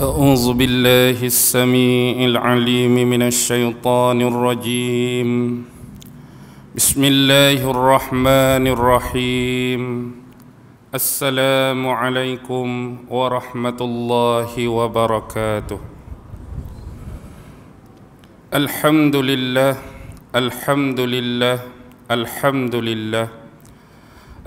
أعوذ بالله السميع العليم من الشيطان الرجيم بسم الله الرحمن الرحيم السلام عليكم ورحمة الله وبركاته الحمد لله الحمد لله الحمد لله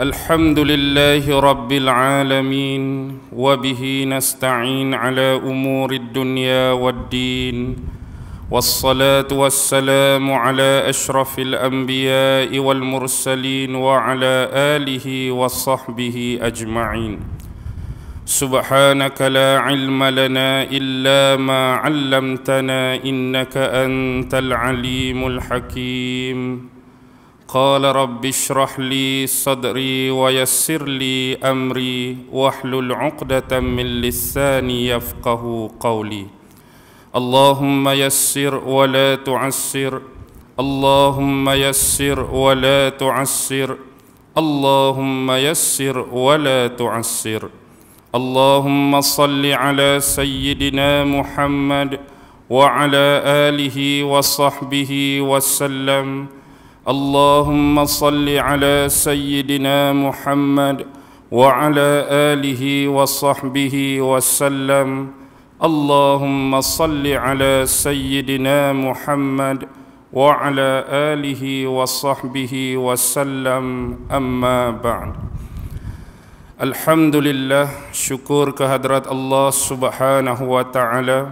الحمد لله رب العالمين وبه نستعين على امور الدنيا والدين والصلاه والسلام على اشرف الانبياء والمرسلين وعلى اله وصحبه اجمعين سبحانك لا علم لنا الا ما علمتنا انك انت العليم الحكيم قال رب اشرح لي صدري ويسر لي امري واحلل عقده من لساني يفقه قولي اللهم يسر ولا تعسر اللهم يسر ولا تعسر اللهم يسر ولا تعسر اللهم صل على سيدنا محمد وعلى اله وصحبه وسلم اللهم صل على سيدنا محمد وعلى اله وصحبه وسلم اللهم صل على سيدنا محمد وعلى اله وصحبه وسلم اما بعد الحمد لله شكر كهدرات الله سبحانه وتعالى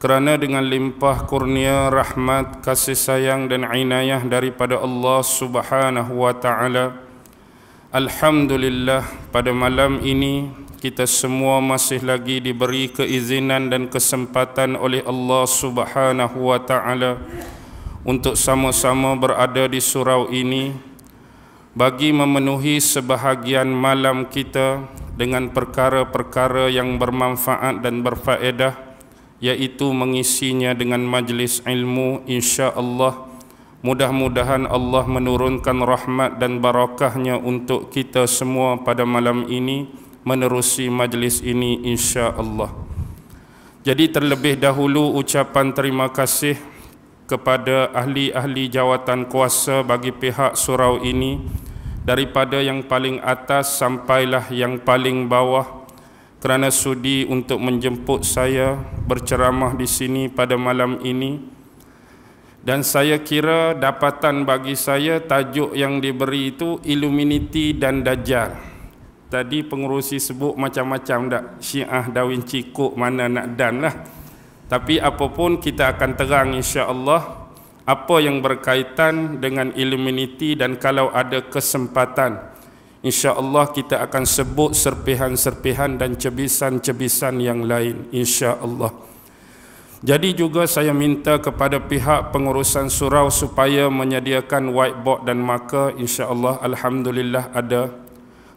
kerana dengan limpah kurnia rahmat kasih sayang dan inayah daripada Allah Subhanahu wa taala alhamdulillah pada malam ini kita semua masih lagi diberi keizinan dan kesempatan oleh Allah Subhanahu wa taala untuk sama-sama berada di surau ini bagi memenuhi sebahagian malam kita dengan perkara-perkara yang bermanfaat dan berfaedah yaitu mengisinya dengan majlis ilmu insyaallah mudah-mudahan Allah menurunkan rahmat dan barakahnya untuk kita semua pada malam ini menerusi majlis ini insyaallah jadi terlebih dahulu ucapan terima kasih kepada ahli-ahli jawatan kuasa bagi pihak surau ini daripada yang paling atas sampailah yang paling bawah kerana sudi untuk menjemput saya berceramah di sini pada malam ini dan saya kira dapatan bagi saya tajuk yang diberi itu Illuminati dan Dajjal tadi pengurusi sebut macam-macam dak Syiah Da Vinci mana nak dan lah tapi apapun kita akan terang insya-Allah apa yang berkaitan dengan Illuminati dan kalau ada kesempatan insyaallah kita akan sebut serpihan-serpihan dan cebisan-cebisan yang lain insyaallah jadi juga saya minta kepada pihak pengurusan surau supaya menyediakan whiteboard dan marker insyaallah alhamdulillah ada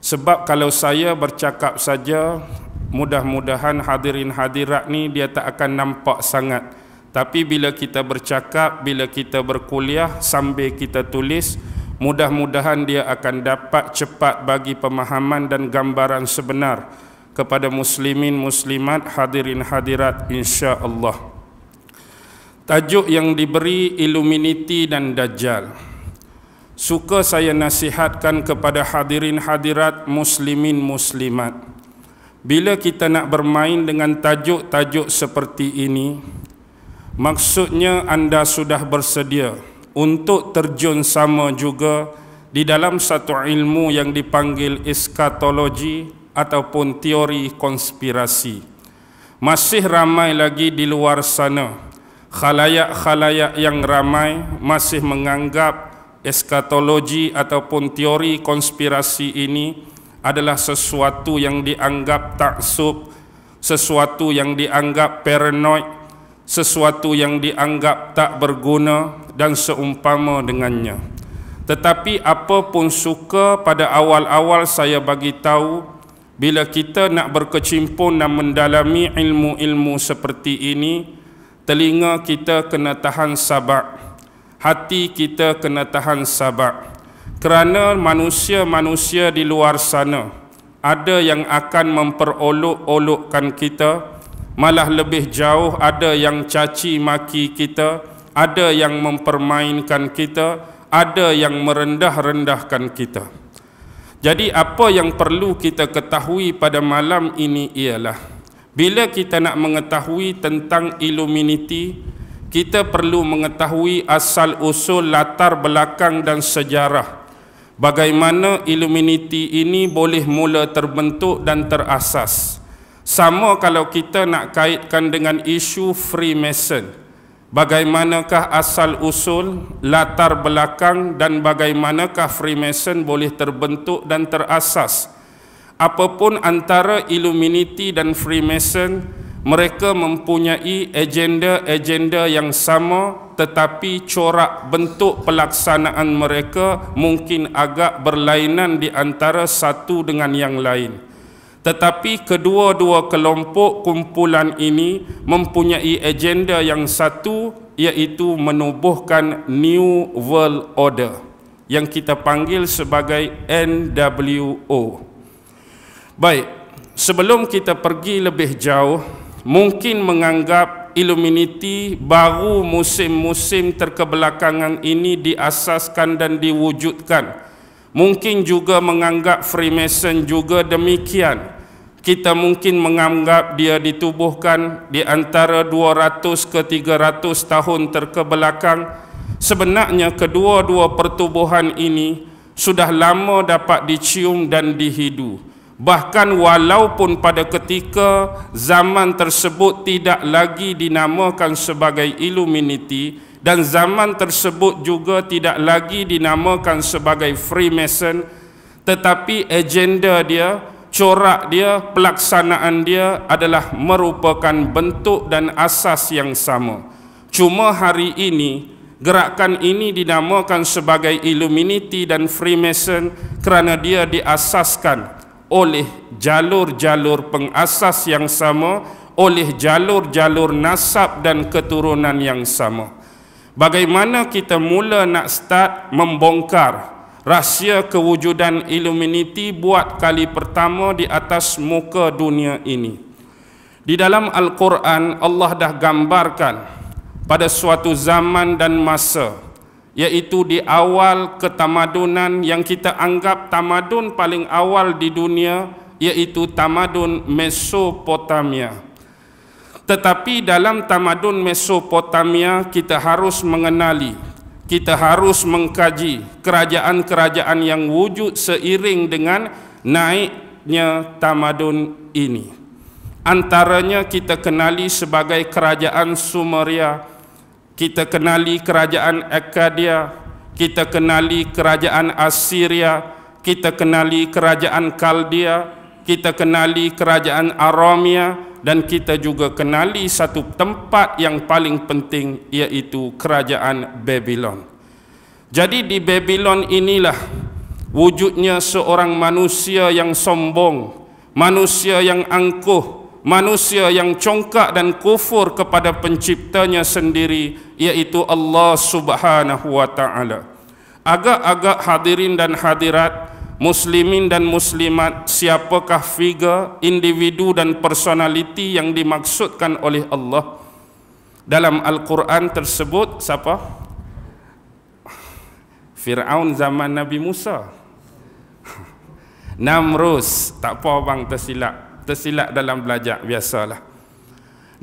sebab kalau saya bercakap saja mudah-mudahan hadirin hadirat ni dia tak akan nampak sangat tapi bila kita bercakap bila kita berkuliah sambil kita tulis Mudah-mudahan dia akan dapat cepat bagi pemahaman dan gambaran sebenar kepada muslimin muslimat hadirin hadirat insya-Allah. Tajuk yang diberi Illuminati dan Dajjal. Suka saya nasihatkan kepada hadirin hadirat muslimin muslimat. Bila kita nak bermain dengan tajuk-tajuk seperti ini, maksudnya anda sudah bersedia untuk terjun sama juga di dalam satu ilmu yang dipanggil eskatologi ataupun teori konspirasi. Masih ramai lagi di luar sana. Khalayak-khalayak yang ramai masih menganggap eskatologi ataupun teori konspirasi ini adalah sesuatu yang dianggap taksub, sesuatu yang dianggap paranoid sesuatu yang dianggap tak berguna dan seumpama dengannya tetapi apa pun suka pada awal-awal saya bagi tahu bila kita nak berkecimpung dan mendalami ilmu-ilmu seperti ini telinga kita kena tahan sabak, hati kita kena tahan sabak. kerana manusia-manusia di luar sana ada yang akan memperolok-olokkan kita malah lebih jauh ada yang caci maki kita, ada yang mempermainkan kita, ada yang merendah-rendahkan kita. Jadi apa yang perlu kita ketahui pada malam ini ialah bila kita nak mengetahui tentang Illuminati, kita perlu mengetahui asal usul latar belakang dan sejarah bagaimana Illuminati ini boleh mula terbentuk dan terasas. Sama kalau kita nak kaitkan dengan isu Freemason. Bagaimanakah asal-usul, latar belakang dan bagaimanakah Freemason boleh terbentuk dan terasas? Apapun antara Illuminati dan Freemason, mereka mempunyai agenda-agenda yang sama tetapi corak bentuk pelaksanaan mereka mungkin agak berlainan di antara satu dengan yang lain tetapi kedua-dua kelompok kumpulan ini mempunyai agenda yang satu iaitu menubuhkan New World Order yang kita panggil sebagai NWO. Baik, sebelum kita pergi lebih jauh, mungkin menganggap Illuminati baru musim-musim terkebelakangan ini diasaskan dan diwujudkan mungkin juga menganggap Freemason juga demikian kita mungkin menganggap dia ditubuhkan di antara 200 ke 300 tahun terkebelakang sebenarnya kedua-dua pertubuhan ini sudah lama dapat dicium dan dihidu bahkan walaupun pada ketika zaman tersebut tidak lagi dinamakan sebagai Illuminati dan zaman tersebut juga tidak lagi dinamakan sebagai Freemason tetapi agenda dia corak dia pelaksanaan dia adalah merupakan bentuk dan asas yang sama cuma hari ini gerakan ini dinamakan sebagai Illuminati dan Freemason kerana dia diasaskan oleh jalur-jalur pengasas yang sama oleh jalur-jalur nasab dan keturunan yang sama. Bagaimana kita mula nak start membongkar rahsia kewujudan Illuminati buat kali pertama di atas muka dunia ini. Di dalam Al-Quran Allah dah gambarkan pada suatu zaman dan masa iaitu di awal ketamadunan yang kita anggap tamadun paling awal di dunia iaitu tamadun Mesopotamia. Mesopotamia. Tetapi dalam tamadun Mesopotamia kita harus mengenali kita harus mengkaji kerajaan-kerajaan yang wujud seiring dengan naiknya tamadun ini. Antaranya kita kenali sebagai kerajaan Sumeria, kita kenali kerajaan Akkadia, kita kenali kerajaan Assyria, kita kenali kerajaan Kaldia, kita kenali kerajaan Aramia, kerajaan, Aramia, dan kita juga kenali satu tempat yang paling penting iaitu kerajaan Babylon. Jadi di Babylon inilah wujudnya seorang manusia yang sombong, manusia yang angkuh, manusia yang congkak dan kufur kepada penciptanya sendiri iaitu Allah Subhanahu wa taala. Agak-agak hadirin dan hadirat muslimin dan muslimat siapakah figure individu dan personaliti yang dimaksudkan oleh Allah dalam Al-Quran tersebut siapa? Fir'aun zaman Nabi Musa Namrus tak apa bang tersilap tersilap dalam belajar biasalah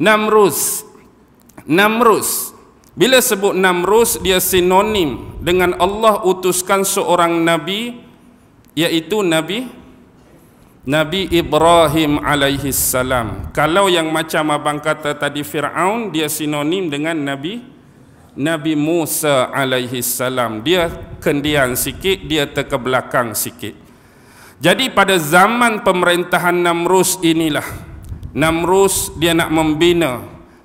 Namrus Namrus bila sebut Namrus dia sinonim dengan Allah utuskan seorang Nabi Nabi iaitu Nabi Nabi Ibrahim alaihi salam. Kalau yang macam abang kata tadi Firaun dia sinonim dengan Nabi Nabi Musa alaihi salam. Dia kendian sikit, dia terkebelakang sikit. Jadi pada zaman pemerintahan Namrus inilah Namrus dia nak membina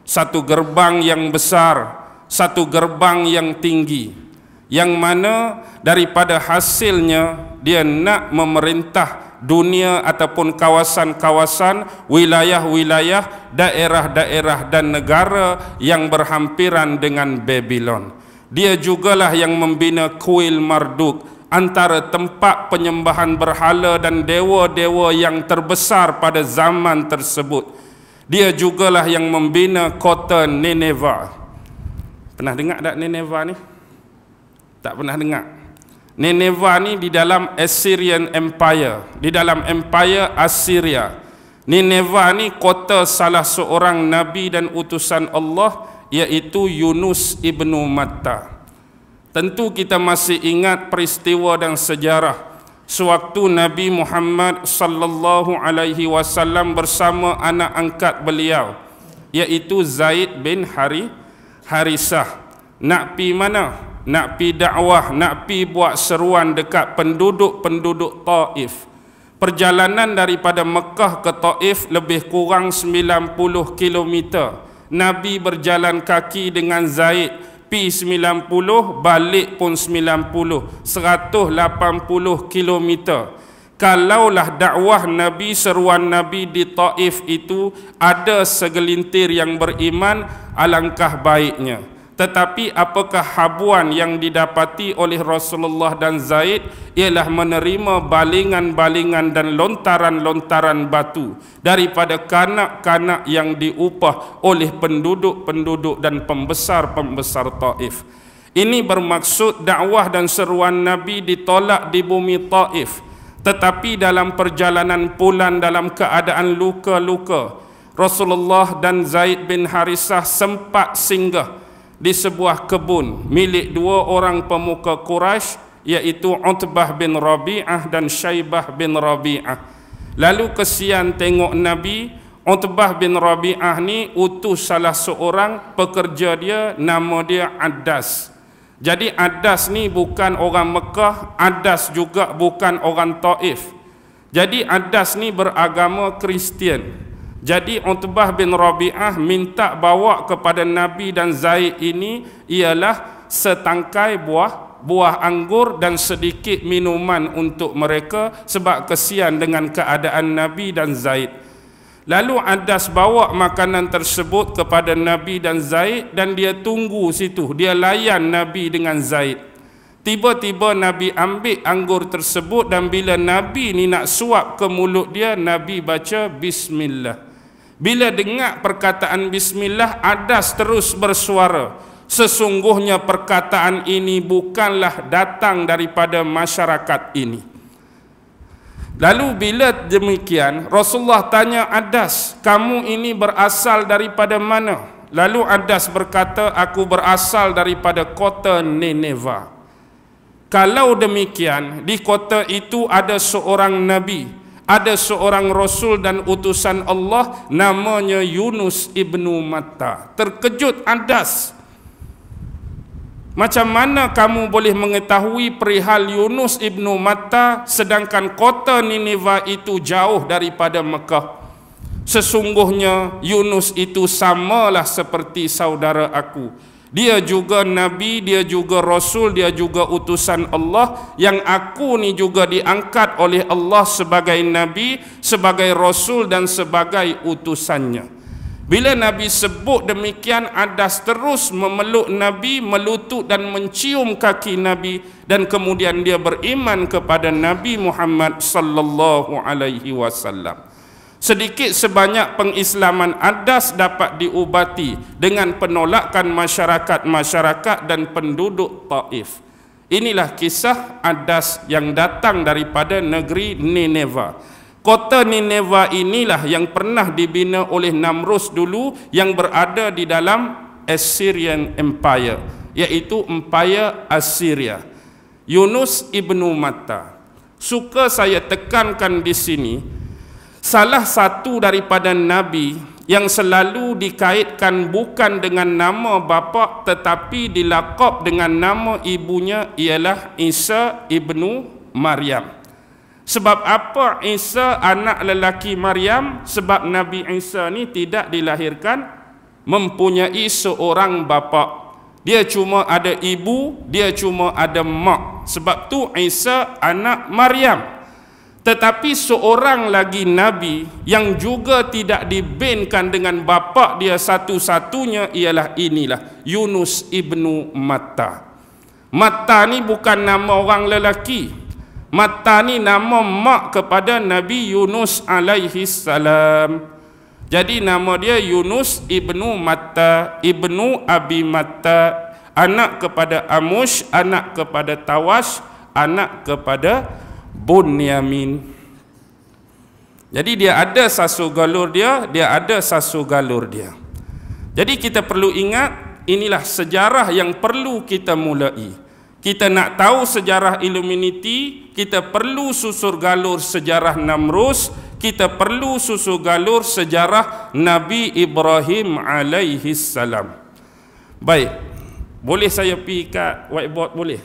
satu gerbang yang besar, satu gerbang yang tinggi yang mana daripada hasilnya dia nak memerintah dunia ataupun kawasan-kawasan wilayah-wilayah daerah-daerah dan negara yang berhampiran dengan Babylon. Dia jugalah yang membina kuil Marduk antara tempat penyembahan berhala dan dewa-dewa yang terbesar pada zaman tersebut. Dia jugalah yang membina kota Nineveh. Pernah dengar tak Nineveh ni? tak pernah dengar Nineveh ni di dalam Assyrian Empire di dalam Empire Assyria Nineveh ni kota salah seorang Nabi dan utusan Allah iaitu Yunus ibnu Matta tentu kita masih ingat peristiwa dan sejarah sewaktu Nabi Muhammad sallallahu alaihi wasallam bersama anak angkat beliau iaitu Zaid bin Hari Harisah nak pi mana nak pi dakwah, nak pi buat seruan dekat penduduk-penduduk Taif. Perjalanan daripada Mekah ke Taif lebih kurang 90 km. Nabi berjalan kaki dengan Zaid pi 90, balik pun 90, 180 km. Kalaulah dakwah Nabi, seruan Nabi di Taif itu ada segelintir yang beriman, alangkah baiknya tetapi apakah habuan yang didapati oleh Rasulullah dan Zaid ialah menerima balingan-balingan dan lontaran-lontaran batu daripada kanak-kanak yang diupah oleh penduduk-penduduk dan pembesar-pembesar Taif. Ini bermaksud dakwah dan seruan Nabi ditolak di bumi Taif. Tetapi dalam perjalanan pulang dalam keadaan luka-luka, Rasulullah dan Zaid bin Harisah sempat singgah di sebuah kebun milik dua orang pemuka Quraisy yaitu Utbah bin Rabi'ah dan Syaibah bin Rabi'ah. Lalu kesian tengok Nabi, Utbah bin Rabi'ah ni utus salah seorang pekerja dia nama dia Adas. Jadi Adas ni bukan orang Mekah, Adas juga bukan orang Taif. Jadi Adas ni beragama Kristian. Jadi Utbah bin Rabi'ah minta bawa kepada Nabi dan Zaid ini ialah setangkai buah buah anggur dan sedikit minuman untuk mereka sebab kesian dengan keadaan Nabi dan Zaid. Lalu Adas bawa makanan tersebut kepada Nabi dan Zaid dan dia tunggu situ. Dia layan Nabi dengan Zaid. Tiba-tiba Nabi ambil anggur tersebut dan bila Nabi ni nak suap ke mulut dia, Nabi baca Bismillah. Bismillah. Bila dengar perkataan bismillah Adas terus bersuara Sesungguhnya perkataan ini bukanlah datang daripada masyarakat ini Lalu bila demikian Rasulullah tanya Adas Kamu ini berasal daripada mana? Lalu Adas berkata aku berasal daripada kota Nineveh Kalau demikian di kota itu ada seorang Nabi Nabi ada seorang rasul dan utusan Allah namanya Yunus ibnu Matta terkejut adas. macam mana kamu boleh mengetahui perihal Yunus ibnu Matta sedangkan kota Niniva itu jauh daripada Mekah sesungguhnya Yunus itu samalah seperti saudara aku dia juga nabi dia juga rasul dia juga utusan Allah yang aku ni juga diangkat oleh Allah sebagai nabi sebagai rasul dan sebagai utusannya bila nabi sebut demikian adas terus memeluk nabi melutut dan mencium kaki nabi dan kemudian dia beriman kepada nabi Muhammad sallallahu alaihi wasallam sedikit sebanyak pengislaman adas dapat diubati dengan penolakan masyarakat-masyarakat dan penduduk Taif. Inilah kisah adas yang datang daripada negeri Nineveh. Kota Nineveh inilah yang pernah dibina oleh Namrus dulu yang berada di dalam Assyrian Empire iaitu Empire Assyria. Yunus ibnu Mata. Suka saya tekankan di sini salah satu daripada nabi yang selalu dikaitkan bukan dengan nama bapa tetapi dilakop dengan nama ibunya ialah Isa ibnu Maryam. Sebab apa Isa anak lelaki Maryam? Sebab Nabi Isa ni tidak dilahirkan mempunyai seorang bapa. Dia cuma ada ibu, dia cuma ada mak. Sebab tu Isa anak Maryam. Tetapi seorang lagi Nabi yang juga tidak dibinkan dengan bapa dia satu-satunya ialah inilah Yunus ibnu Matta. Matta ni bukan nama orang lelaki. Matta ni nama mak kepada Nabi Yunus alaihi salam. Jadi nama dia Yunus ibnu Matta, ibnu Abi Matta, anak kepada Amush, anak kepada Tawas, anak kepada Bun Bunyamin. Jadi dia ada satu galur dia, dia ada satu galur dia. Jadi kita perlu ingat inilah sejarah yang perlu kita mulai. Kita nak tahu sejarah Illuminati, kita perlu susur galur sejarah Namrus, kita perlu susur galur sejarah Nabi Ibrahim alaihi salam. Baik. Boleh saya pergi kat whiteboard boleh?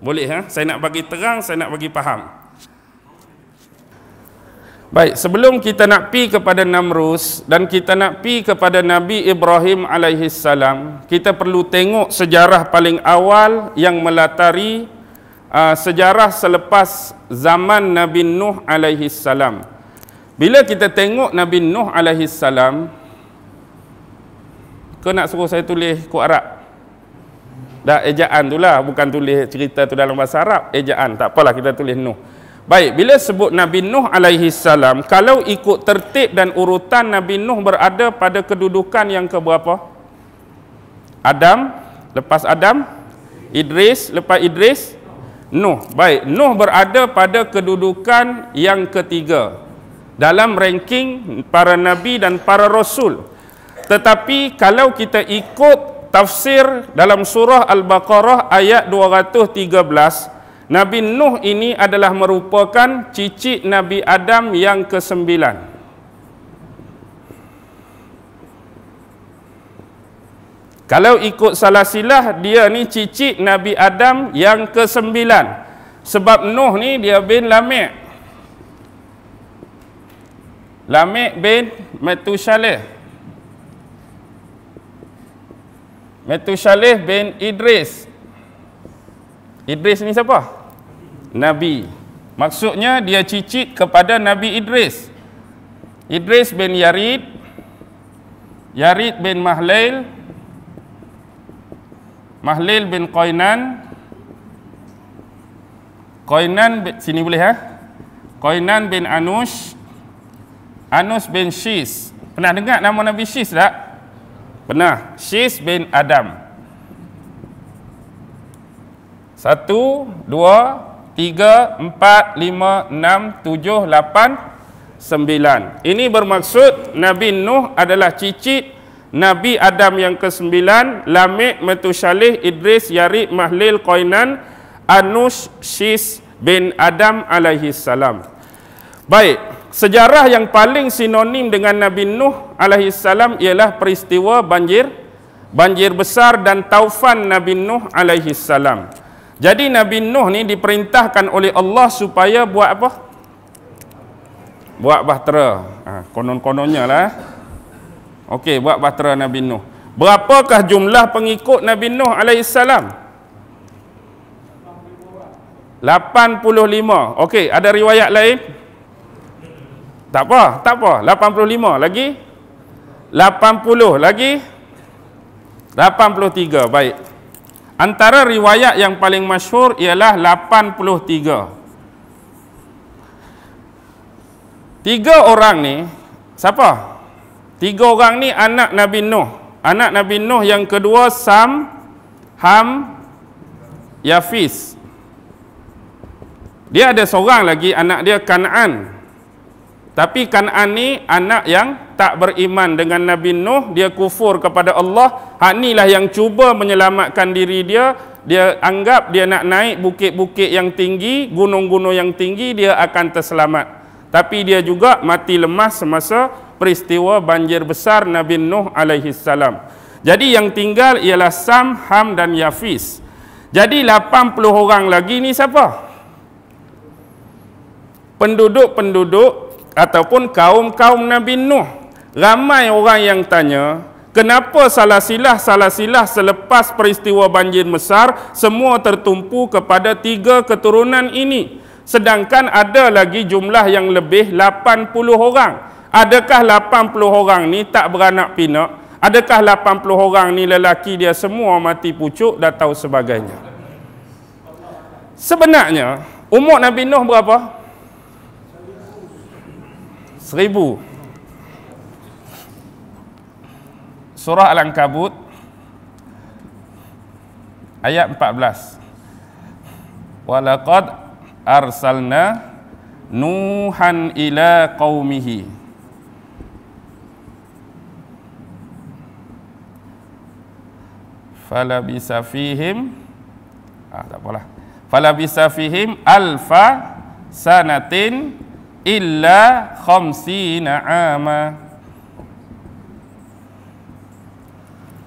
Boleh ha? Saya nak bagi terang, saya nak bagi faham. Baik, sebelum kita nak pi kepada Namrus dan kita nak pi kepada Nabi Ibrahim alaihi salam, kita perlu tengok sejarah paling awal yang melatari uh, sejarah selepas zaman Nabi Nuh alaihi salam. Bila kita tengok Nabi Nuh alaihi salam, kau nak suruh saya tulis ku Arab? Dah ejaan tu lah. Bukan tulis cerita tu dalam bahasa Arab. Ejaan. Tak apalah kita tulis Nuh. Baik, bila sebut Nabi Nuh alaihi salam, kalau ikut tertib dan urutan Nabi Nuh berada pada kedudukan yang keberapa? Adam, lepas Adam, Idris, lepas Idris, Nuh. Baik, Nuh berada pada kedudukan yang ketiga dalam ranking para Nabi dan para Rasul. Tetapi kalau kita ikut tafsir dalam surah Al-Baqarah ayat 213 Nabi Nuh ini adalah merupakan cicit Nabi Adam yang ke-9 Kalau ikut salah silah dia ni cicit Nabi Adam yang ke-9 sebab Nuh ni dia bin Lamek Lamek bin Metushaleh Metushalih bin Idris Idris ni siapa? Nabi Maksudnya dia cicit kepada Nabi Idris Idris bin Yarid Yarid bin Mahlil Mahlil bin Qainan Qainan bin, sini boleh ha? Qainan bin Anush Anush bin Shis Pernah dengar nama Nabi Shis tak? Pernah Syis bin Adam Satu, dua, tiga, empat, lima, enam, tujuh, lapan, sembilan Ini bermaksud Nabi Nuh adalah cicit Nabi Adam yang ke sembilan Lamik, Metushalih, Idris, Yari, Mahlil, Koinan Anush, Syis bin Adam alaihi salam Baik, Sejarah yang paling sinonim dengan Nabi Nuh alaihi salam ialah peristiwa banjir banjir besar dan taufan Nabi Nuh alaihi salam. Jadi Nabi Nuh ni diperintahkan oleh Allah supaya buat apa? Buat bahtera. Ha, konon-kononnya lah. Eh. Okey, buat bahtera Nabi Nuh. Berapakah jumlah pengikut Nabi Nuh alaihi salam? 85. Okey, ada riwayat lain? Tak apa, tak apa. 85 lagi. 80 lagi. 83. Baik. Antara riwayat yang paling masyur ialah 83. Tiga orang ni, siapa? Tiga orang ni anak Nabi Nuh. Anak Nabi Nuh yang kedua Sam, Ham, Yafis. Dia ada seorang lagi anak dia Kanaan. Tapi Kanan ni anak yang tak beriman dengan Nabi Nuh, dia kufur kepada Allah. Hak lah yang cuba menyelamatkan diri dia. Dia anggap dia nak naik bukit-bukit yang tinggi, gunung-gunung yang tinggi, dia akan terselamat. Tapi dia juga mati lemas semasa peristiwa banjir besar Nabi Nuh alaihi salam. Jadi yang tinggal ialah Sam, Ham dan Yafis. Jadi 80 orang lagi ni siapa? Penduduk-penduduk ataupun kaum-kaum Nabi Nuh. Ramai orang yang tanya, kenapa salah silah-salah silah selepas peristiwa banjir besar semua tertumpu kepada tiga keturunan ini? Sedangkan ada lagi jumlah yang lebih 80 orang. Adakah 80 orang ni tak beranak pinak? Adakah 80 orang ni lelaki dia semua mati pucuk dan tahu sebagainya? Sebenarnya, umur Nabi Nuh berapa? Berapa? seribu Surah Al-Ankabut ayat 14 Walakad arsalna Nuhan ila qaumihi Fala bisa fihim Ah tak apalah Fala bisa fihim alfa sanatin illa khamsina ama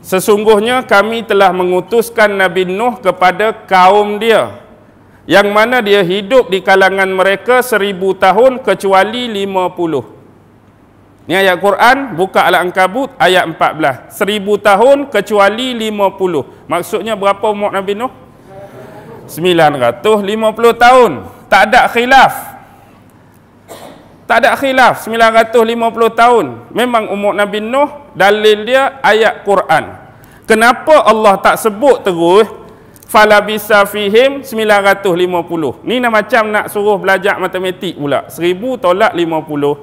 Sesungguhnya kami telah mengutuskan Nabi Nuh kepada kaum dia yang mana dia hidup di kalangan mereka seribu tahun kecuali lima puluh. Ini ayat Quran, buka Al-Ankabut, ayat empat belas. Seribu tahun kecuali lima puluh. Maksudnya berapa umur Nabi Nuh? Sembilan ratus lima puluh tahun. Tak ada khilaf tak ada khilaf 950 tahun memang umur Nabi Nuh dalil dia ayat Quran kenapa Allah tak sebut terus falabisa fihim 950 ni macam nak suruh belajar matematik pula 1000 tolak 50 ah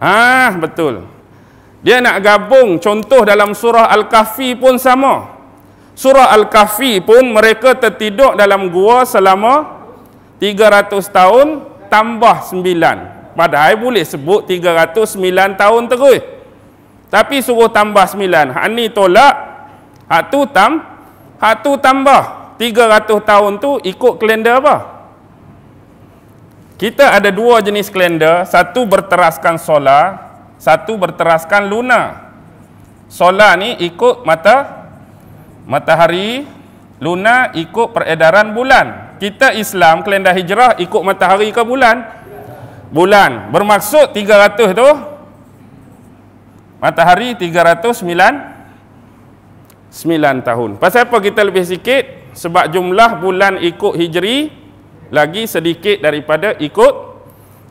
ha, betul dia nak gabung contoh dalam surah Al-Kahfi pun sama. Surah Al-Kahfi pun mereka tertidur dalam gua selama 300 tahun tambah 9 padahal boleh sebut 309 tahun terus tapi suruh tambah 9 hak ni tolak hak tu tam hak tu tambah 300 tahun tu ikut kalender apa kita ada dua jenis kalender satu berteraskan solar satu berteraskan luna. solar ni ikut mata matahari luna ikut peredaran bulan kita Islam kalendar hijrah ikut matahari ke bulan? Bulan. Bermaksud 300 tu matahari 309 9 tahun. Pasal apa kita lebih sikit? Sebab jumlah bulan ikut hijri lagi sedikit daripada ikut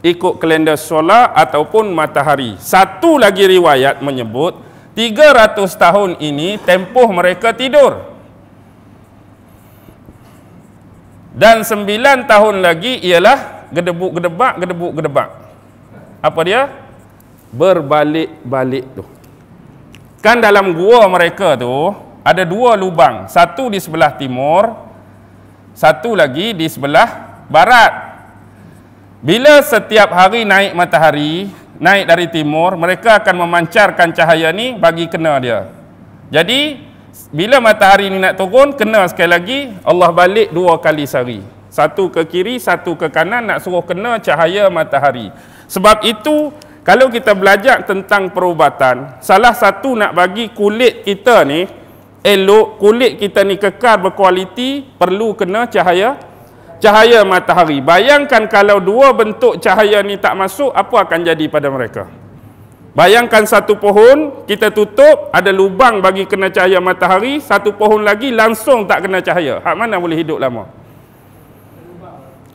ikut kalendar solar ataupun matahari. Satu lagi riwayat menyebut 300 tahun ini tempoh mereka tidur. Dan sembilan tahun lagi ialah gedebuk gedebak gedebuk gedebak. Apa dia? Berbalik-balik tu. Kan dalam gua mereka tu ada dua lubang, satu di sebelah timur, satu lagi di sebelah barat. Bila setiap hari naik matahari, naik dari timur, mereka akan memancarkan cahaya ni bagi kena dia. Jadi bila matahari ni nak turun kena sekali lagi Allah balik dua kali sehari satu ke kiri satu ke kanan nak suruh kena cahaya matahari sebab itu kalau kita belajar tentang perubatan salah satu nak bagi kulit kita ni elok kulit kita ni kekal berkualiti perlu kena cahaya cahaya matahari bayangkan kalau dua bentuk cahaya ni tak masuk apa akan jadi pada mereka Bayangkan satu pohon kita tutup ada lubang bagi kena cahaya matahari, satu pohon lagi langsung tak kena cahaya. Hak mana boleh hidup lama?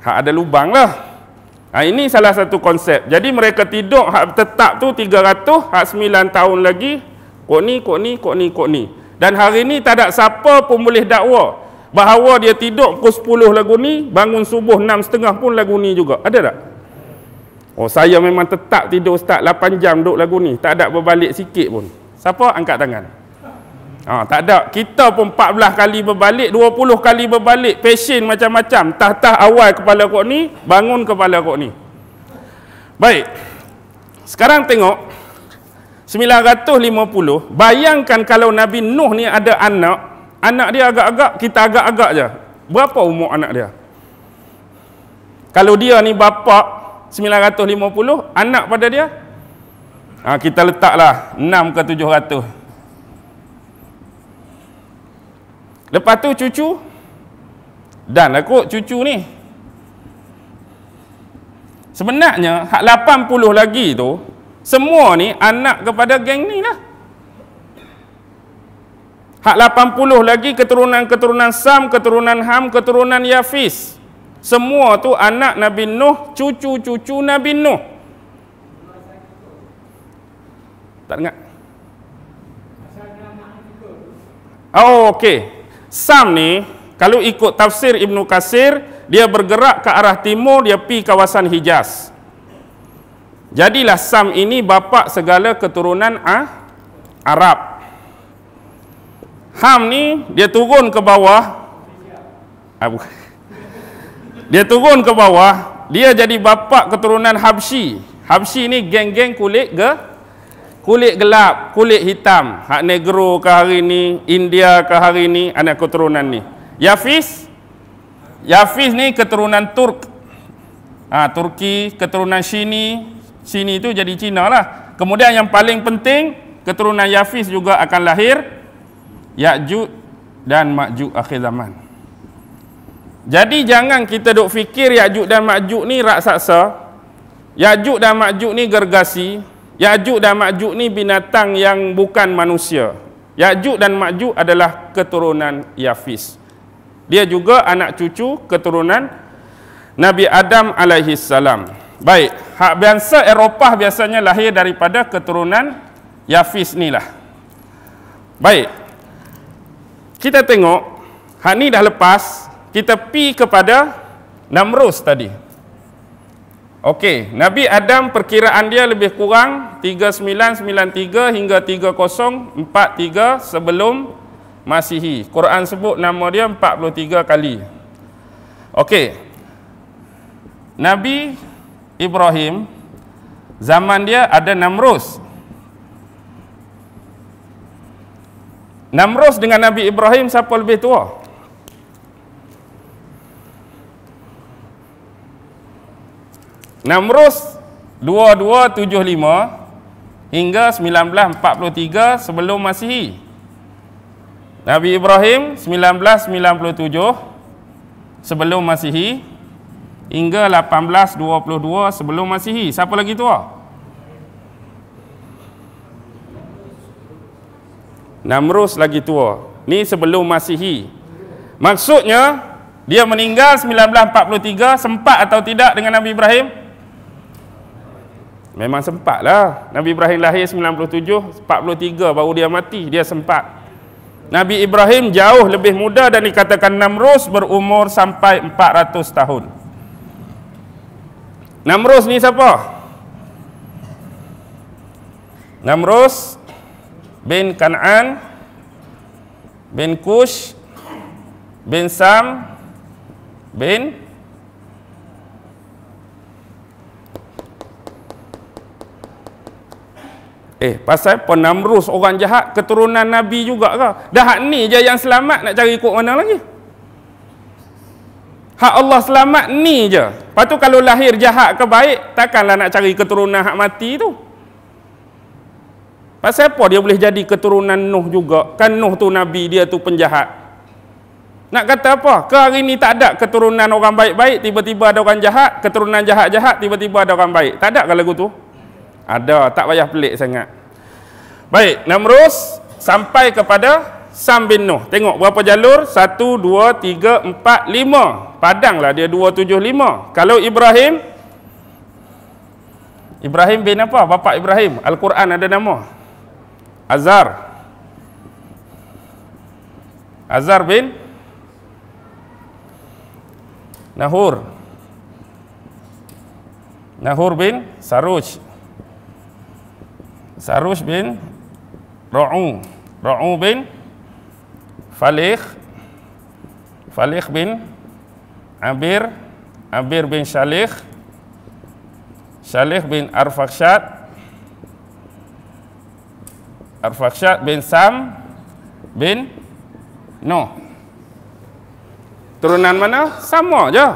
Hak ada lubang lah. Ha, ini salah satu konsep. Jadi mereka tidur hak tetap tu 300, hak 9 tahun lagi. Kok ni, kok ni, kok ni, kok ni. Dan hari ni tak ada siapa pun boleh dakwa. Bahawa dia tidur pukul 10 lagu ni, bangun subuh 6.30 pun lagu ni juga. Ada tak? Tak. Oh saya memang tetap tidur ustaz 8 jam duk lagu ni. Tak ada berbalik sikit pun. Siapa angkat tangan? Ha, tak ada. Kita pun 14 kali berbalik, 20 kali berbalik. Passion macam-macam. Tah-tah awal kepala kau ni, bangun kepala kau ni. Baik. Sekarang tengok. 950. Bayangkan kalau Nabi Nuh ni ada anak. Anak dia agak-agak, kita agak-agak je. Berapa umur anak dia? Kalau dia ni bapak, 950 anak pada dia ha, kita letaklah 6 ke 700 lepas tu cucu dan lah kot cucu ni sebenarnya hak 80 lagi tu semua ni anak kepada geng ni lah hak 80 lagi keturunan-keturunan Sam keturunan Ham keturunan Yafis semua tu anak Nabi Nuh, cucu-cucu Nabi Nuh. Tak dengar? Oh, okey. Sam ni, kalau ikut tafsir Ibn Qasir, dia bergerak ke arah timur, dia pi kawasan Hijaz. Jadilah Sam ini bapa segala keturunan ah Arab. Ham ni dia turun ke bawah. Ah, dia turun ke bawah, dia jadi bapa keturunan Habsi. Habsi ni geng-geng kulit ke? Kulit gelap, kulit hitam. Hak negro ke hari ni, India ke hari ni, anak keturunan ni. Yafis? Yafis ni keturunan Turk. Ha, Turki, keturunan Sini. Sini tu jadi Cina lah. Kemudian yang paling penting, keturunan Yafis juga akan lahir. Ya'jud dan Ma'jud akhir zaman. Jadi jangan kita duk fikir Ya'juj dan Ma'juj ni raksasa. Ya'juj dan Ma'juj ni gergasi. Ya'juj dan Ma'juj ni binatang yang bukan manusia. Ya'juj dan Ma'juj adalah keturunan Yafis. Dia juga anak cucu keturunan Nabi Adam alaihi salam. Baik, hak biasa Eropah biasanya lahir daripada keturunan Yafis ni lah. Baik. Kita tengok, hak ni dah lepas, kita pi kepada Namrus tadi. Okey, Nabi Adam perkiraan dia lebih kurang 3993 hingga 3043 sebelum Masihi. Quran sebut nama dia 43 kali. Okey. Nabi Ibrahim zaman dia ada Namrus. Namrus dengan Nabi Ibrahim siapa lebih tua? Namrus 2275 hingga 1943 sebelum Masihi. Nabi Ibrahim 1997 sebelum Masihi hingga 1822 sebelum Masihi. Siapa lagi tua? Namrus lagi tua. Ni sebelum Masihi. Maksudnya dia meninggal 1943 sempat atau tidak dengan Nabi Ibrahim? Memang sempat lah. Nabi Ibrahim lahir 97, 43 baru dia mati. Dia sempat. Nabi Ibrahim jauh lebih muda dan dikatakan Namrus berumur sampai 400 tahun. Namrus ni siapa? Namrus bin Kanan bin Kush bin Sam bin Eh, pasal apa Namrus orang jahat, keturunan Nabi juga ke? Dah hak ni je yang selamat nak cari ikut mana lagi? Hak Allah selamat ni je. Lepas tu kalau lahir jahat ke baik, takkanlah nak cari keturunan hak mati tu. Pasal apa dia boleh jadi keturunan Nuh juga? Kan Nuh tu Nabi, dia tu penjahat. Nak kata apa? Ke hari ni tak ada keturunan orang baik-baik, tiba-tiba ada orang jahat, keturunan jahat-jahat, tiba-tiba ada orang baik. Tak ada kalau lagu ada, tak payah pelik sangat. Baik, Namrus sampai kepada Sam bin Nuh. Tengok berapa jalur? 1, 2, 3, 4, 5. Padanglah dia 2, 7, Kalau Ibrahim, Ibrahim bin apa? Bapa Ibrahim. Al-Quran ada nama. Azar. Azar bin Nahur. Nahur bin Saruj. Sarush bin Ra'u Ra'u bin Falih Falih bin Abir Abir bin Shalih Shalih bin Arfaksyad Arfaksyad bin Sam bin Noh Turunan mana? Sama je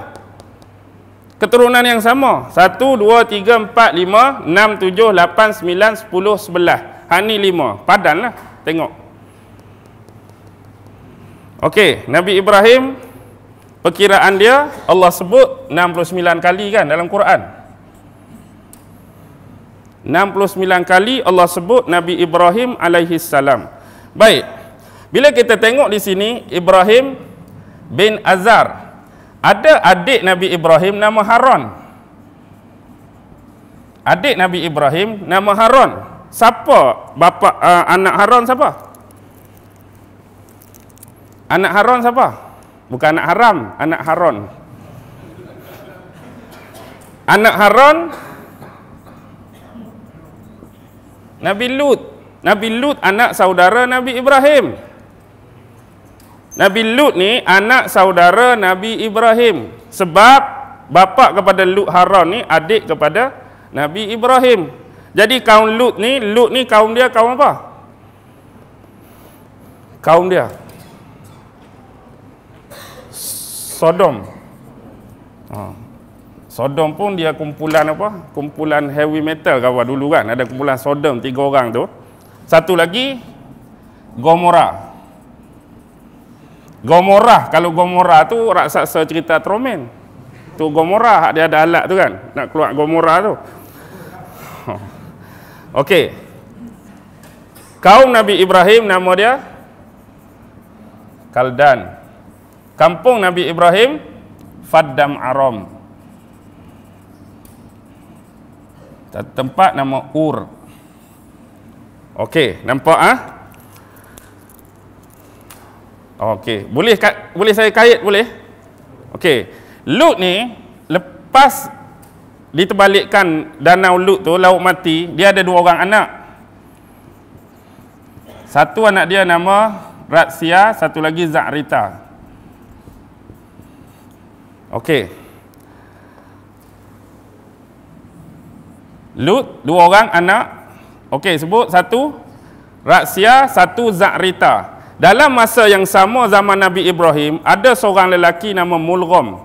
keturunan yang sama satu dua tiga empat lima enam tujuh lapan sembilan sepuluh sebelah hani lima padan lah tengok okey nabi ibrahim perkiraan dia Allah sebut 69 kali kan dalam Quran 69 kali Allah sebut Nabi Ibrahim alaihi salam. Baik. Bila kita tengok di sini Ibrahim bin Azar ada adik Nabi Ibrahim nama Harun. Adik Nabi Ibrahim nama Harun. Siapa bapa uh, eh, anak Harun siapa? Anak Harun siapa? Bukan anak haram, anak Harun. Anak Harun Nabi Lut. Nabi Lut anak saudara Nabi Ibrahim. Nabi Lut ni anak saudara Nabi Ibrahim. Sebab bapa kepada Lut Haran ni adik kepada Nabi Ibrahim. Jadi kaum Lut ni, Lut ni kaum dia kaum apa? Kaum dia. Sodom. Ha. Sodom pun dia kumpulan apa? Kumpulan heavy metal kawan dulu kan. Ada kumpulan Sodom tiga orang tu. Satu lagi Gomorrah. Gomorah, kalau Gomorah tu raksasa cerita Tromen. Tu Gomorah, dia ada alat tu kan, nak keluar Gomorah tu. Okey. Kaum Nabi Ibrahim nama dia Kaldan. Kampung Nabi Ibrahim Faddam Aram. Tempat nama Ur. Okey, nampak Ha? Okey, boleh boleh saya kait boleh? Okey. Lut ni lepas diterbalikkan danau Lut tu laut mati, dia ada dua orang anak. Satu anak dia nama Ratsia, satu lagi Zakrita. Okey. Lut dua orang anak. Okey, sebut satu Ratsia, satu Zakrita. Dalam masa yang sama zaman Nabi Ibrahim, ada seorang lelaki nama Mulgham.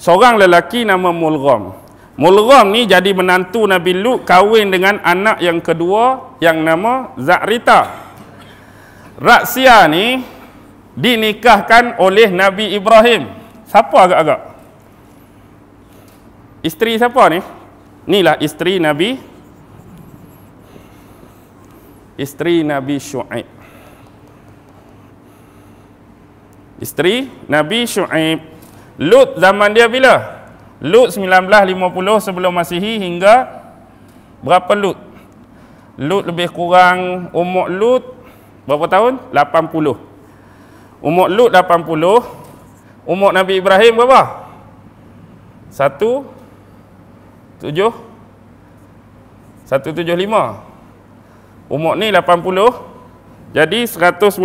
Seorang lelaki nama Mulgham. Mulgham ni jadi menantu Nabi Lut kahwin dengan anak yang kedua yang nama Zakrita. Raksia ni dinikahkan oleh Nabi Ibrahim. Siapa agak-agak? Isteri siapa ni? Inilah isteri Nabi isteri Nabi Shu'aib. Isteri Nabi Shu'aib. Lut zaman dia bila? Lut 1950 sebelum masihi hingga berapa Lut? Lut lebih kurang umur Lut berapa tahun? 80. Umur Lut 80. Umur Nabi Ibrahim berapa? Satu. Tujuh. Satu tujuh lima. Umur ni 80. Jadi 190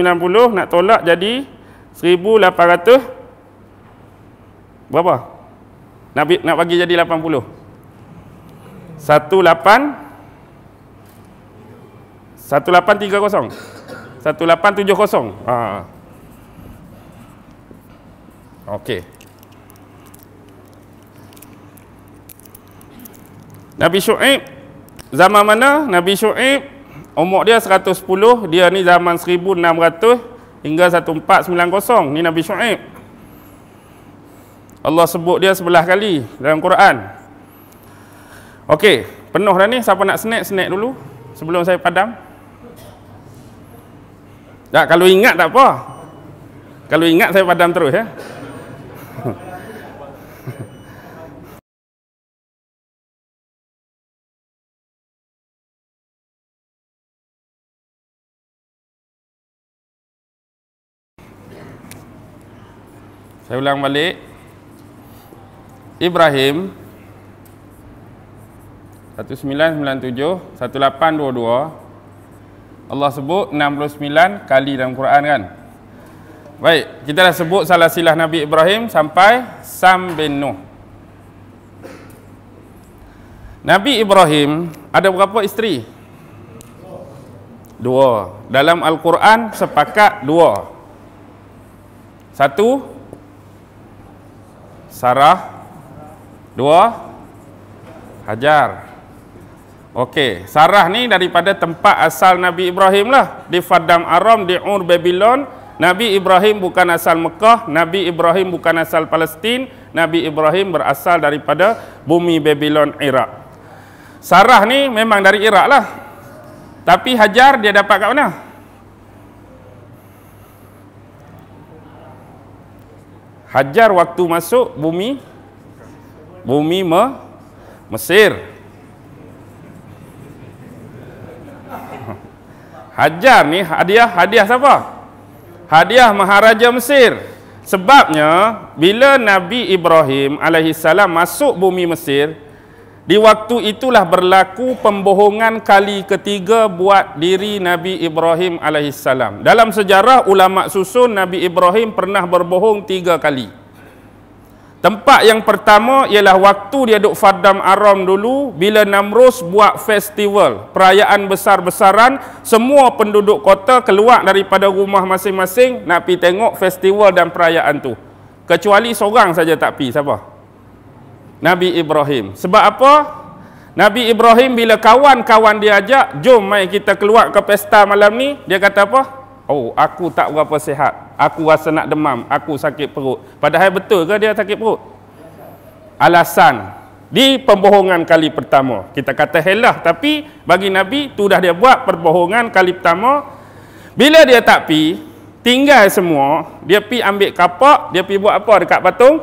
nak tolak jadi 1800 berapa? Nak nak bagi jadi 80. 18 1830. 1870. Ha. Okey. Nabi Shu'aib zaman mana Nabi Shu'aib umur dia 110 dia ni zaman 1600 hingga 1490 ni Nabi Shu'aib Allah sebut dia sebelah kali dalam Quran Okey, penuh dah ni siapa nak snack-snack dulu sebelum saya padam tak, kalau ingat tak apa kalau ingat saya padam terus ya Saya ulang balik Ibrahim 1997 1822 Allah sebut 69 kali dalam Quran kan Baik, kita dah sebut salah silah Nabi Ibrahim sampai Sam bin Nuh Nabi Ibrahim ada berapa isteri? Dua Dalam Al-Quran sepakat dua Satu Sarah. Dua. Hajar. Okey, Sarah ni daripada tempat asal Nabi Ibrahim lah. Di Fadam Aram, di Ur Babylon. Nabi Ibrahim bukan asal Mekah, Nabi Ibrahim bukan asal Palestin, Nabi Ibrahim berasal daripada bumi Babylon Iraq. Sarah ni memang dari Iraq lah. Tapi Hajar dia dapat kat mana? Hajar waktu masuk bumi bumi me Mesir. Hajar ni hadiah hadiah siapa? Hadiah Maharaja Mesir. Sebabnya bila Nabi Ibrahim alaihissalam masuk bumi Mesir, di waktu itulah berlaku pembohongan kali ketiga buat diri Nabi Ibrahim AS. Dalam sejarah ulama susun Nabi Ibrahim pernah berbohong tiga kali. Tempat yang pertama ialah waktu dia duduk Fardam Aram dulu bila Namrus buat festival, perayaan besar-besaran, semua penduduk kota keluar daripada rumah masing-masing nak pergi tengok festival dan perayaan tu. Kecuali seorang saja tak pergi, siapa? Nabi Ibrahim. Sebab apa? Nabi Ibrahim bila kawan-kawan dia ajak, jom mai kita keluar ke pesta malam ni, dia kata apa? Oh, aku tak berapa sihat. Aku rasa nak demam. Aku sakit perut. Padahal betul ke dia sakit perut? Alasan. Di pembohongan kali pertama. Kita kata helah. Tapi bagi Nabi, tu dah dia buat perbohongan kali pertama. Bila dia tak pi, tinggal semua, dia pi ambil kapak, dia pi buat apa dekat patung?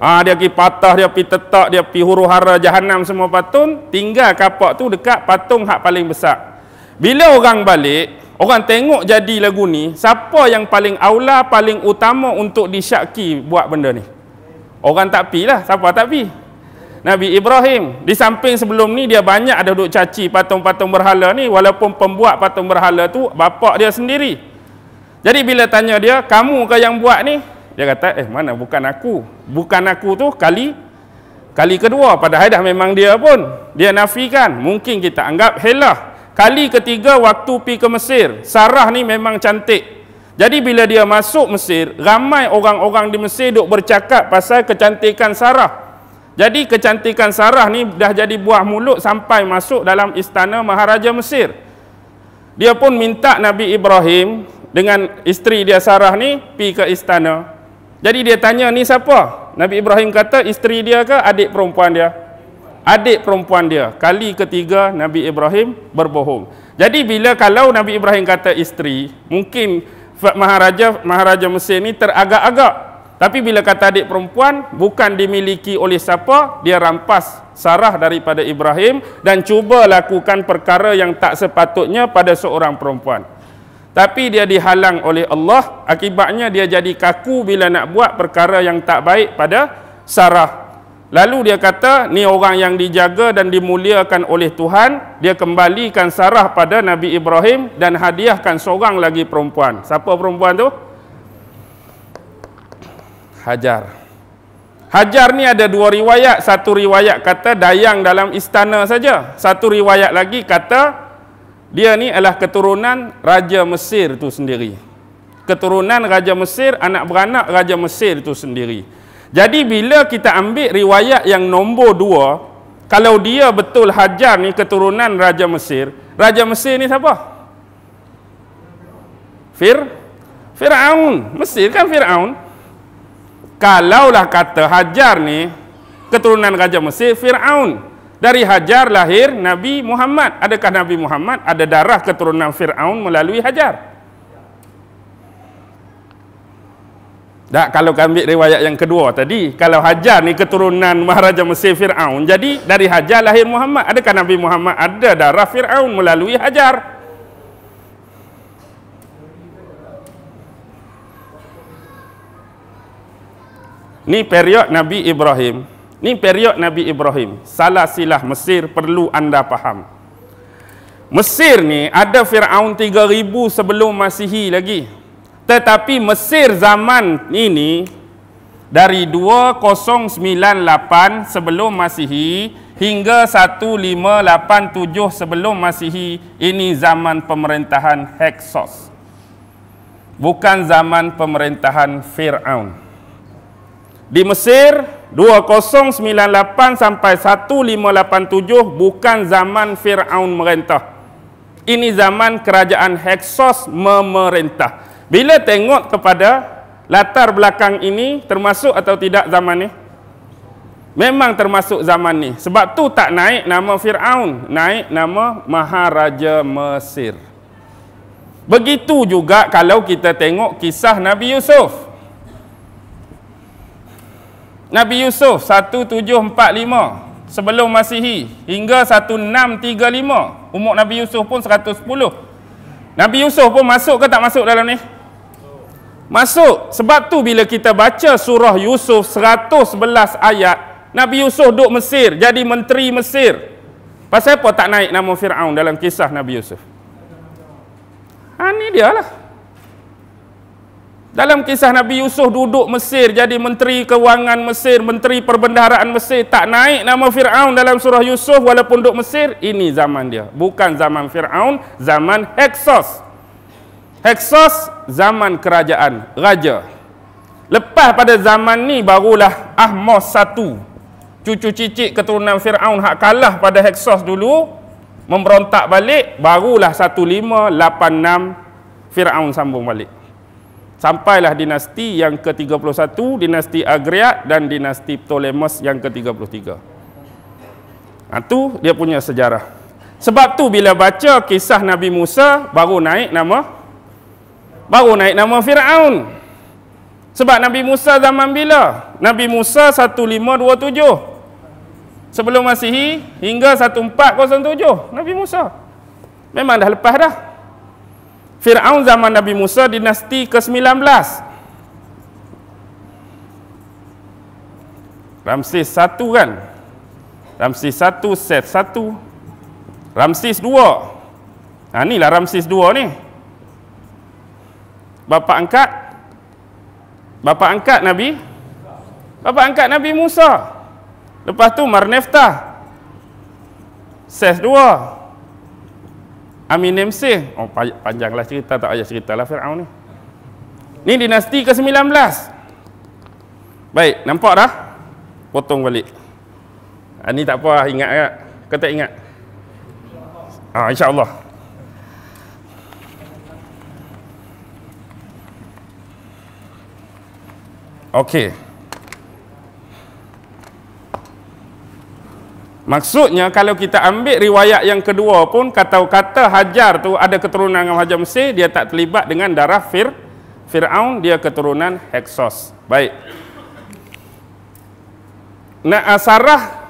ha, dia pergi patah, dia pergi tetak, dia pergi huru hara jahanam semua patung, tinggal kapak tu dekat patung hak paling besar. Bila orang balik, orang tengok jadi lagu ni, siapa yang paling aula, paling utama untuk disyaki buat benda ni? Orang tak pergi lah, siapa tak pergi? Nabi Ibrahim, di samping sebelum ni dia banyak ada duduk caci patung-patung berhala ni, walaupun pembuat patung berhala tu bapak dia sendiri. Jadi bila tanya dia, kamu ke yang buat ni? dia kata eh mana bukan aku bukan aku tu kali kali kedua padahal dah memang dia pun dia nafikan mungkin kita anggap helah kali ketiga waktu pi ke Mesir Sarah ni memang cantik jadi bila dia masuk Mesir ramai orang-orang di Mesir duk bercakap pasal kecantikan Sarah jadi kecantikan Sarah ni dah jadi buah mulut sampai masuk dalam istana Maharaja Mesir dia pun minta Nabi Ibrahim dengan isteri dia Sarah ni pi ke istana jadi dia tanya ni siapa? Nabi Ibrahim kata isteri dia ke adik perempuan dia? Adik perempuan dia. Kali ketiga Nabi Ibrahim berbohong. Jadi bila kalau Nabi Ibrahim kata isteri, mungkin Maharaja Maharaja Mesir ni teragak-agak. Tapi bila kata adik perempuan, bukan dimiliki oleh siapa, dia rampas sarah daripada Ibrahim dan cuba lakukan perkara yang tak sepatutnya pada seorang perempuan tapi dia dihalang oleh Allah akibatnya dia jadi kaku bila nak buat perkara yang tak baik pada Sarah lalu dia kata ni orang yang dijaga dan dimuliakan oleh Tuhan dia kembalikan Sarah pada Nabi Ibrahim dan hadiahkan seorang lagi perempuan siapa perempuan tu Hajar Hajar ni ada dua riwayat satu riwayat kata dayang dalam istana saja satu riwayat lagi kata dia ni adalah keturunan Raja Mesir tu sendiri. Keturunan Raja Mesir, anak beranak Raja Mesir tu sendiri. Jadi bila kita ambil riwayat yang nombor dua, kalau dia betul Hajar ni keturunan Raja Mesir, Raja Mesir ni siapa? Fir? Fir'aun. Mesir kan Fir'aun? Kalaulah kata Hajar ni keturunan Raja Mesir, Fir'aun. Fir'aun dari Hajar lahir Nabi Muhammad. Adakah Nabi Muhammad ada darah keturunan Firaun melalui Hajar? Tak kalau kami ambil riwayat yang kedua tadi, kalau Hajar ni keturunan Maharaja Mesir Firaun, jadi dari Hajar lahir Muhammad. Adakah Nabi Muhammad ada darah Firaun melalui Hajar? Ni period Nabi Ibrahim. Ini period Nabi Ibrahim. Salah silah Mesir perlu anda faham. Mesir ni ada Fir'aun 3000 sebelum Masihi lagi. Tetapi Mesir zaman ini dari 2098 sebelum Masihi hingga 1587 sebelum Masihi ini zaman pemerintahan Hexos. Bukan zaman pemerintahan Fir'aun. Di Mesir, 2098 sampai 1587 bukan zaman Firaun merentah. Ini zaman kerajaan Heksos memerintah. Bila tengok kepada latar belakang ini termasuk atau tidak zaman ni? Memang termasuk zaman ni. Sebab tu tak naik nama Firaun, naik nama Maharaja Mesir. Begitu juga kalau kita tengok kisah Nabi Yusuf. Nabi Yusuf 1745 sebelum Masihi hingga 1635 umur Nabi Yusuf pun 110. Nabi Yusuf pun masuk ke tak masuk dalam ni? Masuk. Sebab tu bila kita baca surah Yusuf 111 ayat, Nabi Yusuf duduk Mesir, jadi menteri Mesir. Pasal apa tak naik nama Firaun dalam kisah Nabi Yusuf? Ha ni lah. Dalam kisah Nabi Yusuf duduk Mesir jadi menteri kewangan Mesir, menteri perbendaharaan Mesir tak naik nama Firaun dalam surah Yusuf walaupun duduk Mesir, ini zaman dia. Bukan zaman Firaun, zaman Heksos. Heksos zaman kerajaan, raja. Lepas pada zaman ni barulah Ahmos satu. Cucu cicit keturunan Firaun hak kalah pada Heksos dulu memberontak balik barulah 1586 Firaun sambung balik sampailah dinasti yang ke-31 dinasti Agriat dan dinasti Ptolemus yang ke-33 itu ha, dia punya sejarah sebab tu bila baca kisah Nabi Musa baru naik nama baru naik nama Firaun sebab Nabi Musa zaman bila Nabi Musa 1527 Sebelum Masihi hingga 1407 Nabi Musa. Memang dah lepas dah. Fir'aun zaman Nabi Musa dinasti ke-19 Ramses satu kan Ramses satu set satu Ramses dua Ha lah Ramses dua ni Bapa angkat Bapa angkat Nabi Bapa angkat Nabi Musa Lepas tu marnefta Marneftah dua Amin Nemsih. Oh, panjanglah cerita, tak payah lah Fir'aun ni. Ni dinasti ke-19. Baik, nampak dah? Potong balik. Ha, ni tak apa, ingat tak? Kau tak ingat? Ha, InsyaAllah. Okey. Maksudnya kalau kita ambil riwayat yang kedua pun kata-kata Hajar tu ada keturunan dengan Hajar Mesir, dia tak terlibat dengan darah Fir Firaun, dia keturunan Heksos. Baik. Nak Sarah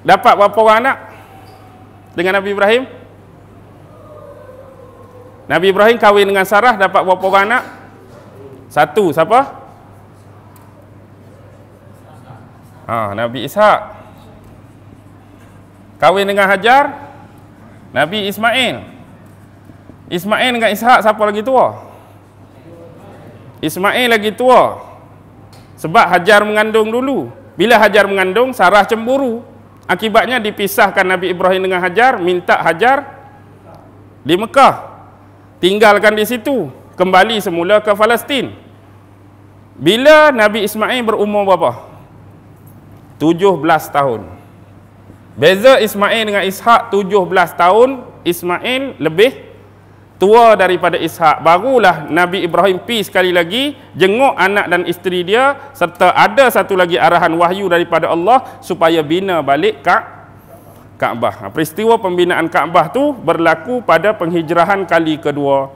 dapat berapa orang anak dengan Nabi Ibrahim? Nabi Ibrahim kahwin dengan Sarah dapat berapa orang anak? Satu, siapa? Ah, Nabi Ishak. Kahwin dengan Hajar Nabi Ismail Ismail dengan Ishak siapa lagi tua? Ismail lagi tua Sebab Hajar mengandung dulu Bila Hajar mengandung Sarah cemburu Akibatnya dipisahkan Nabi Ibrahim dengan Hajar Minta Hajar Di Mekah Tinggalkan di situ Kembali semula ke Palestin. Bila Nabi Ismail berumur berapa? 17 tahun. Beza Ismail dengan Ishak 17 tahun, Ismail lebih tua daripada Ishak. Barulah Nabi Ibrahim pi sekali lagi jenguk anak dan isteri dia serta ada satu lagi arahan wahyu daripada Allah supaya bina balik Kak Kaabah. Ha, peristiwa pembinaan Kaabah tu berlaku pada penghijrahan kali kedua.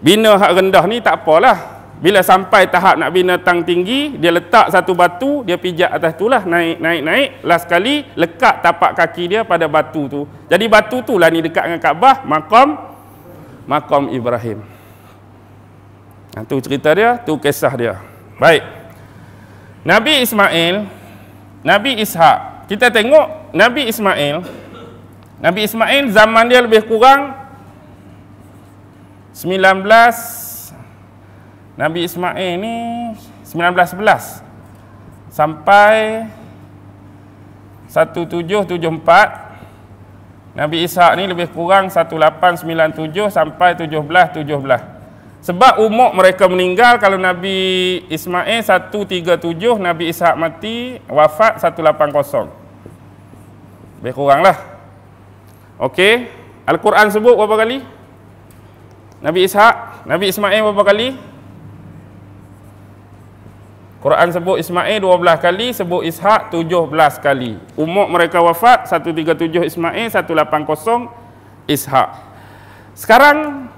Bina hak rendah ni tak apalah. Bila sampai tahap nak bina tang tinggi, dia letak satu batu, dia pijak atas tu lah, naik, naik, naik. Last kali, lekat tapak kaki dia pada batu tu. Jadi batu tu lah ni dekat dengan Kaabah, makam, makam Ibrahim. Nah, ha, tu cerita dia, tu kisah dia. Baik. Nabi Ismail, Nabi Ishak. Kita tengok Nabi Ismail. Nabi Ismail zaman dia lebih kurang 19 Nabi Ismail ni 1911 sampai 1774 Nabi Ishak ni lebih kurang 1897 sampai 1717 sebab umur mereka meninggal kalau Nabi Ismail 137 Nabi Ishak mati wafat 180 lebih kurang lah ok Al-Quran sebut berapa kali? Nabi Ishak Nabi Ismail Nabi Ismail berapa kali? Quran sebut Ismail 12 kali, sebut Ishak 17 kali. Umur mereka wafat 137 Ismail, 180 Ishak. Sekarang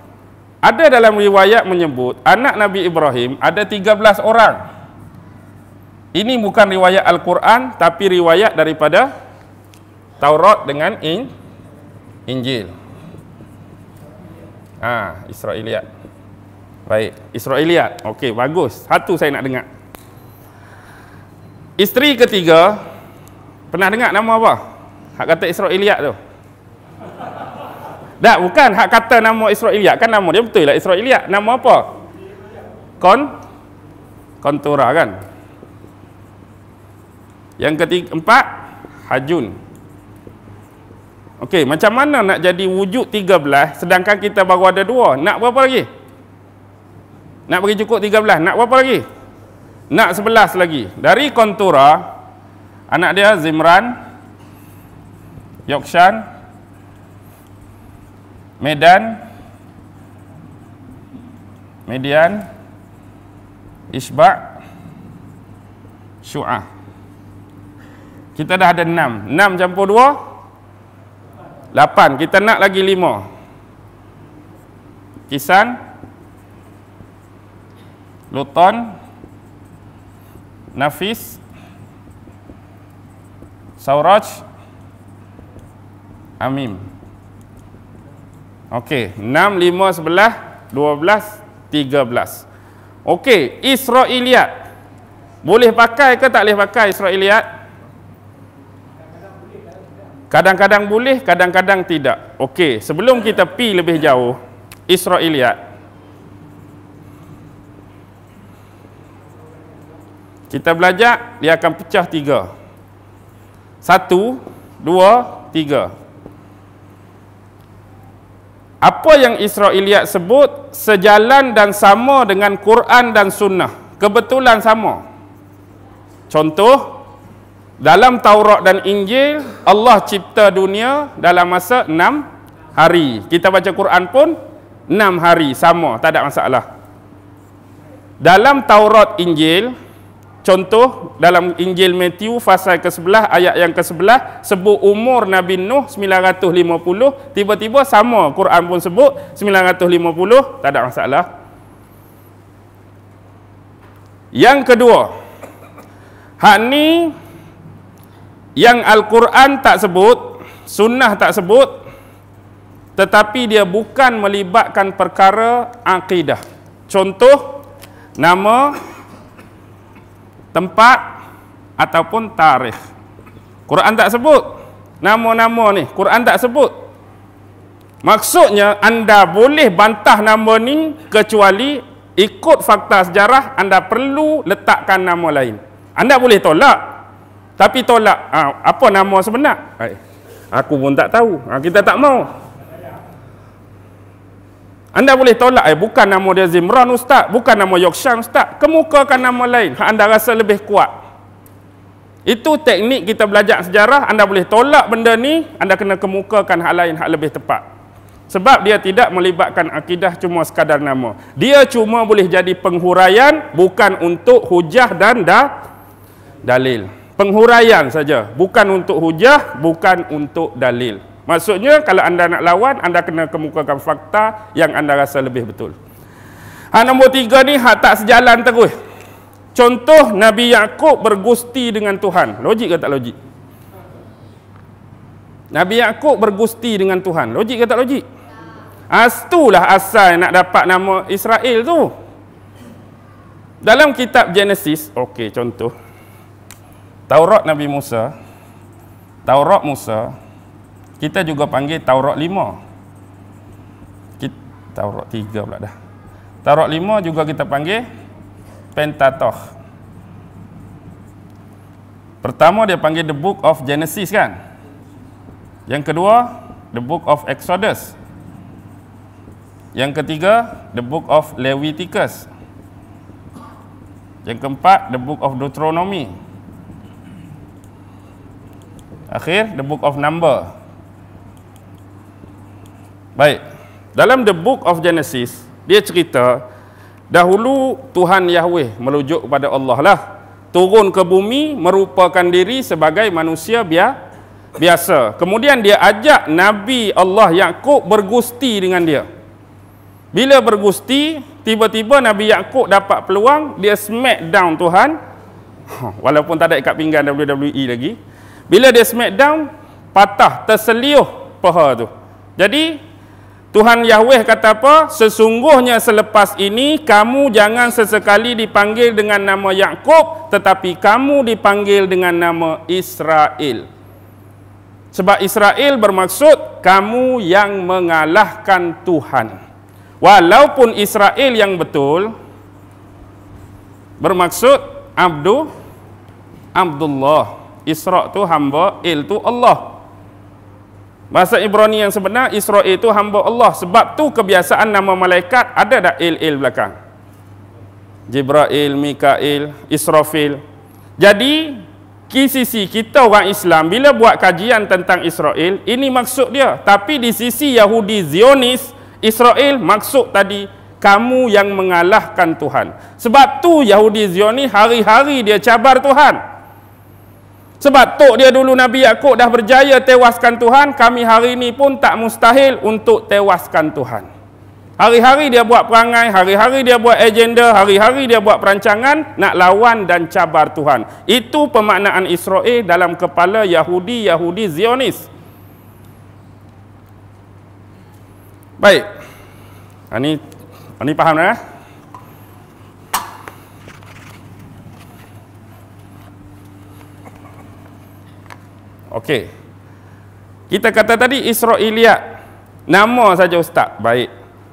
ada dalam riwayat menyebut anak Nabi Ibrahim ada 13 orang. Ini bukan riwayat Al-Quran tapi riwayat daripada Taurat dengan In Injil. Ah, ha, Israiliyat. Baik, Israiliyat. Okey, bagus. Satu saya nak dengar. Isteri ketiga Pernah dengar nama apa? Hak kata Israeliat tu Tak bukan hak kata nama Israeliat Kan nama dia betul lah Israeliat Nama apa? Kon Kontura kan Yang ketiga Empat Hajun Okey, macam mana nak jadi wujud tiga 13 sedangkan kita baru ada dua. Nak berapa lagi? Nak pergi cukup tiga 13, nak berapa lagi? Nak sebelas lagi. Dari Kontura, anak dia Zimran, Yokshan, Medan, Median, Ishbak, Syuah. Kita dah ada enam. Enam campur dua? Lapan. Kita nak lagi lima. Kisan, Luton, Luton, Nafis Sauraj Amim Okey 6 5 11 12 13 Okey Israiliyat boleh pakai ke tak boleh pakai Israiliyat Kadang-kadang boleh, kadang-kadang tidak. Okey, sebelum kita pi lebih jauh, Israiliyat. Kita belajar, dia akan pecah tiga. Satu, dua, tiga. Apa yang Israeliat sebut sejalan dan sama dengan Quran dan Sunnah. Kebetulan sama. Contoh, dalam Taurat dan Injil, Allah cipta dunia dalam masa enam hari. Kita baca Quran pun enam hari sama, tak ada masalah. Dalam Taurat Injil, Contoh dalam Injil Matthew pasal ke-11 ayat yang ke-11 sebut umur Nabi Nuh 950 tiba-tiba sama Quran pun sebut 950 tak ada masalah. Yang kedua, hak ni yang Al-Quran tak sebut, sunnah tak sebut tetapi dia bukan melibatkan perkara akidah. Contoh nama tempat ataupun tarikh. Quran tak sebut nama-nama ni, Quran tak sebut. Maksudnya anda boleh bantah nama ni kecuali ikut fakta sejarah anda perlu letakkan nama lain. Anda boleh tolak. Tapi tolak ah, apa nama sebenar? Aku pun tak tahu. Ah, kita tak mau. Anda boleh tolak eh bukan nama dia Zimran ustaz, bukan nama Yoksham ustaz, kemukakan nama lain. Hak anda rasa lebih kuat. Itu teknik kita belajar sejarah, anda boleh tolak benda ni, anda kena kemukakan hak lain hak lebih tepat. Sebab dia tidak melibatkan akidah cuma sekadar nama. Dia cuma boleh jadi penghuraian bukan untuk hujah dan da dalil. Penghuraian saja, bukan untuk hujah, bukan untuk dalil. Maksudnya kalau anda nak lawan, anda kena kemukakan fakta yang anda rasa lebih betul. Hak nombor tiga ni hak tak sejalan terus. Contoh Nabi Yakub bergusti dengan Tuhan. Logik ke tak logik? Nabi Yakub bergusti dengan Tuhan. Logik ke tak logik? Ya. Astulah asal nak dapat nama Israel tu. Dalam kitab Genesis, okey contoh. Taurat Nabi Musa. Taurat Musa, kita juga panggil Taurat 5. Taurat tiga pula dah. Taurat lima juga kita panggil Pentatoh. Pertama dia panggil The Book of Genesis kan? Yang kedua, The Book of Exodus. Yang ketiga, The Book of Leviticus. Yang keempat, The Book of Deuteronomy. Akhir, The Book of Numbers. Baik. Dalam the book of Genesis, dia cerita dahulu Tuhan Yahweh merujuk kepada Allah lah. Turun ke bumi merupakan diri sebagai manusia biasa. Kemudian dia ajak Nabi Allah Yakub bergusti dengan dia. Bila bergusti, tiba-tiba Nabi Yakub dapat peluang, dia smack down Tuhan. Walaupun tak ada ikat pinggan WWE lagi. Bila dia smack down, patah, terseliuh peha tu. Jadi, Tuhan Yahweh kata apa? Sesungguhnya selepas ini kamu jangan sesekali dipanggil dengan nama Yakub tetapi kamu dipanggil dengan nama Israel. Sebab Israel bermaksud kamu yang mengalahkan Tuhan. Walaupun Israel yang betul bermaksud Abdul Abdullah. Isra tu hamba, il tu Allah. Bahasa Ibrani yang sebenar Israel itu hamba Allah sebab tu kebiasaan nama malaikat ada dak il-il belakang. Jibril, Mikail, Israfil. Jadi di sisi kita orang Islam bila buat kajian tentang Israel ini maksud dia tapi di sisi Yahudi Zionis Israel maksud tadi kamu yang mengalahkan Tuhan. Sebab tu Yahudi Zionis hari-hari dia cabar Tuhan. Sebab tok dia dulu Nabi Yakub dah berjaya tewaskan Tuhan, kami hari ini pun tak mustahil untuk tewaskan Tuhan. Hari-hari dia buat perangai, hari-hari dia buat agenda, hari-hari dia buat perancangan nak lawan dan cabar Tuhan. Itu pemaknaan Israel dalam kepala Yahudi-Yahudi Zionis. Baik. Ini, ah, ini ah, faham tak? Eh? Okey. Kita kata tadi Israiliyat. Nama saja ustaz. Baik.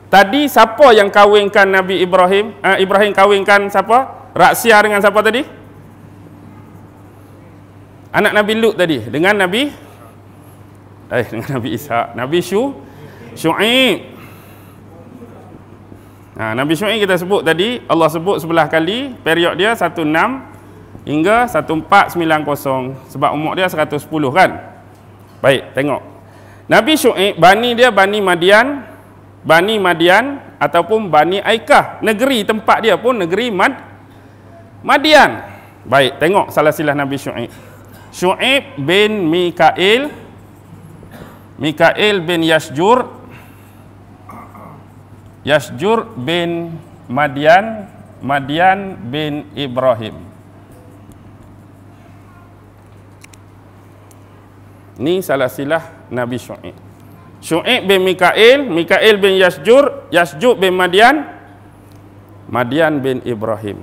Tadi siapa yang kahwinkan Nabi Ibrahim? Eh, Ibrahim kahwinkan siapa? Raksia dengan siapa tadi? Anak Nabi Lut tadi dengan Nabi eh dengan Nabi Isa, Nabi Syu Syuaib. Ha, ah, Nabi Syuaib kita sebut tadi, Allah sebut sebelah kali, period dia hingga 1490 sebab umur dia 110 kan. Baik, tengok. Nabi Syu'ib bani dia bani Madian, bani Madian ataupun bani Aikah. Negeri tempat dia pun negeri Mad Madian. Baik, tengok salah silah Nabi Syu'ib. Syu'ib bin Mikail Mikail bin Yasjur Yasjur bin Madian Madian bin Ibrahim Ni salah silah Nabi Syu'ib. Syu'ib bin Mikail, Mikail bin Yasjur, Yasjub bin Madian, Madian bin Ibrahim.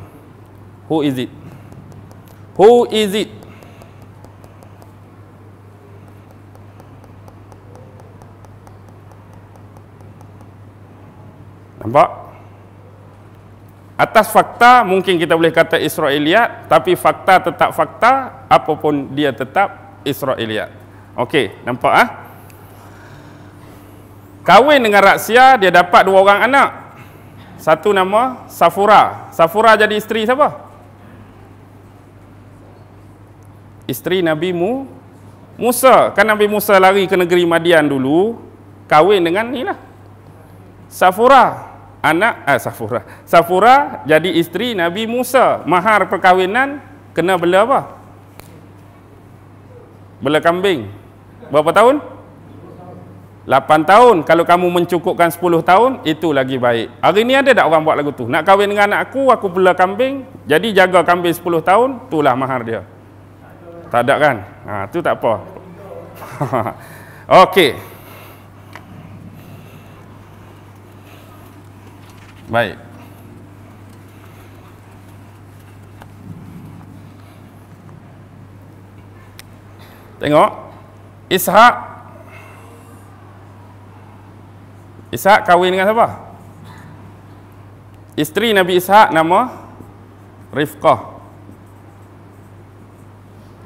Who is it? Who is it? Nampak? Atas fakta mungkin kita boleh kata Israeliat, tapi fakta tetap fakta, apapun dia tetap Israeliat. Okey, nampak ah? Ha? Kahwin dengan Raksia, dia dapat dua orang anak. Satu nama Safura. Safura jadi isteri siapa? Isteri Nabi Mu Musa. Kan Nabi Musa lari ke negeri Madian dulu, Kawin dengan ni lah. Safura. Anak ah Safura. Safura jadi isteri Nabi Musa. Mahar perkahwinan kena bela apa? Bela kambing berapa tahun? 8 tahun. Kalau kamu mencukupkan 10 tahun, itu lagi baik. Hari ni ada tak orang buat lagu tu? Nak kahwin dengan anak aku, aku pula kambing. Jadi jaga kambing 10 tahun, itulah mahar dia. Tak ada kan? Ha, tu tak apa. Okey. Baik. Tengok. Ishak Ishak kahwin dengan siapa? Isteri Nabi Ishak nama Rifqah.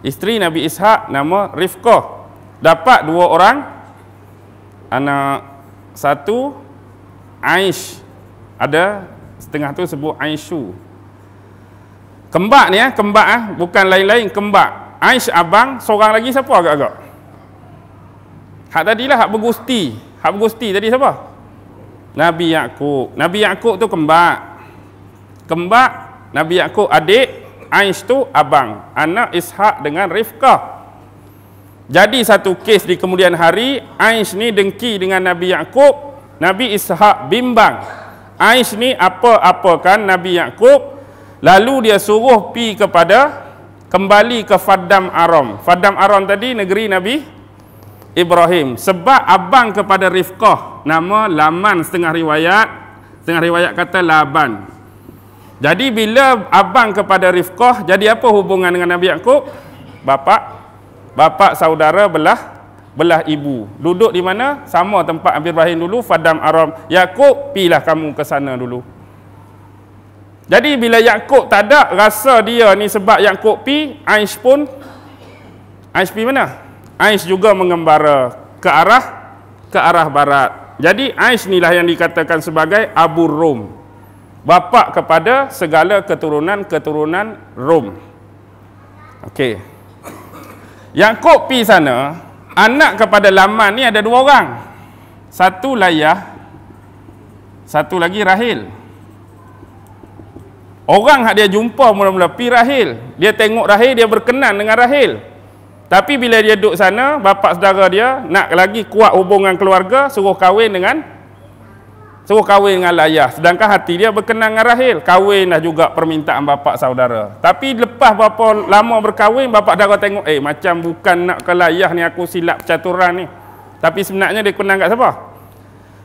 Isteri Nabi Ishak nama Rifqah. Dapat dua orang anak. Satu Aish. Ada setengah tu sebut Aishu. Kembak ni ya, kembak ah, bukan lain-lain kembak. Aish abang, seorang lagi siapa agak-agak? Hak tadi lah, hak bergusti. Hak bergusti tadi siapa? Nabi Yaakob. Nabi Yaakob tu kembar. Kembar Nabi Yaakob adik, Aish tu abang. Anak Ishak dengan Rifqah. Jadi satu kes di kemudian hari, Aish ni dengki dengan Nabi Yaakob, Nabi Ishak bimbang. Aish ni apa-apakan Nabi Yaakob, lalu dia suruh pi kepada kembali ke Faddam Aram. Faddam Aram tadi negeri Nabi Ibrahim sebab abang kepada Rifqah nama Laman setengah riwayat setengah riwayat kata Laban jadi bila abang kepada Rifqah jadi apa hubungan dengan Nabi Yaakob bapa bapa saudara belah belah ibu duduk di mana sama tempat Amir Ibrahim dulu Fadam Aram Yaakob pilah kamu ke sana dulu jadi bila Yaakob tak ada rasa dia ni sebab Yaakob pi Aish pun Aish pi mana Ais juga mengembara ke arah ke arah barat. Jadi Ais inilah yang dikatakan sebagai Abu Rum. Bapa kepada segala keturunan-keturunan Rum. Okey. Yang Kopi sana, anak kepada Laman ni ada dua orang. Satu Layah, satu lagi Rahil. Orang hak dia jumpa mula-mula pi Rahil. Dia tengok Rahil, dia berkenan dengan Rahil. Tapi bila dia duduk sana, bapa saudara dia nak lagi kuat hubungan keluarga, suruh kahwin dengan suruh kahwin dengan ayah. Sedangkan hati dia berkenan dengan Rahil. Kahwin lah juga permintaan bapa saudara. Tapi lepas berapa lama berkahwin, bapa saudara tengok, eh macam bukan nak ke layah ni aku silap caturan ni. Tapi sebenarnya dia kenang kat siapa?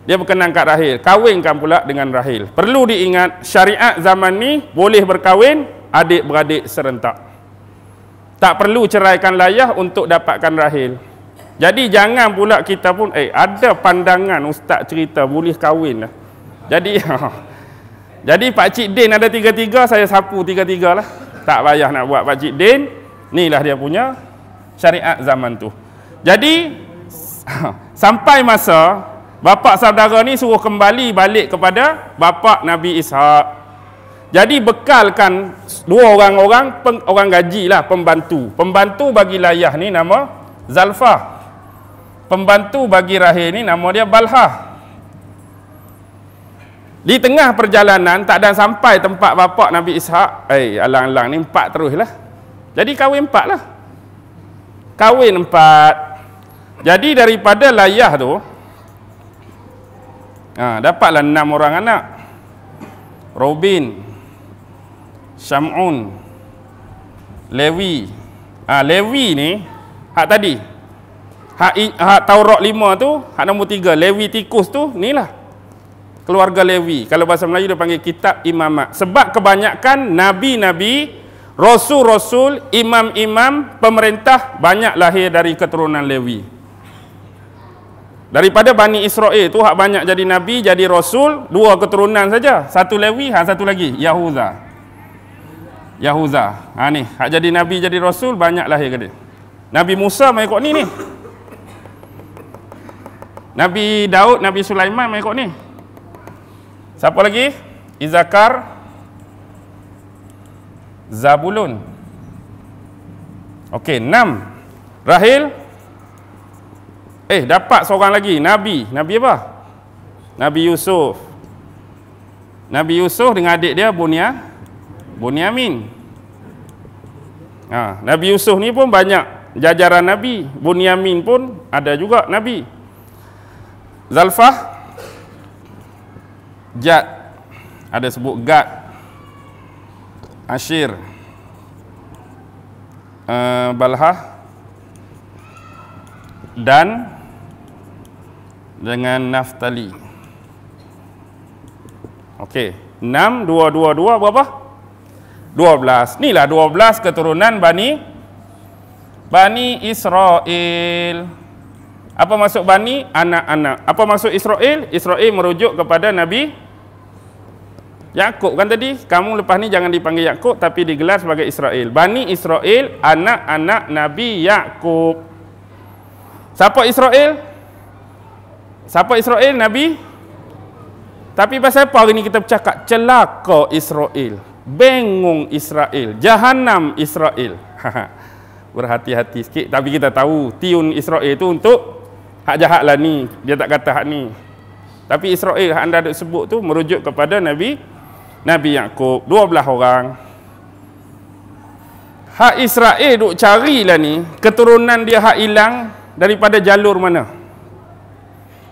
Dia berkenan kat Rahil. Kahwinkan pula dengan Rahil. Perlu diingat, syariat zaman ni boleh berkahwin adik-beradik serentak tak perlu ceraikan layah untuk dapatkan rahil. Jadi jangan pula kita pun eh ada pandangan ustaz cerita boleh kahwin lah. Jadi Jadi Pak Cik Din ada tiga-tiga saya sapu tiga-tiga lah. Tak payah nak buat Pak Cik Din. Inilah dia punya syariat zaman tu. Jadi sampai masa bapa saudara ni suruh kembali balik kepada bapa Nabi Ishaq. Jadi bekalkan dua orang-orang peng, orang gaji lah pembantu. Pembantu bagi layah ni nama Zalfa. Pembantu bagi rahir ni nama dia Balha. Di tengah perjalanan tak ada sampai tempat bapak Nabi Ishaq Eh alang-alang ni empat terus lah. Jadi kahwin empat lah. Kahwin empat. Jadi daripada layah tu. Ha, dapatlah enam orang anak. Robin. Robin. Syam'un Lewi ha, ah, Lewi ni Hak tadi Hak, hak Taurat lima tu Hak nombor tiga Lewi tikus tu Ni lah Keluarga Lewi Kalau bahasa Melayu dia panggil kitab imamat Sebab kebanyakan Nabi-Nabi Rasul-Rasul Imam-imam Pemerintah Banyak lahir dari keturunan Lewi Daripada Bani Israel tu Hak banyak jadi Nabi Jadi Rasul Dua keturunan saja Satu Lewi satu lagi Yahudah Yahuza. Ha ni, hak jadi nabi jadi rasul banyak lahir ke dia. Nabi Musa mai kok ni ni. Nabi Daud, Nabi Sulaiman mai kok ni. Siapa lagi? Izakar Zabulun. Okey, enam. Rahil Eh, dapat seorang lagi. Nabi. Nabi apa? Nabi Yusuf. Nabi Yusuf dengan adik dia, Bunia. Bunyamin. Ha, Nabi Yusuf ni pun banyak jajaran Nabi. Bunyamin pun ada juga Nabi. Zalfah Jad ada sebut Gad Ashir uh, Balhah dan dengan Naftali. Okey, 6 2 2 2 berapa? 12. Inilah 12 keturunan Bani Bani Israel. Apa maksud Bani? Anak-anak. Apa maksud Israel? Israel merujuk kepada Nabi Yakub kan tadi? Kamu lepas ni jangan dipanggil Yakub tapi digelar sebagai Israel. Bani Israel anak-anak Nabi Yakub. Siapa Israel? Siapa Israel Nabi? Tapi pasal apa hari ni kita bercakap celaka Israel? bengong Israel, jahanam Israel. Berhati-hati sikit tapi kita tahu tiun Israel itu untuk hak jahat lah ni. Dia tak kata hak ni. Tapi Israel hak anda sebut tu merujuk kepada Nabi Nabi Yaakob, belah orang. Hak Israel duk lah ni, keturunan dia hak hilang daripada jalur mana.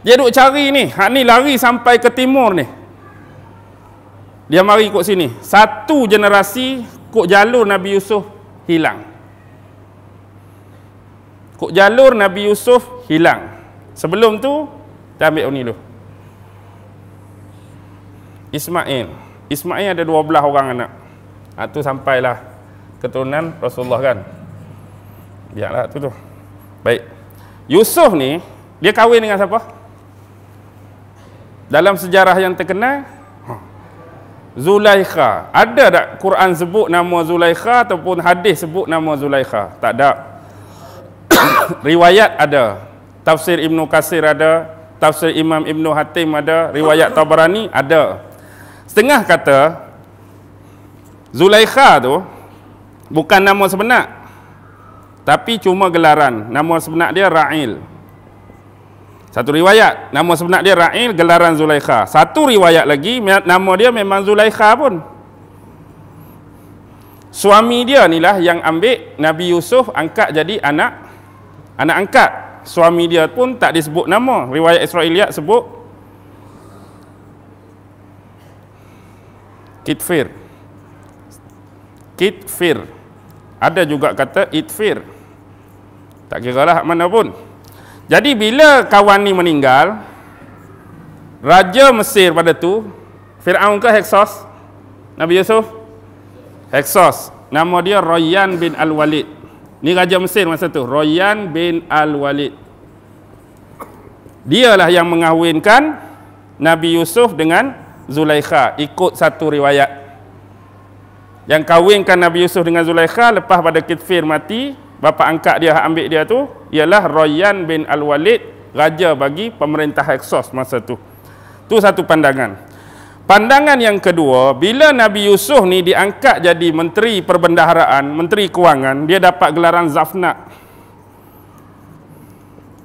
Dia duk cari ni, hak ni lari sampai ke timur ni. Dia mari kok sini. Satu generasi kok jalur Nabi Yusuf hilang. Kok jalur Nabi Yusuf hilang. Sebelum tu, kita ambil ini dulu. Ismail. Ismail ada dua belah orang anak. Itu ah, sampailah keturunan Rasulullah kan. Biarlah tu tu. Baik. Yusuf ni, dia kahwin dengan siapa? Dalam sejarah yang terkenal, Zulaikha. Ada tak Quran sebut nama Zulaikha ataupun hadis sebut nama Zulaikha? Tak ada. riwayat ada. Tafsir Ibnu Qasir ada, tafsir Imam Ibnu Hatim ada, riwayat Tabarani ada. Setengah kata Zulaikha tu bukan nama sebenar. Tapi cuma gelaran. Nama sebenar dia Ra'il. Satu riwayat nama sebenar dia Ra'il gelaran Zulaikha. Satu riwayat lagi nama dia memang Zulaikha pun. Suami dia inilah yang ambil Nabi Yusuf angkat jadi anak anak angkat. Suami dia pun tak disebut nama. Riwayat Israiliyat sebut Kitfir. Kitfir. Ada juga kata Itfir. Tak kira lah mana pun. Jadi bila kawan ni meninggal, raja Mesir pada tu, Firaun ke Heksos, Nabi Yusuf? Heksos, Nama dia Royan bin Al-Walid. Ni raja Mesir masa tu, Royan bin Al-Walid. Dialah yang mengahwinkan Nabi Yusuf dengan Zulaikha ikut satu riwayat. Yang kahwinkan Nabi Yusuf dengan Zulaikha lepas pada kitfir mati, bapa angkat dia ambil dia tu ialah Royan bin Al-Walid raja bagi pemerintah Hexos masa tu. Tu satu pandangan. Pandangan yang kedua, bila Nabi Yusuf ni diangkat jadi menteri perbendaharaan, menteri kewangan, dia dapat gelaran Zafna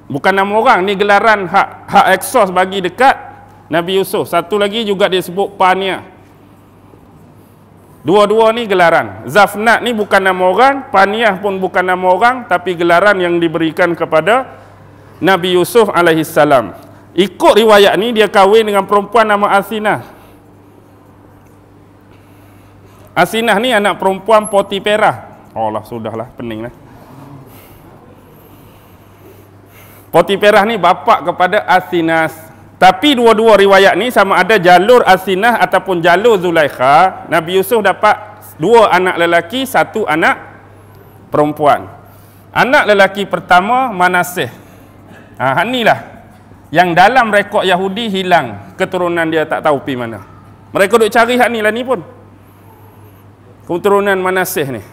Bukan nama orang, ni gelaran hak hak Hexos bagi dekat Nabi Yusuf. Satu lagi juga dia sebut Pania. Dua-dua ni gelaran. Zafnat ni bukan nama orang, Paniah pun bukan nama orang, tapi gelaran yang diberikan kepada Nabi Yusuf alaihi salam. Ikut riwayat ni dia kahwin dengan perempuan nama Asinah. Asinah ni anak perempuan Potiperah. Oh lah, sudahlah, peninglah. lah. Potiperah ni bapa kepada Asinas. Tapi dua-dua riwayat ni sama ada jalur Asinah ataupun jalur Zulaikha, Nabi Yusuf dapat dua anak lelaki, satu anak perempuan. Anak lelaki pertama Manasseh. Ah ha, inilah yang dalam rekod Yahudi hilang, keturunan dia tak tahu pi mana. Mereka duk cari hak ni lah ni pun. Keturunan Manasseh ni.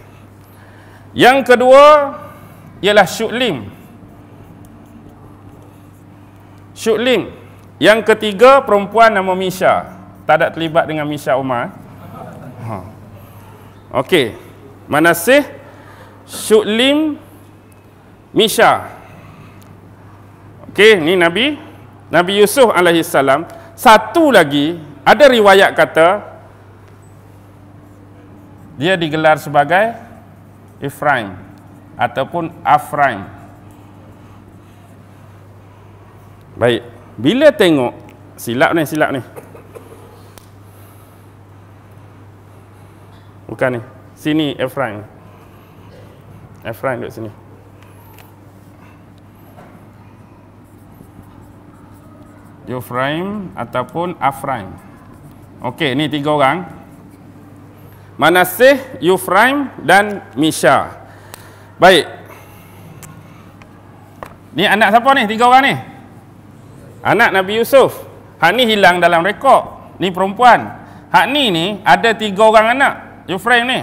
Yang kedua ialah Syu'lim. Syu'lim. Yang ketiga perempuan nama Misha. Tak ada terlibat dengan Misha Umar. Ha. Okey. Manasih Syuklim Misha. Okey, ni Nabi Nabi Yusuf alaihi salam. Satu lagi ada riwayat kata dia digelar sebagai Ifraim ataupun Afraim. Baik. Bila tengok silap ni silap ni. Bukan ni. Sini Efrain. Efrain duduk sini. Yofraim ataupun Afrain Okey, ni tiga orang. Manasseh, Yufraim dan Misha. Baik. Ni anak siapa ni? Tiga orang ni? Anak Nabi Yusuf. Hak ni hilang dalam rekod. Ni perempuan. Hak ni ni ada tiga orang anak. Yufrain ni.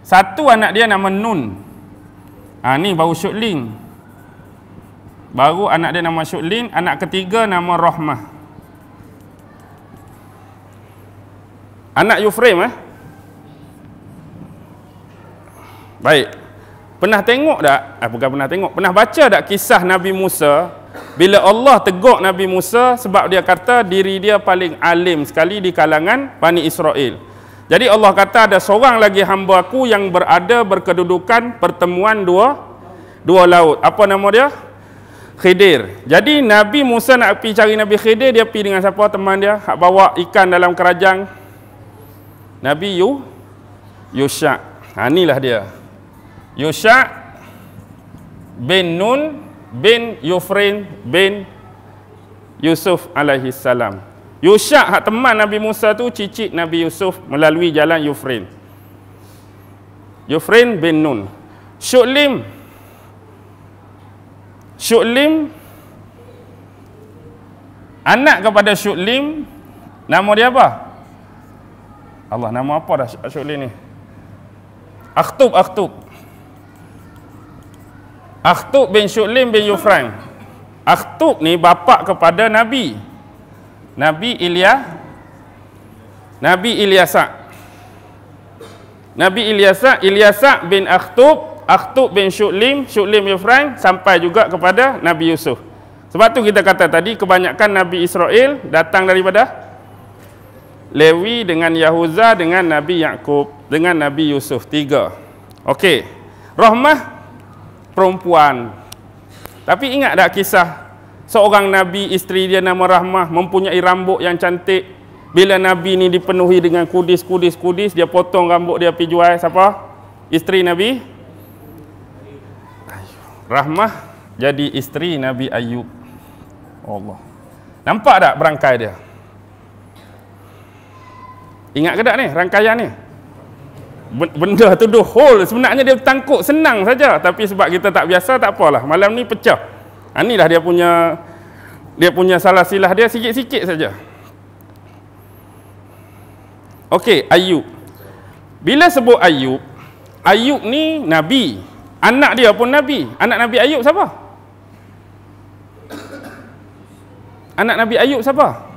Satu anak dia nama Nun. Ha, ni baru Syuklin. Baru anak dia nama Syuklin. Anak ketiga nama Rahmah. Anak Yufrain eh? Baik. Pernah tengok tak? Eh, bukan pernah tengok. Pernah baca tak kisah Nabi Musa bila Allah tegur Nabi Musa sebab dia kata diri dia paling alim sekali di kalangan Bani Israel. Jadi Allah kata ada seorang lagi hamba aku yang berada berkedudukan pertemuan dua dua laut. Apa nama dia? Khidir. Jadi Nabi Musa nak pergi cari Nabi Khidir, dia pergi dengan siapa teman dia? Hak bawa ikan dalam kerajang. Nabi Yu Yusha. Ha inilah dia. Yusha bin Nun bin Yufrin bin Yusuf alaihi salam. Yusha, hak teman Nabi Musa tu cicit Nabi Yusuf melalui jalan Yufrin. Yufrin bin Nun. Syu'lim Syu'lim anak kepada Syu'lim nama dia apa? Allah nama apa dah Syu'lim ni? Akhtub Akhtub Akhtub bin Syuklim bin Yufran Akhtub ni bapa kepada Nabi Nabi Ilya Nabi Ilyasa Nabi Ilyasa Ilyasa bin Akhtub Akhtub bin Syuklim Syuklim Yufran sampai juga kepada Nabi Yusuf sebab tu kita kata tadi kebanyakan Nabi Israel datang daripada Lewi dengan Yahuzah dengan Nabi Yakub dengan Nabi Yusuf tiga. Okey. Rahmah perempuan. Tapi ingat tak kisah seorang Nabi, isteri dia nama Rahmah, mempunyai rambut yang cantik. Bila Nabi ni dipenuhi dengan kudis, kudis, kudis, dia potong rambut dia pergi jual. Siapa? Isteri Nabi? Rahmah jadi isteri Nabi Ayub. Allah. Nampak tak berangkai dia? Ingat ke tak ni rangkaian ni? benda tu tu whole sebenarnya dia tangkuk senang saja tapi sebab kita tak biasa tak apalah malam ni pecah ha, inilah dia punya dia punya salah silah dia sikit-sikit saja Okey, Ayub bila sebut Ayub Ayub ni Nabi anak dia pun Nabi anak Nabi Ayub siapa? anak Nabi Ayub siapa?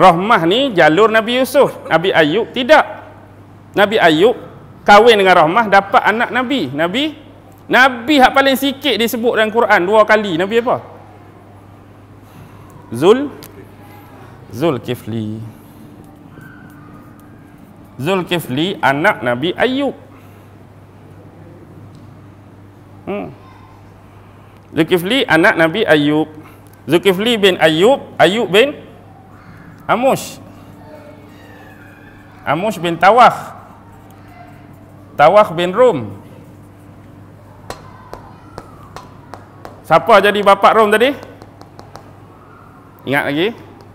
Rahmah ni jalur Nabi Yusuf. Nabi Ayub tidak. Nabi Ayub kahwin dengan Rahmah dapat anak Nabi. Nabi Nabi hak paling sikit disebut dalam Quran dua kali. Nabi apa? Zul Zulkifli. Zulkifli anak Nabi Ayub. Hmm. Zulkifli anak Nabi Ayub. Zulkifli bin Ayub, Ayub bin Amush Amush bin Tawah Tawah bin Rum Siapa jadi bapa Rum tadi? Ingat lagi?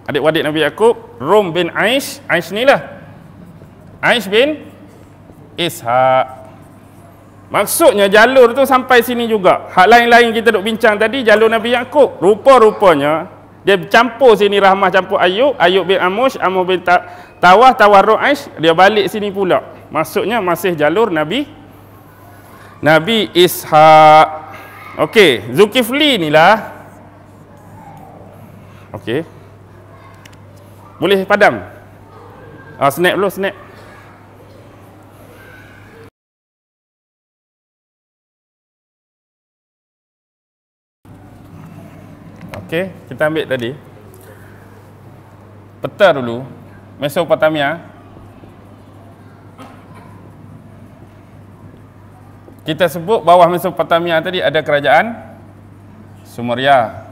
adik wadik Nabi Yaakob Rum bin Aish Aish ni lah Aish bin Ishak Maksudnya jalur tu sampai sini juga Hak lain-lain kita duk bincang tadi Jalur Nabi Yaakob Rupa-rupanya dia campur sini Rahmah campur Ayub, Ayub bin Amus, Amu bin Ta Tawah, Tawah Ru'aish, dia balik sini pula. Maksudnya masih jalur Nabi Nabi Ishaq. Okey, Zulkifli ni lah. Okey. Boleh padam? Ah, snap dulu, snap. Okey, kita ambil tadi. Peta dulu Mesopotamia. Kita sebut bawah Mesopotamia tadi ada kerajaan Sumeria.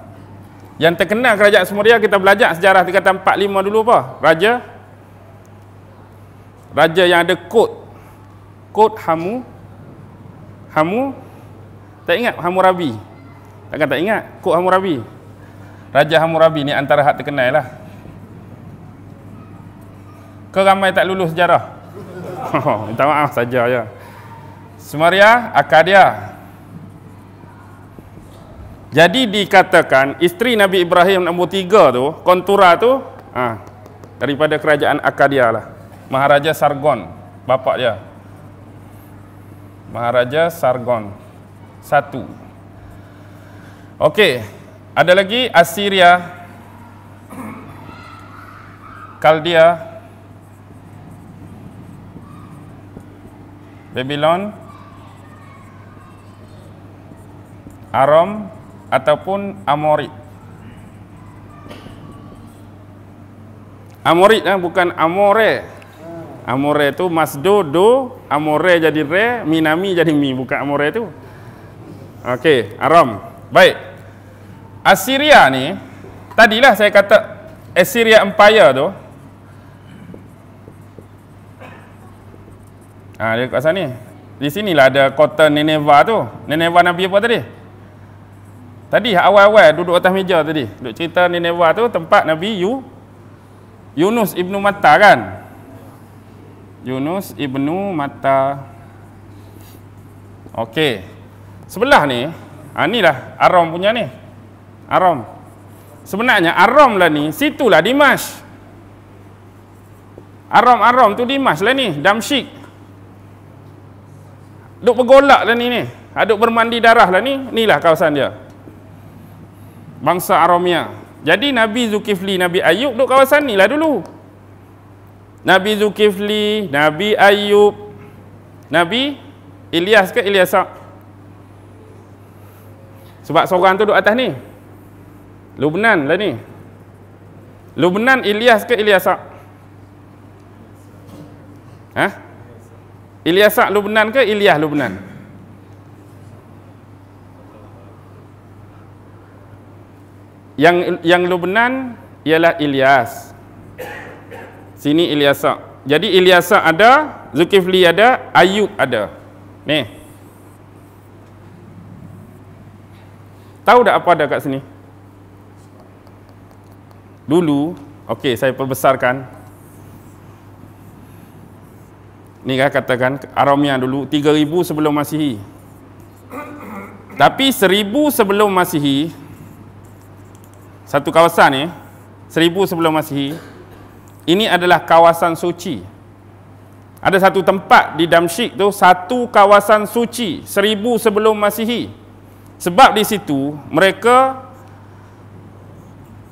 Yang terkenal kerajaan Sumeria kita belajar sejarah dekat 45 dulu apa? Raja Raja yang ada kod kod Hamu Hamu tak ingat Hamurabi. Takkan tak ingat kod Hamurabi. Raja Hammurabi ni antara hak terkenal lah Kau ramai tak lulus sejarah Minta maaf saja ya. Sumeria, Akadia Jadi dikatakan Isteri Nabi Ibrahim nombor tiga tu Kontura tu ah, Daripada kerajaan Akadia lah Maharaja Sargon bapa dia Maharaja Sargon Satu Okey, ada lagi Assyria, Kaldia, Babylon, Aram ataupun Amori. Amori eh, bukan Amore. Amore itu masdo do, Amore jadi re, minami jadi mi, bukan Amore itu. Okey, Aram. Baik. Assyria ni tadilah saya kata Assyria Empire tu. Ah ha, dia kat sini. Di sinilah ada kota Nineveh tu. Nineveh Nabi apa tadi? Tadi awal-awal duduk atas meja tadi, duk cerita Nineveh tu tempat Nabi Yu Yunus Ibnu Matta kan? Yunus Ibnu Mata. Okey. Sebelah ni, ah ha, inilah Aram punya ni. Aram. Sebenarnya Aram lah ni, situlah Dimash. Aram Aram tu Dimash lah ni, Damsyik. Duk bergolak lah ni ni. Aduk ha, bermandi darah lah ni, inilah kawasan dia. Bangsa Aramia. Jadi Nabi Zulkifli, Nabi Ayub duk kawasan ni lah dulu. Nabi Zulkifli, Nabi Ayub, Nabi Ilyas ke Ilyasak? Sebab seorang tu duduk atas ni. Lubnan lah ni. Lubnan Ilyas ke Ilyasa? Ha? Ilyasa Lubnan ke Ilyah Lubnan? Yang yang Lubnan ialah Ilyas. Sini Ilyasa. Jadi Ilyasa ada, Zulkifli ada, Ayub ada. Ni. Tahu tak apa ada kat sini? dulu okey saya perbesarkan ni kan katakan Aramia dulu 3000 sebelum Masihi tapi 1000 sebelum Masihi satu kawasan ni 1000 sebelum Masihi ini adalah kawasan suci ada satu tempat di Damsyik tu satu kawasan suci 1000 sebelum Masihi sebab di situ mereka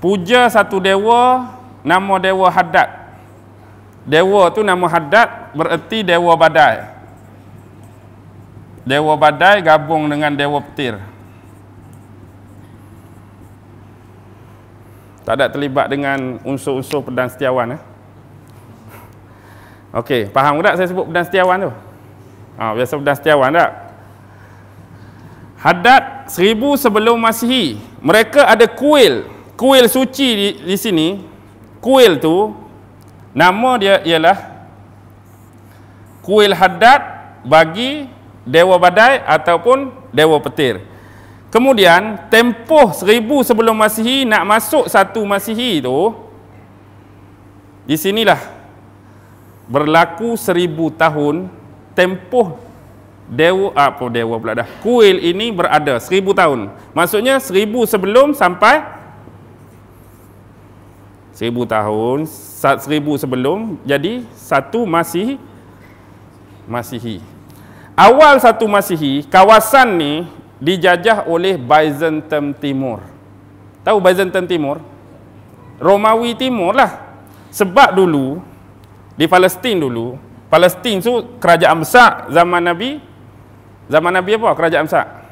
puja satu dewa nama dewa hadat dewa tu nama hadat bererti dewa badai dewa badai gabung dengan dewa petir tak ada terlibat dengan unsur-unsur pedang setiawan eh? Okey, faham tak saya sebut pedang setiawan tu? Ha, biasa pedang setiawan tak? hadat seribu sebelum masihi. Mereka ada kuil kuil suci di, di sini, kuil tu nama dia ialah Kuil hadat bagi Dewa Badai ataupun Dewa Petir. Kemudian tempoh seribu sebelum Masihi nak masuk satu Masihi tu di sinilah berlaku seribu tahun tempoh Dewa ah, apa Dewa pula dah. Kuil ini berada seribu tahun. Maksudnya seribu sebelum sampai seribu tahun seribu sebelum jadi satu masih masihi awal satu masihi kawasan ni dijajah oleh Byzantium Timur tahu Byzantium Timur Romawi Timur lah sebab dulu di Palestin dulu Palestin tu kerajaan besar zaman Nabi zaman Nabi apa kerajaan besar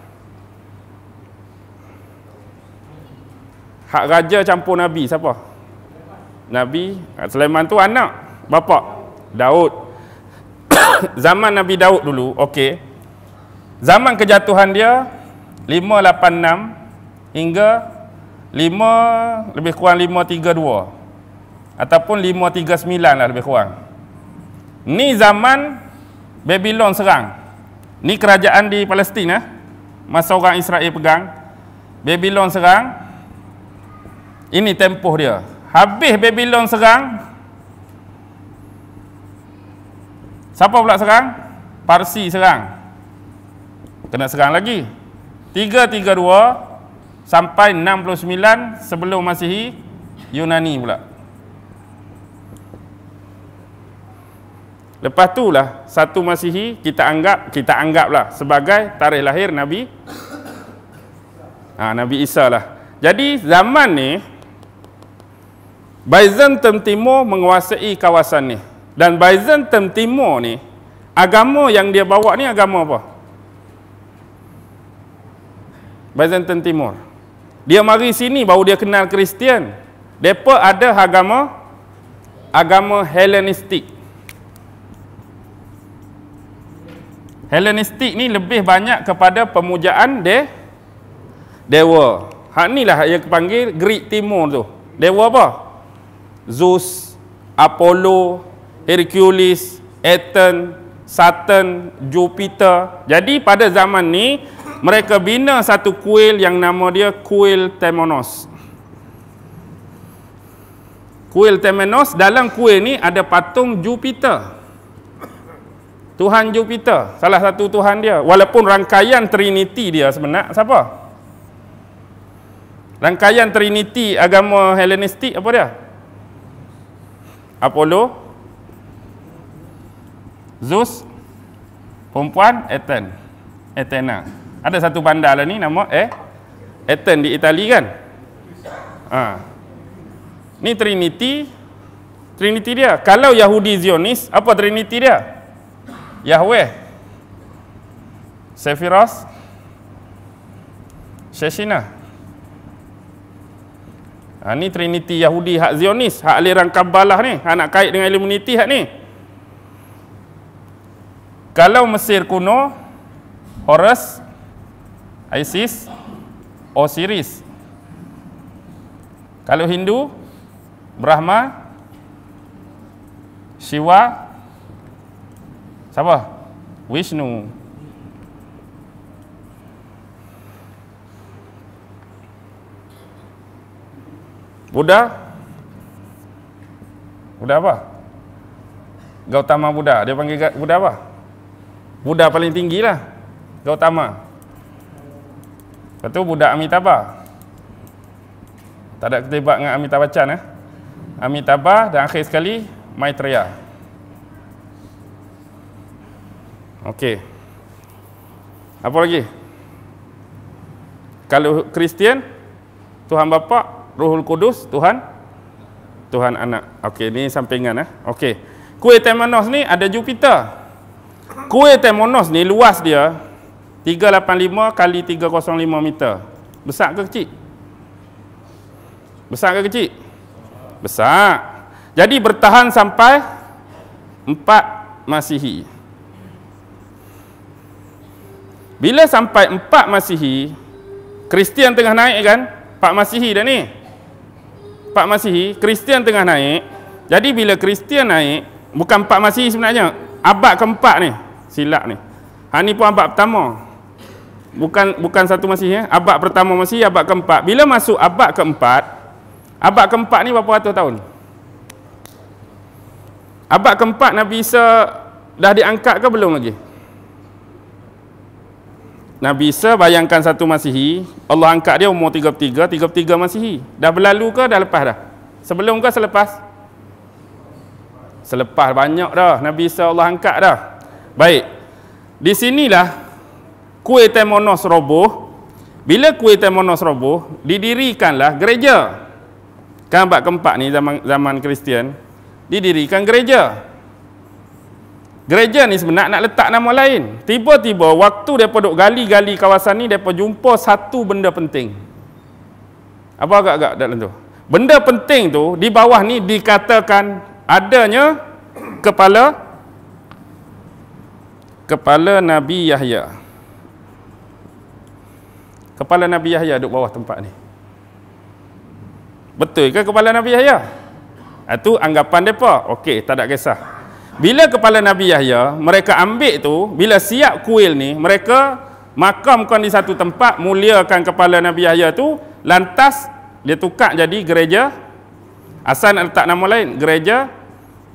hak raja campur Nabi siapa Nabi ah, Sulaiman tu anak bapa Daud. zaman Nabi Daud dulu, okey. Zaman kejatuhan dia 586 hingga 5 lebih kurang 532 ataupun 539 lah lebih kurang. Ni zaman Babylon serang. Ni kerajaan di Palestin eh. Masa orang Israel pegang Babylon serang. Ini tempoh dia. Habis Babylon serang Siapa pula serang? Parsi serang Kena serang lagi 332 Sampai 69 Sebelum Masihi Yunani pula Lepas tu lah Satu Masihi Kita anggap Kita anggap lah Sebagai tarikh lahir Nabi ha, Nabi Isa lah Jadi zaman ni Byzantium Timur menguasai kawasan ni. Dan Byzantium Timur ni, agama yang dia bawa ni agama apa? Byzantium Timur. Dia mari sini baru dia kenal Kristian. Depa ada agama agama Hellenistik. Hellenistik ni lebih banyak kepada pemujaan de dewa. Hak ni lah yang dipanggil Greek Timur tu. Dewa apa? Zeus, Apollo, Hercules, Aten, Saturn, Jupiter. Jadi pada zaman ni mereka bina satu kuil yang nama dia Kuil Temenos. Kuil Temenos dalam kuil ni ada patung Jupiter. Tuhan Jupiter, salah satu tuhan dia. Walaupun rangkaian Trinity dia sebenarnya siapa? Rangkaian Trinity agama Helenistik apa dia? Apollo Zeus perempuan Athen Athena ada satu bandar lah ni nama eh Athen di Itali kan ha. ni Trinity Trinity dia kalau Yahudi Zionis apa Trinity dia Yahweh Sephiroth Sheshinah Ha, ni Trinity Yahudi hak Zionis, hak aliran Kabbalah ni, hak nak kait dengan Illuminati hak ni. Kalau Mesir kuno, Horus, Isis, Osiris. Kalau Hindu, Brahma, Shiva, siapa? Wisnu. Buddha? Buddha apa? Gautama Buddha. Dia panggil Buddha apa? Buddha paling tinggi lah. Gautama. Lepas tu Buddha Amitabha. Tak ada ketibat dengan Amitabha Chan eh. Amitabha dan akhir sekali Maitreya. Okey. Apa lagi? Kalau Kristian, Tuhan Bapak, Ruhul Kudus, Tuhan Tuhan anak. Okey, ni sampingan eh. Okey. kue Temenos ni ada Jupiter. Kue Temenos ni luas dia 385 kali 305 meter. Besar ke kecil? Besar ke kecil? Besar. Jadi bertahan sampai 4 Masihi. Bila sampai 4 Masihi, Kristian tengah naik kan? 4 Masihi dah ni. Pak Masihi, Kristian tengah naik. Jadi bila Kristian naik, bukan Pak Masihi sebenarnya. Abad keempat ni, silap ni. Ha ni pun abad pertama. Bukan bukan satu Masihi ya. Abad pertama Masihi, abad keempat. Bila masuk abad keempat, abad keempat ni berapa ratus tahun? Abad keempat Nabi Isa dah diangkat ke belum lagi? Nabi Isa bayangkan satu Masihi, Allah angkat dia umur 33, 33 Masihi. Dah berlalu ke dah lepas dah? Sebelum ke selepas? Selepas banyak dah Nabi Isa Allah angkat dah. Baik. Di sinilah kuil Temonos roboh. Bila kuil Temonos roboh, didirikanlah gereja. Kan abad keempat ni zaman zaman Kristian, didirikan gereja. Gereja ni sebenarnya nak letak nama lain. Tiba-tiba waktu dia duk gali-gali kawasan ni, mereka jumpa satu benda penting. Apa agak-agak dalam tu? Benda penting tu, di bawah ni dikatakan adanya kepala kepala Nabi Yahya. Kepala Nabi Yahya duduk bawah tempat ni. Betul ke kepala Nabi Yahya? Itu anggapan mereka. Okey, tak ada kisah. Bila kepala Nabi Yahya, mereka ambil tu, bila siap kuil ni, mereka makamkan di satu tempat, muliakan kepala Nabi Yahya tu, lantas dia tukar jadi gereja, asal nak letak nama lain, gereja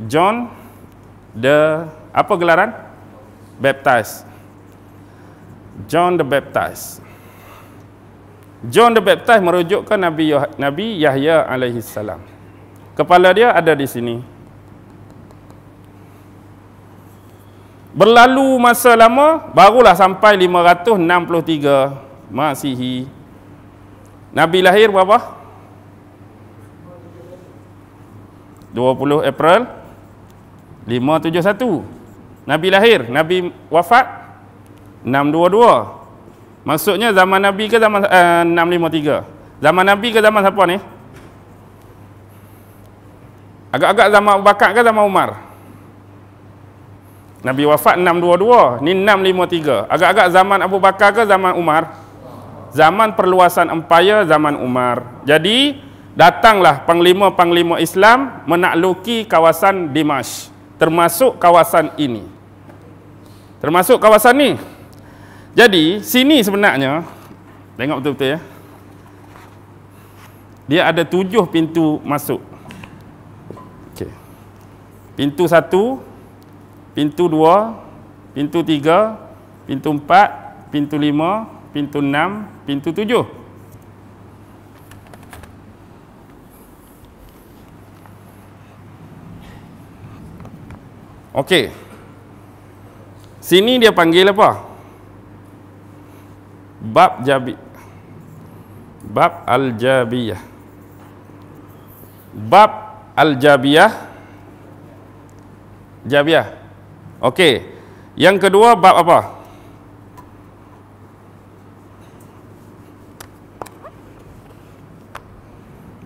John the, apa gelaran? Baptist. John the Baptist. John the Baptist merujukkan Nabi Nabi Yahya alaihi salam. Kepala dia ada di sini. Berlalu masa lama barulah sampai 563 Masihi. Nabi lahir berapa? 20 April 571. Nabi lahir, Nabi wafat 622. Maksudnya zaman Nabi ke zaman eh, 653? Zaman Nabi ke zaman siapa ni? Agak-agak zaman Abu Bakar ke zaman Umar? Umar. Nabi wafat 622, ni 653. Agak-agak zaman Abu Bakar ke zaman Umar? Zaman perluasan empire, zaman Umar. Jadi datanglah panglima-panglima Islam menakluki kawasan Dimash. Termasuk kawasan ini. Termasuk kawasan ni. Jadi sini sebenarnya, tengok betul-betul ya. Dia ada tujuh pintu masuk. Okay. Pintu satu, pintu 2, pintu 3, pintu 4, pintu 5, pintu 6, pintu 7. Okey. Sini dia panggil apa? Bab Jabi. Bab Al-Jabiyah. Bab Al-Jabiyah. Jabiyah. Jabiyah. Okey. Yang kedua bab apa?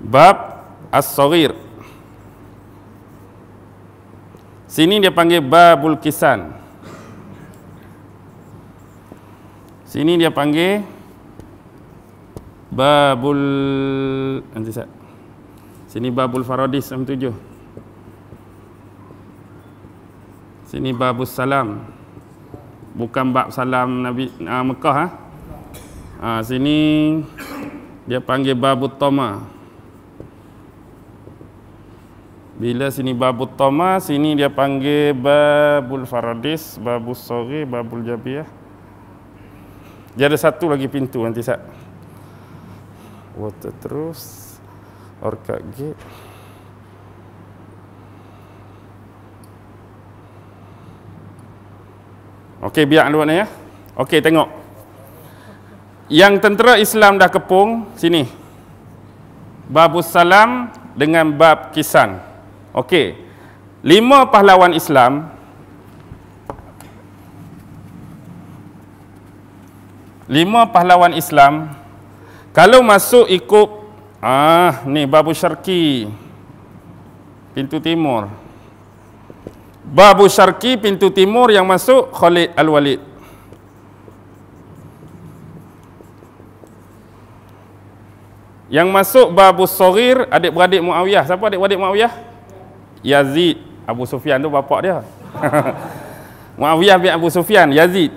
Bab As-Sagir. Sini dia panggil Babul Kisan. Sini dia panggil Babul Nanti Sini Babul Faradis tujuh. Sini babus salam. Bukan bab salam Nabi uh, Mekah ha? ha. sini dia panggil babut toma. Bila sini babut toma, sini dia panggil babul faradis, babus sore, babul Jabiah. Dia ada satu lagi pintu nanti sat. Water terus. Orkat gate. Okey, biar dulu ni ya. Okey, tengok. Yang tentera Islam dah kepung, sini. Babus Salam dengan Bab Kisan. Okey. Lima pahlawan Islam. Lima pahlawan Islam. Kalau masuk ikut, ah, ni Babu Syarki. Pintu Timur. Babu Syarqi pintu timur yang masuk Khalid Al-Walid. Yang masuk Babu Sogir, adik-beradik Muawiyah. Siapa adik-beradik Muawiyah? Yazid. Abu Sufyan tu bapak dia. Muawiyah bin Abu Sufyan, Yazid.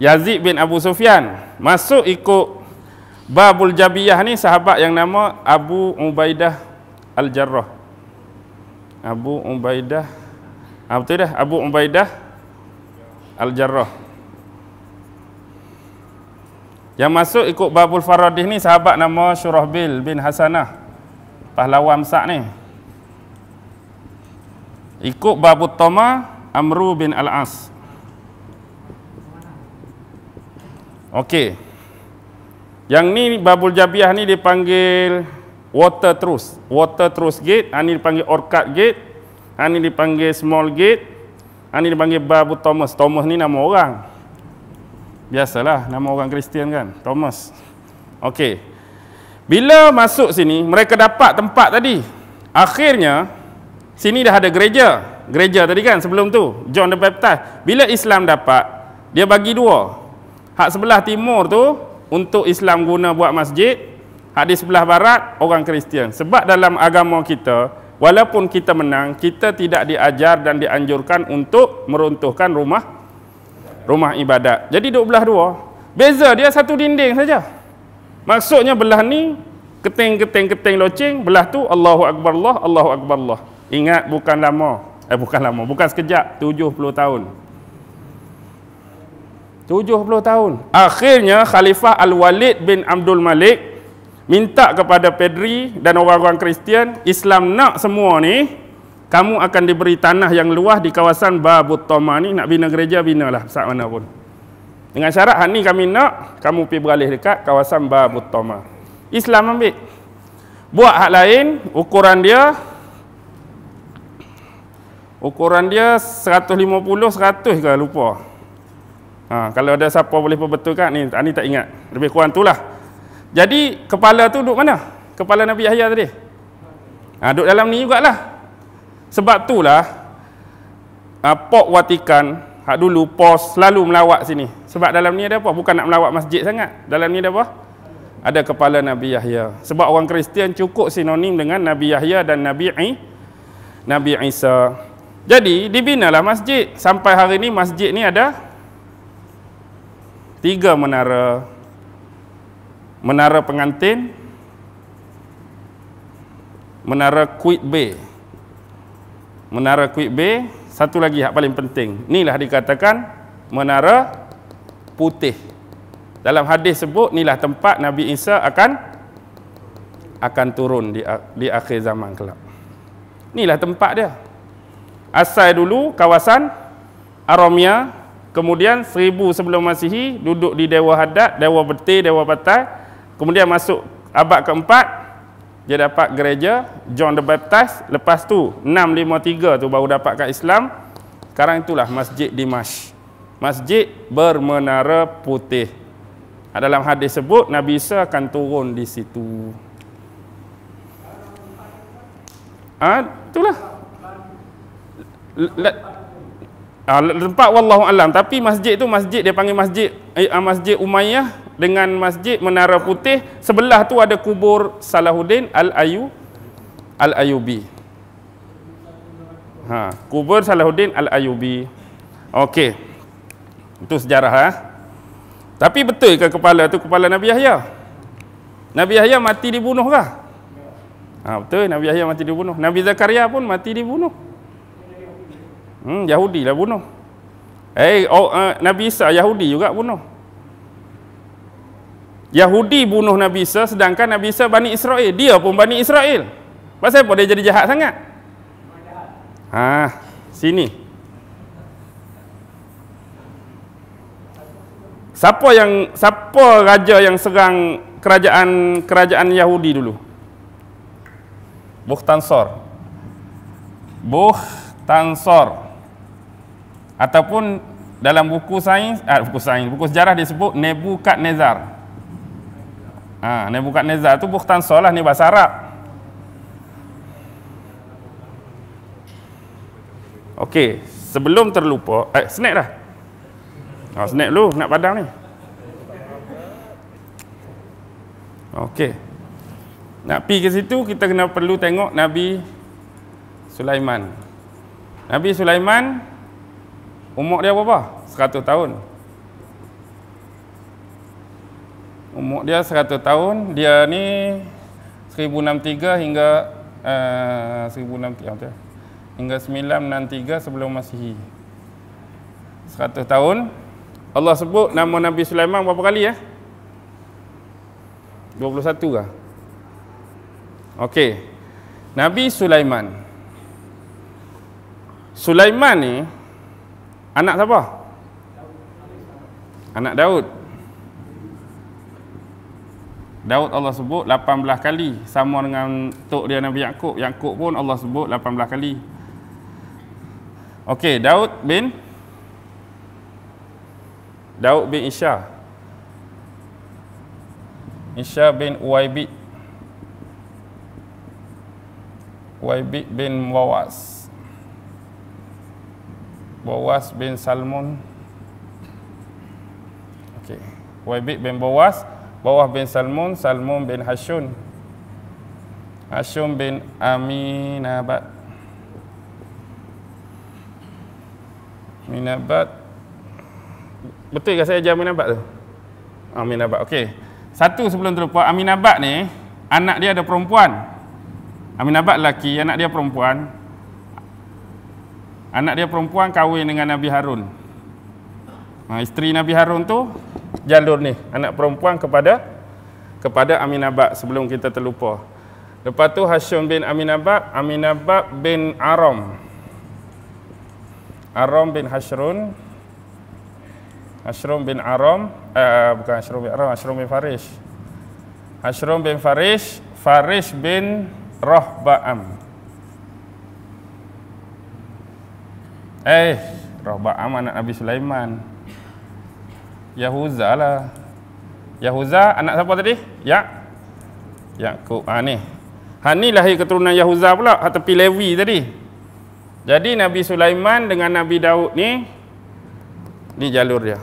Yazid bin Abu Sufyan. Masuk ikut Babul Jabiyah ni sahabat yang nama Abu Ubaidah Al-Jarrah. Abu Ubaidah Ha, betul dah Abu Ubaidah Al-Jarrah. Yang masuk ikut Babul Faradih ni sahabat nama Syurahbil bin Hasanah. Pahlawan Sa' ni. Ikut Babu Toma Amru bin Al-As. Okey. Yang ni Babul Jabiah ni dipanggil Water Truth. Water Truth Gate. Ani ah, dipanggil Orkat Gate. Ini dipanggil small gate. Ini dipanggil Babu Thomas. Thomas ni nama orang. Biasalah nama orang Kristian kan. Thomas. Okey. Bila masuk sini, mereka dapat tempat tadi. Akhirnya, sini dah ada gereja. Gereja tadi kan sebelum tu. John the Baptist. Bila Islam dapat, dia bagi dua. Hak sebelah timur tu, untuk Islam guna buat masjid. Hak di sebelah barat, orang Kristian. Sebab dalam agama kita, walaupun kita menang kita tidak diajar dan dianjurkan untuk meruntuhkan rumah rumah ibadat jadi duduk belah dua beza dia satu dinding saja maksudnya belah ni keting keting keting loceng belah tu Allahu Akbar Allah Allahu Akbar Allah ingat bukan lama eh bukan lama bukan sekejap 70 tahun 70 tahun akhirnya Khalifah Al-Walid bin Abdul Malik minta kepada pedri dan orang-orang Kristian, Islam nak semua ni, kamu akan diberi tanah yang luas di kawasan Babut Toma ni, nak bina gereja, binalah, saat mana pun. Dengan syarat, hari ni kami nak, kamu pergi beralih dekat kawasan Babut Toma. Islam ambil. Buat hak lain, ukuran dia, ukuran dia 150-100 ke, lupa. Ha, kalau ada siapa boleh perbetulkan ni, ni tak ingat. Lebih kurang tulah. Jadi kepala tu duduk mana? Kepala Nabi Yahya tadi. Ha, duduk dalam ni juga lah. Sebab itulah ha, Pok Watikan hak dulu pos selalu melawat sini. Sebab dalam ni ada apa? Bukan nak melawat masjid sangat. Dalam ni ada apa? Ada kepala Nabi Yahya. Sebab orang Kristian cukup sinonim dengan Nabi Yahya dan Nabi I, Nabi Isa. Jadi dibina lah masjid. Sampai hari ni masjid ni ada tiga menara. Menara Pengantin, Menara Kuit B, Menara Kuit B, satu lagi yang paling penting. Inilah dikatakan Menara Putih. Dalam hadis sebut inilah tempat Nabi Isa akan akan turun di, di akhir zaman kelak. Inilah tempat dia. Asal dulu kawasan Aramia, kemudian 1000 sebelum Masihi duduk di Dewa Hadad, Dewa Betir, Dewa Batai, Kemudian masuk abad keempat, dia dapat gereja John the Baptist. Lepas tu, 653 tu baru dapatkan Islam. Sekarang itulah Masjid di Mash. Masjid bermenara putih. Dalam hadis sebut, Nabi Isa akan turun di situ. Ha, itulah. Let, Ha, tempat wallahu alam tapi masjid tu masjid dia panggil masjid eh, masjid Umayyah dengan masjid Menara Putih sebelah tu ada kubur Salahuddin Al Ayu Al Ayubi. Ha, kubur Salahuddin Al Ayubi. Okey. Itu sejarah ha? Tapi betul ke kepala tu kepala Nabi Yahya? Nabi Yahya mati dibunuh kah? Ha, betul Nabi Yahya mati dibunuh. Nabi Zakaria pun mati dibunuh. Hmm, Yahudi lah bunuh. Eh, oh, uh, Nabi Isa Yahudi juga bunuh. Yahudi bunuh Nabi Isa sedangkan Nabi Isa Bani Israel. Dia pun Bani Israel. Pasal apa dia jadi jahat sangat? Ha, sini. Siapa yang siapa raja yang serang kerajaan kerajaan Yahudi dulu? Bukhtansor. Bukhtansor. Ataupun dalam buku sains, ah, buku sains, buku sejarah disebut Nebukadnezar. Nebukadnezar. Ha, neza tu buhtan solah ni bahasa Arab. Okey, sebelum terlupa, eh snack dah. Oh, snack dulu nak padang ni. Okey. Nak pi ke situ kita kena perlu tengok Nabi Sulaiman. Nabi Sulaiman umur dia berapa? 100 tahun. Umur dia 100 tahun. Dia ni 1063 hingga uh, 1063 uh, hingga 963 sebelum Masihi. 100 tahun. Allah sebut nama Nabi Sulaiman berapa kali ya? Eh? 21 kah? Okey. Nabi Sulaiman. Sulaiman ni anak siapa? Anak Daud. Daud Allah sebut 18 kali sama dengan tok dia Nabi Yakub. Yakub pun Allah sebut 18 kali. Okey, Daud bin Daud bin Isha. Isha bin Uwaibid. Uwaibid bin Wawas. Wawas bin Salmon. Okey. Uwaibid bin Wawas bawah bin Salmun, Salmun bin Hashun. Hashun bin Aminabad. Aminabad. Betul ke saya ajar Aminabad tu? Aminabad, okey. Satu sebelum tu, Aminabad ni, anak dia ada perempuan. Aminabad lelaki, anak dia perempuan. Anak dia perempuan kahwin dengan Nabi Harun. Ha, isteri Nabi Harun tu jalur ni anak perempuan kepada kepada Aminabab sebelum kita terlupa lepas tu Hashim bin Aminabab Aminabab bin Aram Aram bin Hashrun Hashrun bin Aram eh bukan Hashrun bin Aram Hashrun bin Farish Hashrun bin Farish Farish bin Rahba'am Eh Rahba'am anak Nabi Sulaiman Yahuza lah Yahuza anak siapa tadi? Ya Yaakob ha, ah, ni ha, ni lahir keturunan Yahuza pula ha, tepi Lewi tadi jadi Nabi Sulaiman dengan Nabi Daud ni ni jalur dia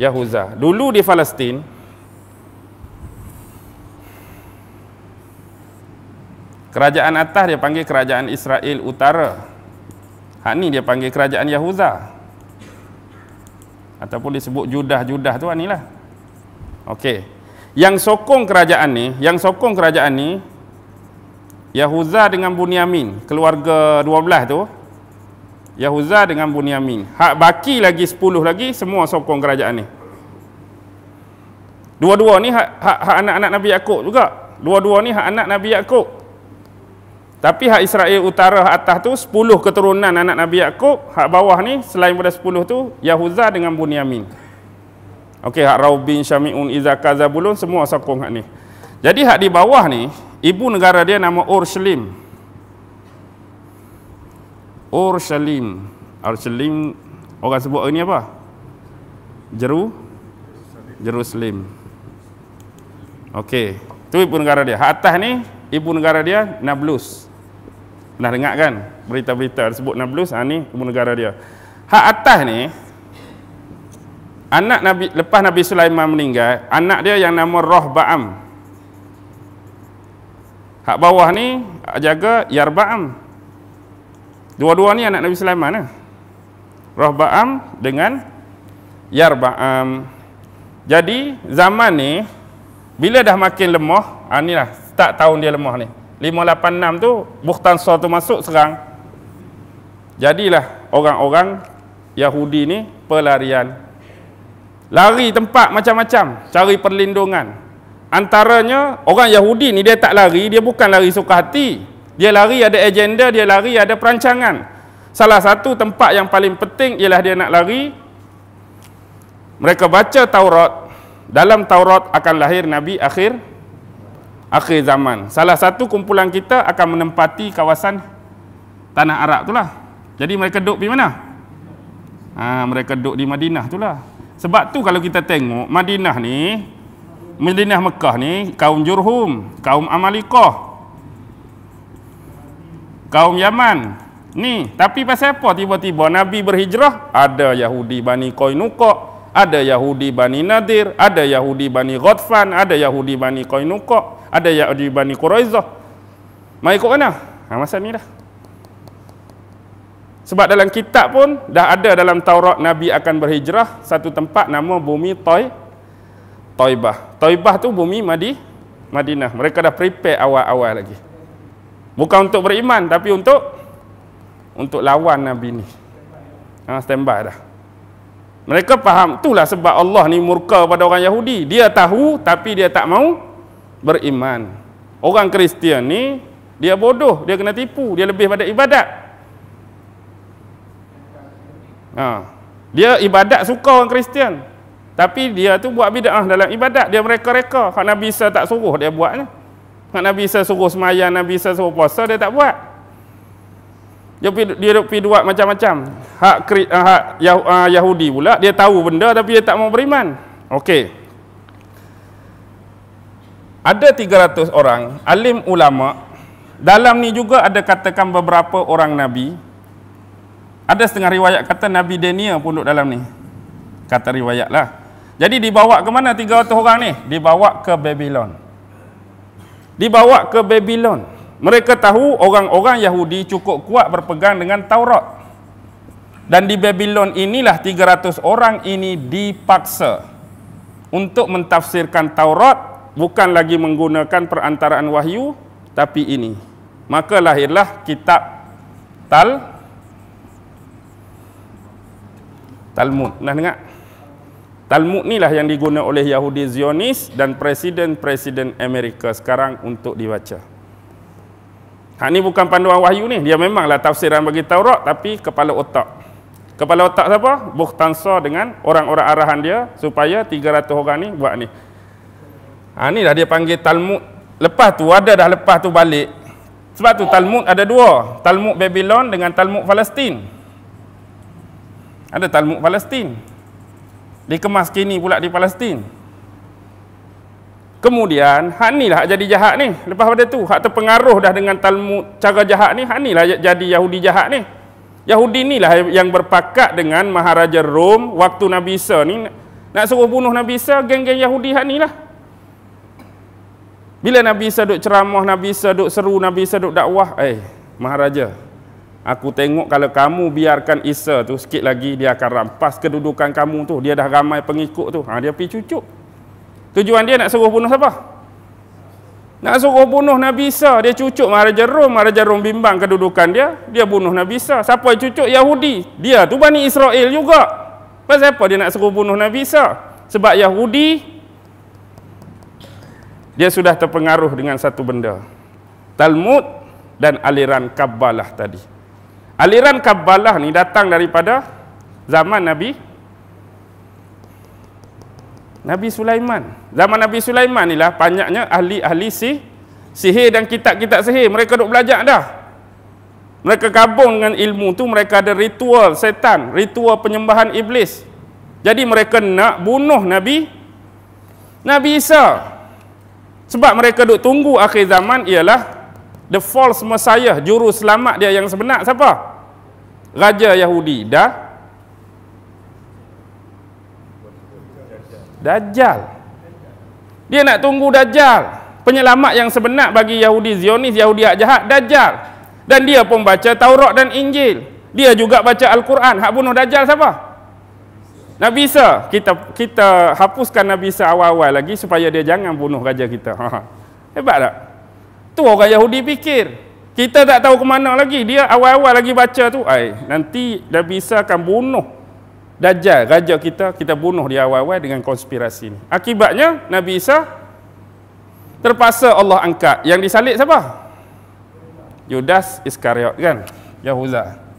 Yahuza dulu di Palestin kerajaan atas dia panggil kerajaan Israel utara Hak ni dia panggil kerajaan Yahuza ataupun disebut judah-judah tu anilah. Lah. Okey. Yang sokong kerajaan ni, yang sokong kerajaan ni Yahuza dengan Bunyamin, keluarga 12 tu. Yahuza dengan Bunyamin. Hak baki lagi 10 lagi semua sokong kerajaan ni. Dua-dua ni hak anak-anak Nabi Yakub juga. Dua-dua ni hak anak Nabi Yakub. Tapi hak Israel utara atas tu sepuluh keturunan anak Nabi Yaakob, hak bawah ni selain pada sepuluh tu Yahuzah dengan Bunyamin. Okey, hak Raubin, Syamiun, Izaka, Zabulun semua sokong hak ni. Jadi hak di bawah ni ibu negara dia nama Urshlim. Urshlim. Urshlim orang sebut ini apa? Jeru Jerusalem. Okey. Tu ibu negara dia. Hak atas ni ibu negara dia Nablus. Pernah dengar kan berita-berita disebut Nablus ha, ah, ni umur negara dia. Hak atas ni anak Nabi lepas Nabi Sulaiman meninggal, anak dia yang nama Rohbaam. Hak bawah ni jaga Yarbaam. Dua-dua ni anak Nabi Sulaiman lah. Eh? Roh Rohbaam dengan Yar Yarbaam. Jadi zaman ni bila dah makin lemah, ha, lah start tahun dia lemah ni. 586 tu Bukhtan Sol tu masuk serang jadilah orang-orang Yahudi ni pelarian lari tempat macam-macam cari perlindungan antaranya orang Yahudi ni dia tak lari dia bukan lari suka hati dia lari ada agenda dia lari ada perancangan salah satu tempat yang paling penting ialah dia nak lari mereka baca Taurat dalam Taurat akan lahir Nabi akhir akhir zaman. Salah satu kumpulan kita akan menempati kawasan tanah Arab tu lah. Jadi mereka duduk di mana? Ha, mereka duduk di Madinah tu lah. Sebab tu kalau kita tengok Madinah ni, Madinah Mekah ni kaum Jurhum, kaum Amalikah, kaum Yaman. Ni, tapi pasal apa tiba-tiba Nabi berhijrah? Ada Yahudi Bani Koinuka, ada Yahudi Bani Nadir, ada Yahudi Bani Ghatfan, ada Yahudi Bani Koinuka. Ada Yahudi Bani Koinuka ada yang di Bani Quraizah. Mai ikut mana? Ha, masa ni dah. Sebab dalam kitab pun dah ada dalam Taurat Nabi akan berhijrah satu tempat nama bumi Toy Toybah. Toybah tu bumi Madi Madinah. Mereka dah prepare awal-awal lagi. Bukan untuk beriman tapi untuk untuk lawan Nabi ni. Ha, standby dah. Mereka faham itulah sebab Allah ni murka pada orang Yahudi. Dia tahu tapi dia tak mau beriman. Orang Kristian ni dia bodoh, dia kena tipu, dia lebih pada ibadat. Ha. Dia ibadat suka orang Kristian. Tapi dia tu buat bid'ah dalam ibadat, dia mereka-reka. Hak Nabi Isa tak suruh dia buatnya. Hak Nabi Isa suruh semayang, Nabi Isa suruh puasa, dia tak buat. Dia dia pergi buat macam-macam. Hak, hak ah, Yahudi pula dia tahu benda tapi dia tak mau beriman. Okey ada 300 orang alim ulama dalam ni juga ada katakan beberapa orang nabi ada setengah riwayat kata nabi Daniel pun duduk dalam ni kata riwayat lah jadi dibawa ke mana 300 orang ni dibawa ke Babylon dibawa ke Babylon mereka tahu orang-orang Yahudi cukup kuat berpegang dengan Taurat dan di Babylon inilah 300 orang ini dipaksa untuk mentafsirkan Taurat bukan lagi menggunakan perantaraan wahyu tapi ini maka lahirlah kitab tal Talmud Nah, dengar Talmud ni lah yang digunakan oleh Yahudi Zionis dan presiden-presiden Amerika sekarang untuk dibaca. Ha ni bukan panduan wahyu ni, dia memanglah tafsiran bagi Taurat tapi kepala otak. Kepala otak siapa? Bukhtansar dengan orang-orang arahan dia supaya 300 orang ni buat ni. Ha, ni dah dia panggil Talmud. Lepas tu, ada dah lepas tu balik. Sebab tu Talmud ada dua. Talmud Babylon dengan Talmud Palestin. Ada Talmud Palestin. Dikemas kini pula di Palestin. Kemudian, hak ni lah jadi jahat ni. Lepas pada tu, hak terpengaruh dah dengan Talmud cara jahat ni, hak ni lah jadi Yahudi jahat ni. Yahudi ni lah yang berpakat dengan Maharaja Rom waktu Nabi Isa ni. Nak suruh bunuh Nabi Isa, geng-geng Yahudi hak ni lah. Bila Nabi Isa duk ceramah, Nabi Isa duk seru, Nabi Isa duk dakwah, eh, Maharaja, aku tengok kalau kamu biarkan Isa tu sikit lagi, dia akan rampas kedudukan kamu tu. Dia dah ramai pengikut tu. Ha, dia pi cucuk. Tujuan dia nak suruh bunuh siapa? Nak suruh bunuh Nabi Isa. Dia cucuk Maharaja Rom. Maharaja Rom bimbang kedudukan dia. Dia bunuh Nabi Isa. Siapa yang cucuk? Yahudi. Dia tu Bani Israel juga. Pasal apa dia nak suruh bunuh Nabi Isa? Sebab Yahudi dia sudah terpengaruh dengan satu benda Talmud dan aliran Kabbalah tadi aliran Kabbalah ni datang daripada zaman Nabi Nabi Sulaiman zaman Nabi Sulaiman ni lah banyaknya ahli-ahli si sihir dan kitab-kitab sihir mereka duk belajar dah mereka gabung dengan ilmu tu mereka ada ritual setan ritual penyembahan iblis jadi mereka nak bunuh Nabi Nabi Isa sebab mereka duk tunggu akhir zaman ialah the false messiah, juru selamat dia yang sebenar siapa? Raja Yahudi dah Dajjal. Dia nak tunggu Dajjal. Penyelamat yang sebenar bagi Yahudi Zionis, Yahudi yang jahat, Dajjal. Dan dia pun baca Taurat dan Injil. Dia juga baca Al-Quran. Hak bunuh Dajjal siapa? Siapa? Nabi Isa, kita kita hapuskan Nabi Isa awal-awal lagi supaya dia jangan bunuh raja kita. Ha, ha. Hebat tak? Tu orang Yahudi fikir. Kita tak tahu ke mana lagi. Dia awal-awal lagi baca tu, ai, nanti Nabi Isa akan bunuh Dajjal, raja kita, kita bunuh dia awal-awal dengan konspirasi ni. Akibatnya, Nabi Isa terpaksa Allah angkat. Yang disalib siapa? Yudas Iskariot kan? Yahudah.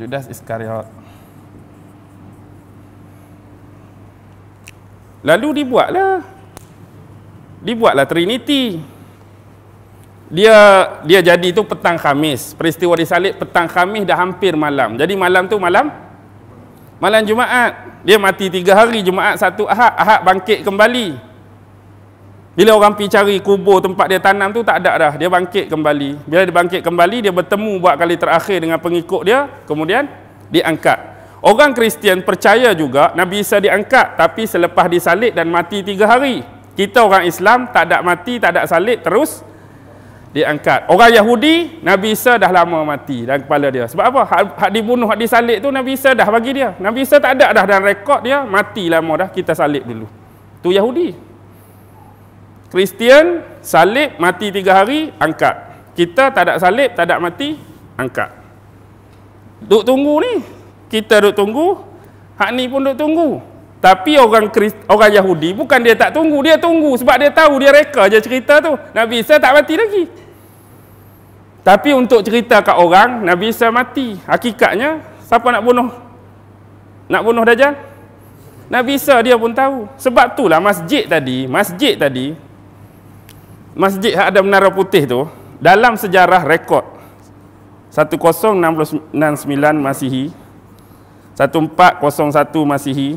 Judas Iskariot. Lalu dibuatlah dibuatlah Trinity. Dia dia jadi tu petang Khamis. Peristiwa disalib petang Khamis dah hampir malam. Jadi malam tu malam malam Jumaat. Dia mati tiga hari Jumaat satu Ahad. Ahad bangkit kembali. Bila orang pergi cari kubur tempat dia tanam tu tak ada dah. Dia bangkit kembali. Bila dia bangkit kembali, dia bertemu buat kali terakhir dengan pengikut dia. Kemudian diangkat. Orang Kristian percaya juga Nabi Isa diangkat tapi selepas disalib dan mati tiga hari. Kita orang Islam tak ada mati, tak ada salib terus diangkat. Orang Yahudi, Nabi Isa dah lama mati dan kepala dia. Sebab apa? Hak, hak dibunuh, hak disalib tu Nabi Isa dah bagi dia. Nabi Isa tak ada dah dan rekod dia mati lama dah kita salib dulu. Tu Yahudi. Kristian salib mati tiga hari angkat. Kita tak ada salib, tak ada mati angkat. Duk tunggu ni. Kita duk tunggu. Hak ni pun duk tunggu. Tapi orang Christ, orang Yahudi bukan dia tak tunggu, dia tunggu sebab dia tahu dia reka je cerita tu. Nabi Isa tak mati lagi. Tapi untuk cerita kat orang, Nabi Isa mati. Hakikatnya siapa nak bunuh? Nak bunuh Dajjal? Nabi Isa dia pun tahu. Sebab itulah masjid tadi, masjid tadi Masjid yang ada menara putih tu dalam sejarah rekod 1069 Masihi 1401 Masihi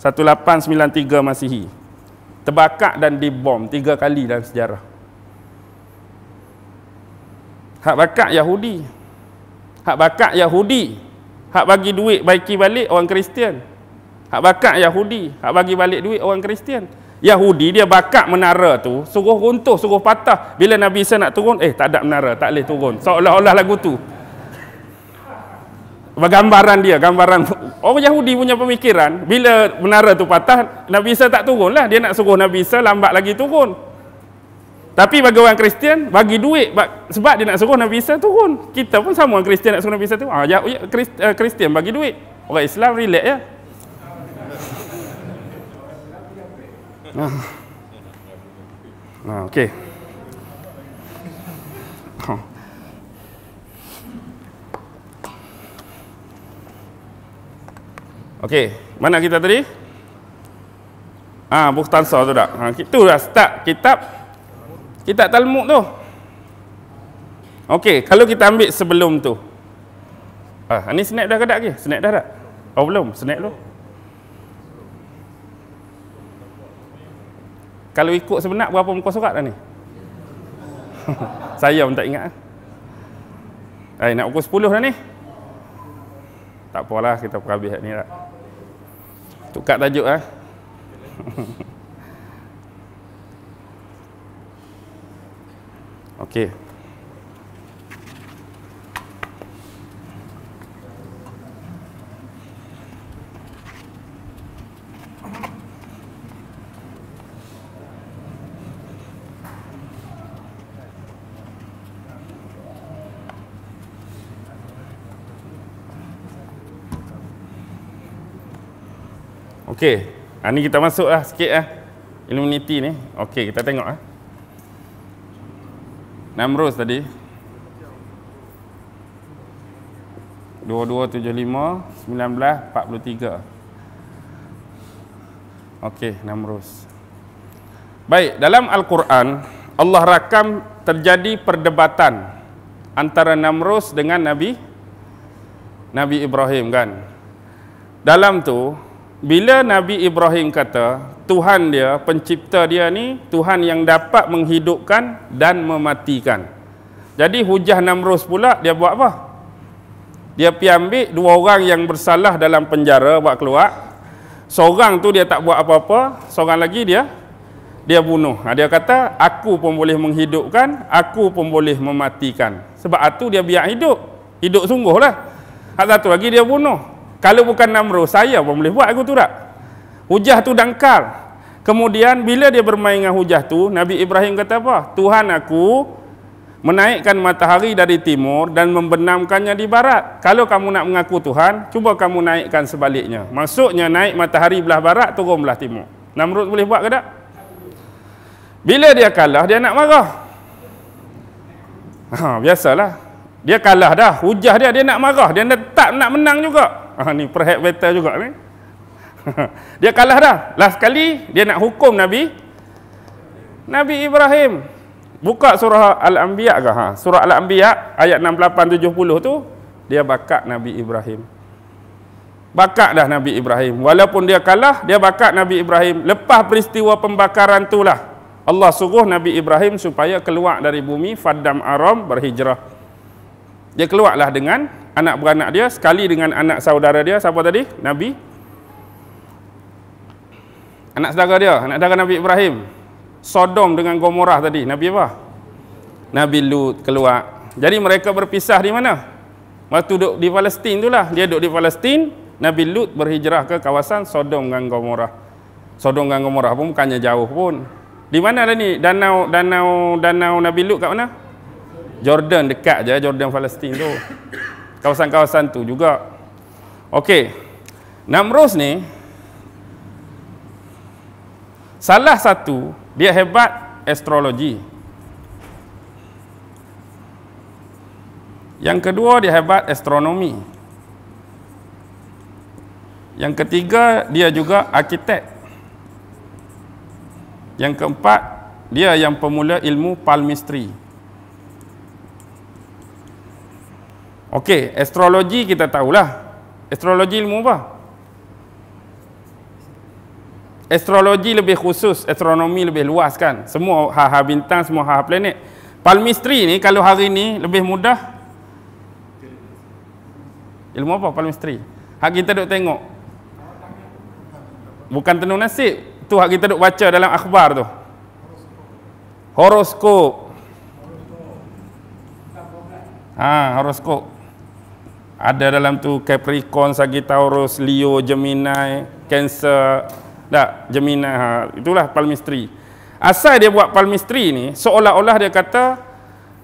1893 Masihi terbakar dan dibom tiga kali dalam sejarah hak bakar Yahudi hak bakar Yahudi hak bagi duit baiki balik orang Kristian hak bakar Yahudi hak bagi balik duit orang Kristian Yahudi dia bakat menara tu suruh runtuh suruh patah bila Nabi Isa nak turun eh tak ada menara tak boleh turun seolah-olah lagu tu gambaran dia gambaran orang Yahudi punya pemikiran bila menara tu patah Nabi Isa tak turun lah dia nak suruh Nabi Isa lambat lagi turun tapi bagi orang Kristian bagi duit sebab dia nak suruh Nabi Isa turun kita pun sama orang Kristian nak suruh Nabi Isa turun ah, ya, ya eh, Kristian bagi duit orang Islam relax ya Ha. Ha, okey. Okey, mana kita tadi? Ah, ha, buku tansah tu dak. Ha, ah, itu dah start kitab kitab Talmud tu. Okey, kalau kita ambil sebelum tu. Ah, ha, ni snap dah kedak ke? Snap dah tak? Oh, belum. Snap dulu. Kalau ikut sebenar berapa muka surat dah ni? Saya pun tak ingat. Eh, nak pukul sepuluh dah ni? Tak apalah, kita pukul habis ni lah. Tukar tajuk lah. Okey. Okey. Ha, ni kita masuk lah sikit lah. Illuminati ni. Okey, kita tengok lah. Namrus tadi. 2275-1943. Okey, Namrus. Baik, dalam Al-Quran, Allah rakam terjadi perdebatan antara Namrus dengan Nabi Nabi Ibrahim kan. Dalam tu, bila Nabi Ibrahim kata Tuhan dia, pencipta dia ni Tuhan yang dapat menghidupkan dan mematikan jadi hujah Namrus pula dia buat apa? dia pergi ambil dua orang yang bersalah dalam penjara buat keluar seorang tu dia tak buat apa-apa seorang lagi dia dia bunuh ha, dia kata aku pun boleh menghidupkan aku pun boleh mematikan sebab itu dia biar hidup hidup sungguh lah satu lagi dia bunuh kalau bukan Namrud, saya pun boleh buat aku turap. Hujah tu dangkal. Kemudian bila dia bermain dengan hujah tu, Nabi Ibrahim kata apa? Tuhan aku menaikkan matahari dari timur dan membenamkannya di barat. Kalau kamu nak mengaku Tuhan, cuba kamu naikkan sebaliknya. Maksudnya naik matahari belah barat, turun belah timur. Namrud boleh buat ke tak? Bila dia kalah, dia nak marah. Ha, biasalah. Dia kalah dah. Hujah dia, dia nak marah. Dia tak nak menang juga. Ha, ni perhat battle juga ni. dia kalah dah. Last sekali dia nak hukum Nabi. Nabi Ibrahim. Buka surah Al-Anbiya ke? Ha, surah Al-Anbiya ayat 68-70 tu. Dia bakat Nabi Ibrahim. Bakat dah Nabi Ibrahim. Walaupun dia kalah, dia bakat Nabi Ibrahim. Lepas peristiwa pembakaran tu lah. Allah suruh Nabi Ibrahim supaya keluar dari bumi. Faddam Aram berhijrah dia keluarlah dengan anak beranak dia sekali dengan anak saudara dia siapa tadi nabi anak saudara dia anak saudara nabi Ibrahim Sodom dengan Gomorrah tadi nabi apa nabi Lut keluar jadi mereka berpisah di mana waktu duduk di Palestin itulah dia duduk di Palestin nabi Lut berhijrah ke kawasan Sodom dengan Gomorrah Sodom dengan Gomorrah pun bukannya jauh pun di mana ada ni danau danau danau nabi Lut kat mana Jordan dekat je Jordan Palestin tu. Kawasan-kawasan tu juga. Okey. Namrus ni salah satu dia hebat astrologi. Yang kedua dia hebat astronomi. Yang ketiga dia juga arkitek. Yang keempat dia yang pemula ilmu palmistry. Okey, astrologi kita tahulah. Astrologi ilmu apa? Astrologi lebih khusus, astronomi lebih luas kan. Semua hal-hal bintang, semua hal-hal planet. Palmistry ni kalau hari ni lebih mudah. Ilmu apa Palmistry. Hak kita duk tengok. Bukan tenun nasib. Tu hak kita duk baca dalam akhbar tu. Horoskop. Ha, horoskop ada dalam tu Capricorn, Sagittarius, Leo, Gemini, Cancer, tak, Gemini, ha, itulah palmistry. Asal dia buat palmistry ni, seolah-olah dia kata,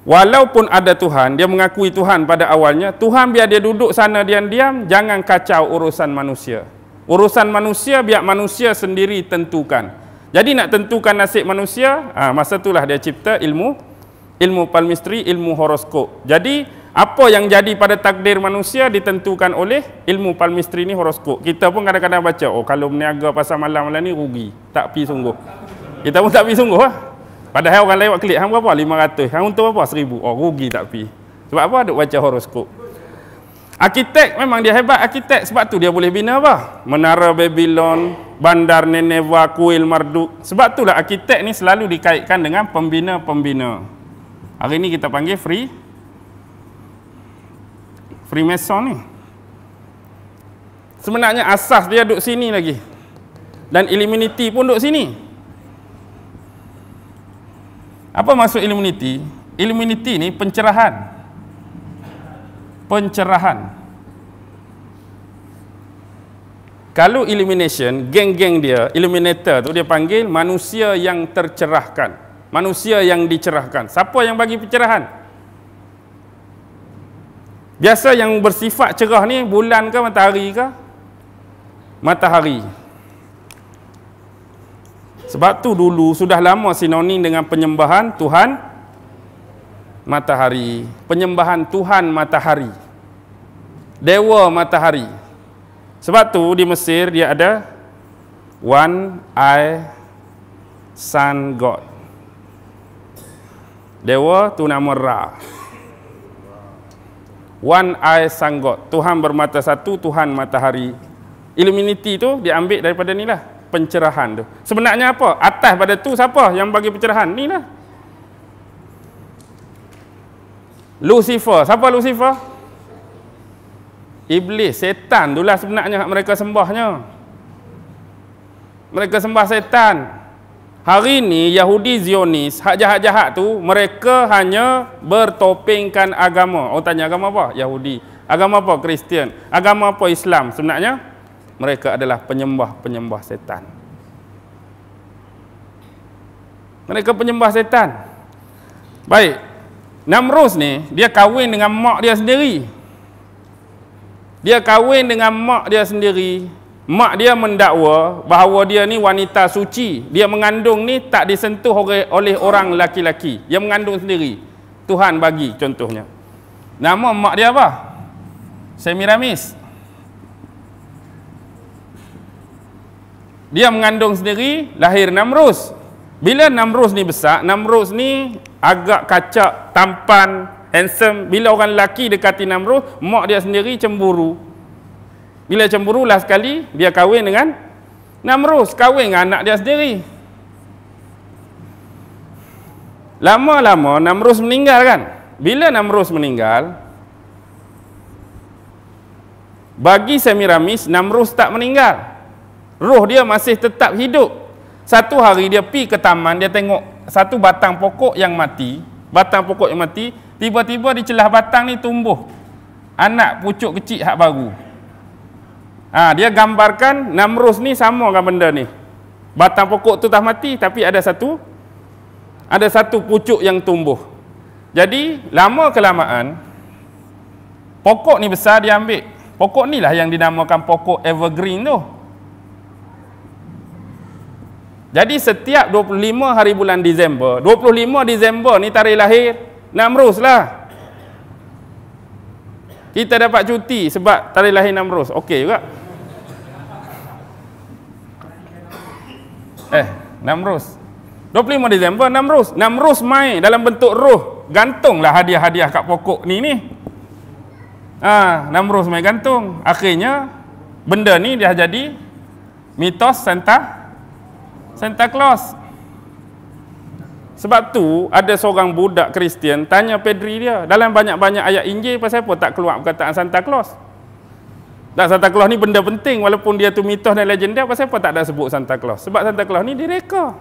walaupun ada Tuhan, dia mengakui Tuhan pada awalnya, Tuhan biar dia duduk sana diam-diam, jangan kacau urusan manusia. Urusan manusia biar manusia sendiri tentukan. Jadi nak tentukan nasib manusia, ha, masa itulah dia cipta ilmu, ilmu palmistry, ilmu horoskop. Jadi, apa yang jadi pada takdir manusia ditentukan oleh ilmu palmistri ni horoskop. Kita pun kadang-kadang baca, oh kalau berniaga pasal malam-malam ni rugi. Tak pi sungguh. Kita pun tak pi sungguh lah. Padahal orang lain buat klik, hang berapa? 500. Hang untung berapa? 1000. Oh rugi tak pi. Sebab apa? Duk baca horoskop. Arkitek memang dia hebat arkitek sebab tu dia boleh bina apa? Menara Babylon, Bandar Nineveh, Kuil Marduk. Sebab tu lah arkitek ni selalu dikaitkan dengan pembina-pembina. Hari ni kita panggil free Freemason ni. Sebenarnya asas dia duduk sini lagi. Dan Illuminati pun duduk sini. Apa maksud Illuminati? Illuminati ni pencerahan. Pencerahan. Kalau Illumination, geng-geng dia, Illuminator tu dia panggil manusia yang tercerahkan. Manusia yang dicerahkan. Siapa yang bagi pencerahan? Pencerahan. Biasa yang bersifat cerah ni bulan ke matahari ke? Matahari. Sebab tu dulu sudah lama sinonim dengan penyembahan Tuhan matahari. Penyembahan Tuhan matahari. Dewa matahari. Sebab tu di Mesir dia ada One Eye Sun God. Dewa tu nama Ra. One eye sun god. Tuhan bermata satu, Tuhan matahari. Illuminati tu diambil daripada ni lah. Pencerahan tu. Sebenarnya apa? Atas pada tu siapa yang bagi pencerahan? Ni lah. Lucifer. Siapa Lucifer? Iblis, setan. Itulah sebenarnya mereka sembahnya. Mereka sembah setan. Hari ini Yahudi Zionis, hak jahat-jahat tu mereka hanya bertopengkan agama. Orang tanya agama apa? Yahudi. Agama apa? Kristian. Agama apa? Islam. Sebenarnya mereka adalah penyembah-penyembah setan. Mereka penyembah setan. Baik. Namrus ni dia kahwin dengan mak dia sendiri. Dia kahwin dengan mak dia sendiri mak dia mendakwa bahawa dia ni wanita suci dia mengandung ni tak disentuh oleh, orang laki-laki dia mengandung sendiri Tuhan bagi contohnya nama mak dia apa? Semiramis dia mengandung sendiri lahir Namrus bila Namrus ni besar Namrus ni agak kacak tampan handsome bila orang laki dekati Namrus mak dia sendiri cemburu bila cemburu lah sekali, dia kahwin dengan Namrus. Kahwin dengan anak dia sendiri. Lama-lama Namrus meninggal kan? Bila Namrus meninggal, bagi Semiramis, Namrus tak meninggal. Roh dia masih tetap hidup. Satu hari dia pi ke taman, dia tengok satu batang pokok yang mati. Batang pokok yang mati, tiba-tiba di celah batang ni tumbuh. Anak pucuk kecil hak baru. Ha, dia gambarkan Namrus ni sama dengan benda ni. Batang pokok tu dah mati tapi ada satu ada satu pucuk yang tumbuh. Jadi lama kelamaan pokok ni besar dia ambil. Pokok ni lah yang dinamakan pokok evergreen tu. Jadi setiap 25 hari bulan Disember, 25 Disember ni tarikh lahir Namrus lah. Kita dapat cuti sebab tarikh lahir Namrus. Okey juga. Eh, Namrus. 25 Disember Namrus. Namrus mai dalam bentuk roh. Gantunglah hadiah-hadiah kat pokok ni ni. Ah, ha, Namrus mai gantung. Akhirnya benda ni dah jadi mitos Santa Santa Claus. Sebab tu ada seorang budak Kristian tanya Pedri dia dalam banyak-banyak ayat Injil pasal apa tak keluar perkataan Santa Claus. Dan Santa Claus ni benda penting walaupun dia tu mitos dan legenda pasal apa tak ada sebut Santa Claus? Sebab Santa Claus ni direka.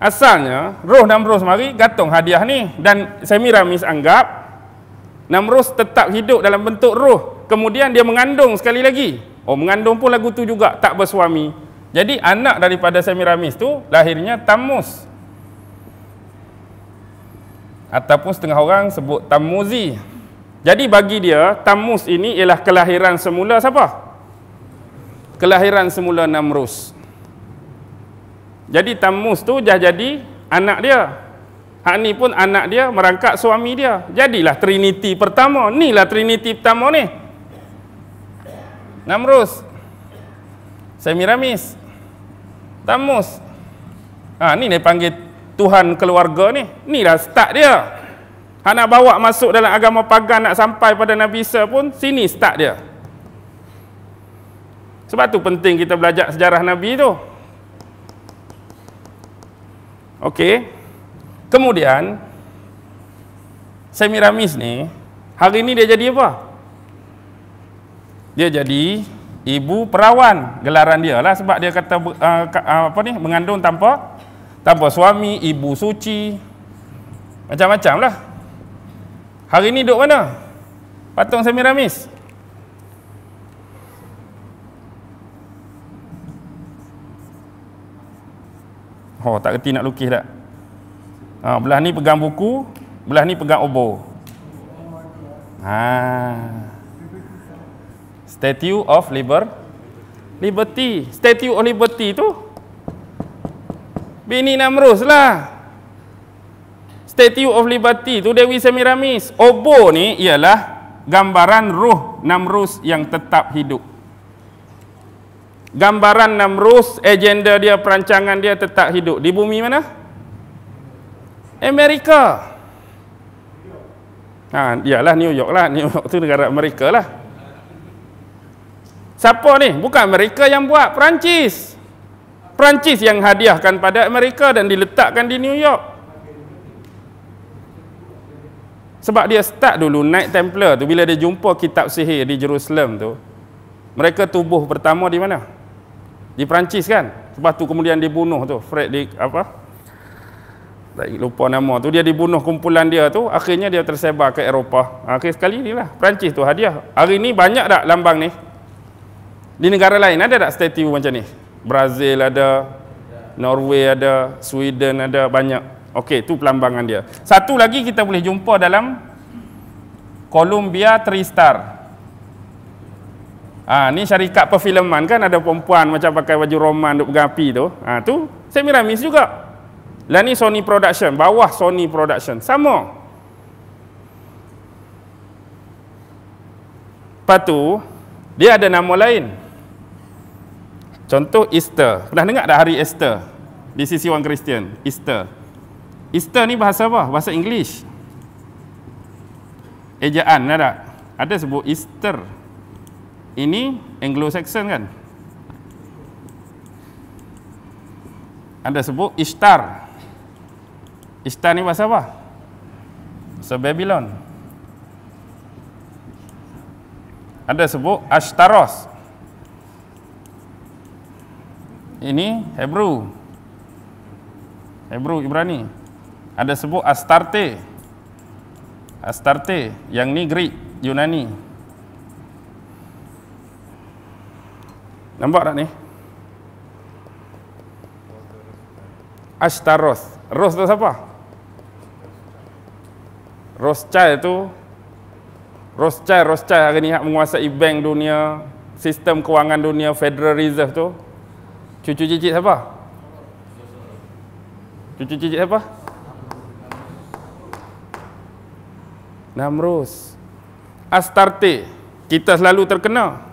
Asalnya roh Namrus mari gantung hadiah ni dan Semiramis anggap Namrus tetap hidup dalam bentuk roh. Kemudian dia mengandung sekali lagi. Oh mengandung pun lagu tu juga tak bersuami. Jadi anak daripada Semiramis tu lahirnya Tamus Ataupun setengah orang sebut Tammuzi. Jadi bagi dia Tamus ini ialah kelahiran semula siapa? Kelahiran semula Namrus. Jadi Tamus tu dah jadi anak dia. Hak ni pun anak dia merangkak suami dia. Jadilah trinity pertama. Inilah trinity pertama ni. Namrus. Semiramis. Tammuz. Ha ni dia panggil Tuhan keluarga ni. Inilah start dia. Hak nak bawa masuk dalam agama pagan nak sampai pada Nabi Isa pun sini start dia. Sebab tu penting kita belajar sejarah Nabi tu. Okey. Kemudian Semiramis ni hari ni dia jadi apa? Dia jadi ibu perawan gelaran dia lah sebab dia kata uh, uh apa ni mengandung tanpa tanpa suami ibu suci macam-macam lah Hari ni duduk mana? Patung Semiramis. Oh, tak reti nak lukis tak? Ha, belah ni pegang buku, belah ni pegang obo. Ha. Statue of Liber Liberty. Statue of Liberty tu Bini Namrus lah. Statue of Liberty tu Dewi Semiramis. Obo ni ialah gambaran ruh Namrus yang tetap hidup. Gambaran Namrus, agenda dia, perancangan dia tetap hidup. Di bumi mana? Amerika. Ha, ialah New York lah. New York tu negara Amerika lah. Siapa ni? Bukan Amerika yang buat. Perancis. Perancis yang hadiahkan pada Amerika dan diletakkan di New York. Sebab dia start dulu naik templar tu bila dia jumpa kitab sihir di Jerusalem tu. Mereka tubuh pertama di mana? Di Perancis kan? Sebab tu kemudian dibunuh tu. Frederick apa? Tak lupa nama tu. Dia dibunuh kumpulan dia tu. Akhirnya dia tersebar ke Eropah. Akhir sekali inilah Perancis tu hadiah. Hari ni banyak tak lambang ni? Di negara lain ada tak statue macam ni? Brazil ada. Norway ada. Sweden ada. Banyak. Okey, tu pelambangan dia. Satu lagi kita boleh jumpa dalam Columbia Tristar. Ah, ha, ni syarikat perfilman kan ada perempuan macam pakai baju Roman duk pegang api tu. Ah, ha, tu Semiramis juga. Lah ni Sony Production, bawah Sony Production. Sama. Patu dia ada nama lain. Contoh Easter. Pernah dengar tak hari Easter? Di sisi orang Kristian, Easter. Easter ni bahasa apa? Bahasa English. Ejaan, ada tak? Ada sebut Easter. Ini Anglo-Saxon kan? Ada sebut Ishtar. Ishtar ni bahasa apa? Bahasa Babylon. Ada sebut Ashtaros. Ini Hebrew. Hebrew Ibrani. Ibrani. Ada sebut Astarte. Astarte yang ni Greek, Yunani. Nampak tak ni? Ashtaroth. Ros tu siapa? Rothschild tu Rothschild, Rothschild hari ni hak menguasai bank dunia, sistem kewangan dunia, Federal Reserve tu. Cucu cicit siapa? Cucu cicit siapa? Cucu cicit siapa? Namrus. Astarte. Kita selalu terkena.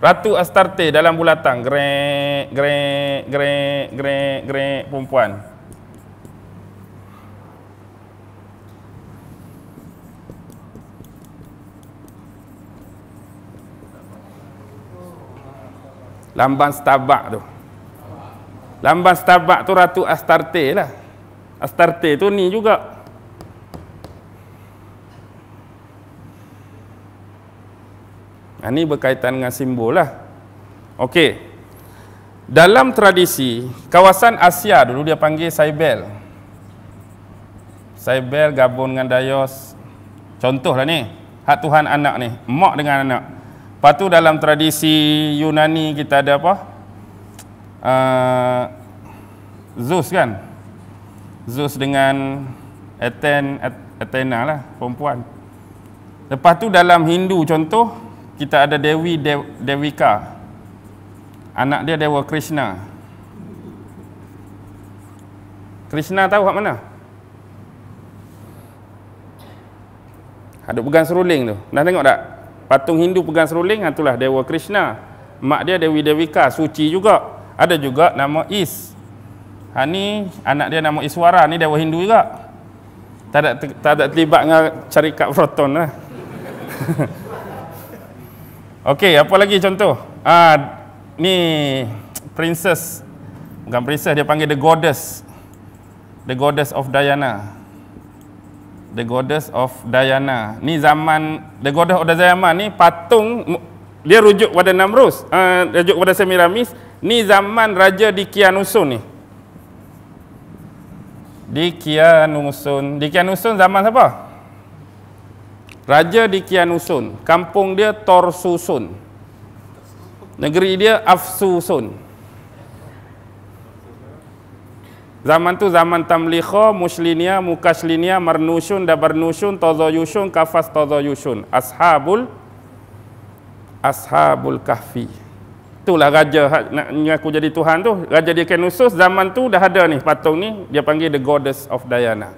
Ratu Astarte dalam bulatan. Grek, grek, grek, grek, grek, perempuan. Lambang stabak tu. Lambang stabak tu Ratu Astarte lah. Astarte tu ni juga. Ini ha, berkaitan dengan simbol lah. Okey. Dalam tradisi, kawasan Asia dulu dia panggil Saibel. Saibel gabung dengan Dayos. lah ni, hak Tuhan anak ni, mak dengan anak. Lepas tu dalam tradisi Yunani kita ada apa? Uh, Zeus kan? Zeus dengan Athen, Athena lah, perempuan. Lepas tu dalam Hindu contoh, kita ada Dewi De- Dewika. Anak dia Dewa Krishna. Krishna tahu hak mana? Ada pegang seruling tu. Dah tengok tak? Patung Hindu pegang seruling, ah, itulah Dewa Krishna. Mak dia Dewi Dewika, suci juga. Ada juga nama Is. Ha ni anak dia nama Iswara, ni Dewa Hindu juga. Tak ada tak ada terlibat dengan cari kat proton lah. Okey, apa lagi contoh? Ah, uh, ni princess bukan princess dia panggil the goddess. The goddess of Diana. The goddess of Diana. Ni zaman the goddess of zaman ni patung dia rujuk pada Namrus, uh, rujuk pada Semiramis. Ni zaman raja di Kianusun ni. Di Kianusun. Di Kianusun zaman siapa? Raja di Kianusun, kampung dia Torsusun. Negeri dia Afsusun. Zaman tu zaman Tamlikho, Muslinia, Mukaslinia, Marnusun, Dabarnusun, Tozoyusun, Kafas Tozoyusun. Ashabul Ashabul Kahfi. Itulah raja nak, aku jadi Tuhan tu. Raja di Kenusus zaman tu dah ada ni patung ni. Dia panggil The Goddess of Diana.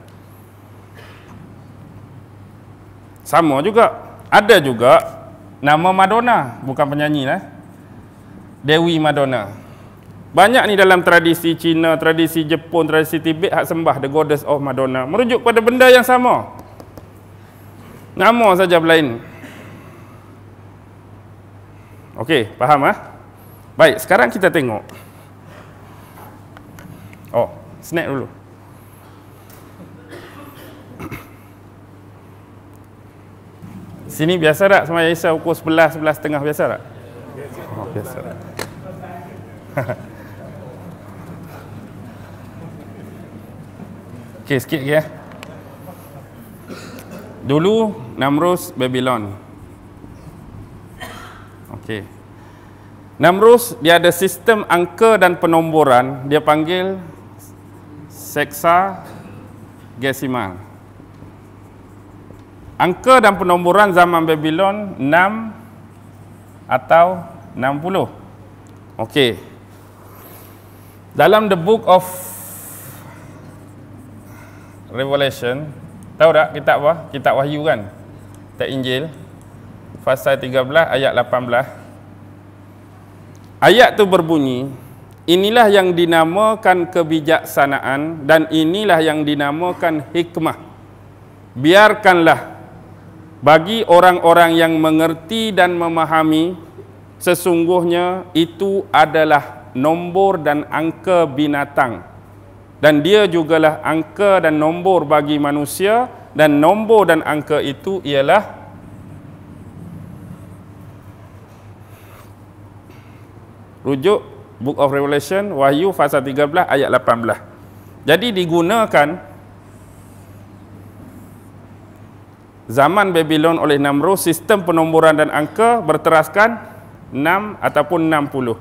sama juga ada juga nama Madonna bukan penyanyi lah eh. Dewi Madonna banyak ni dalam tradisi Cina, tradisi Jepun, tradisi Tibet hak sembah the goddess of Madonna merujuk pada benda yang sama. Nama saja berlain. Okey, faham ah? Ha? Baik, sekarang kita tengok. Oh, snack dulu. Sini biasa tak sama ukur pukul 11 setengah biasa tak? Biasa. Oh, biasa. biasa. Okey sikit ya. Dulu Namrus Babylon. Okay. Namrus dia ada sistem angka dan penomboran dia panggil seksa gesimal. Angka dan penomboran zaman Babylon 6 atau 60. Okey. Dalam the book of Revelation, tahu tak kitab apa? Kitab Wahyu kan? Kitab Injil pasal 13 ayat 18. Ayat tu berbunyi, inilah yang dinamakan kebijaksanaan dan inilah yang dinamakan hikmah. Biarkanlah bagi orang-orang yang mengerti dan memahami sesungguhnya itu adalah nombor dan angka binatang dan dia jugalah angka dan nombor bagi manusia dan nombor dan angka itu ialah rujuk Book of Revelation Wahyu pasal 13 ayat 18 jadi digunakan zaman Babylon oleh Namrud sistem penomboran dan angka berteraskan 6 ataupun 60.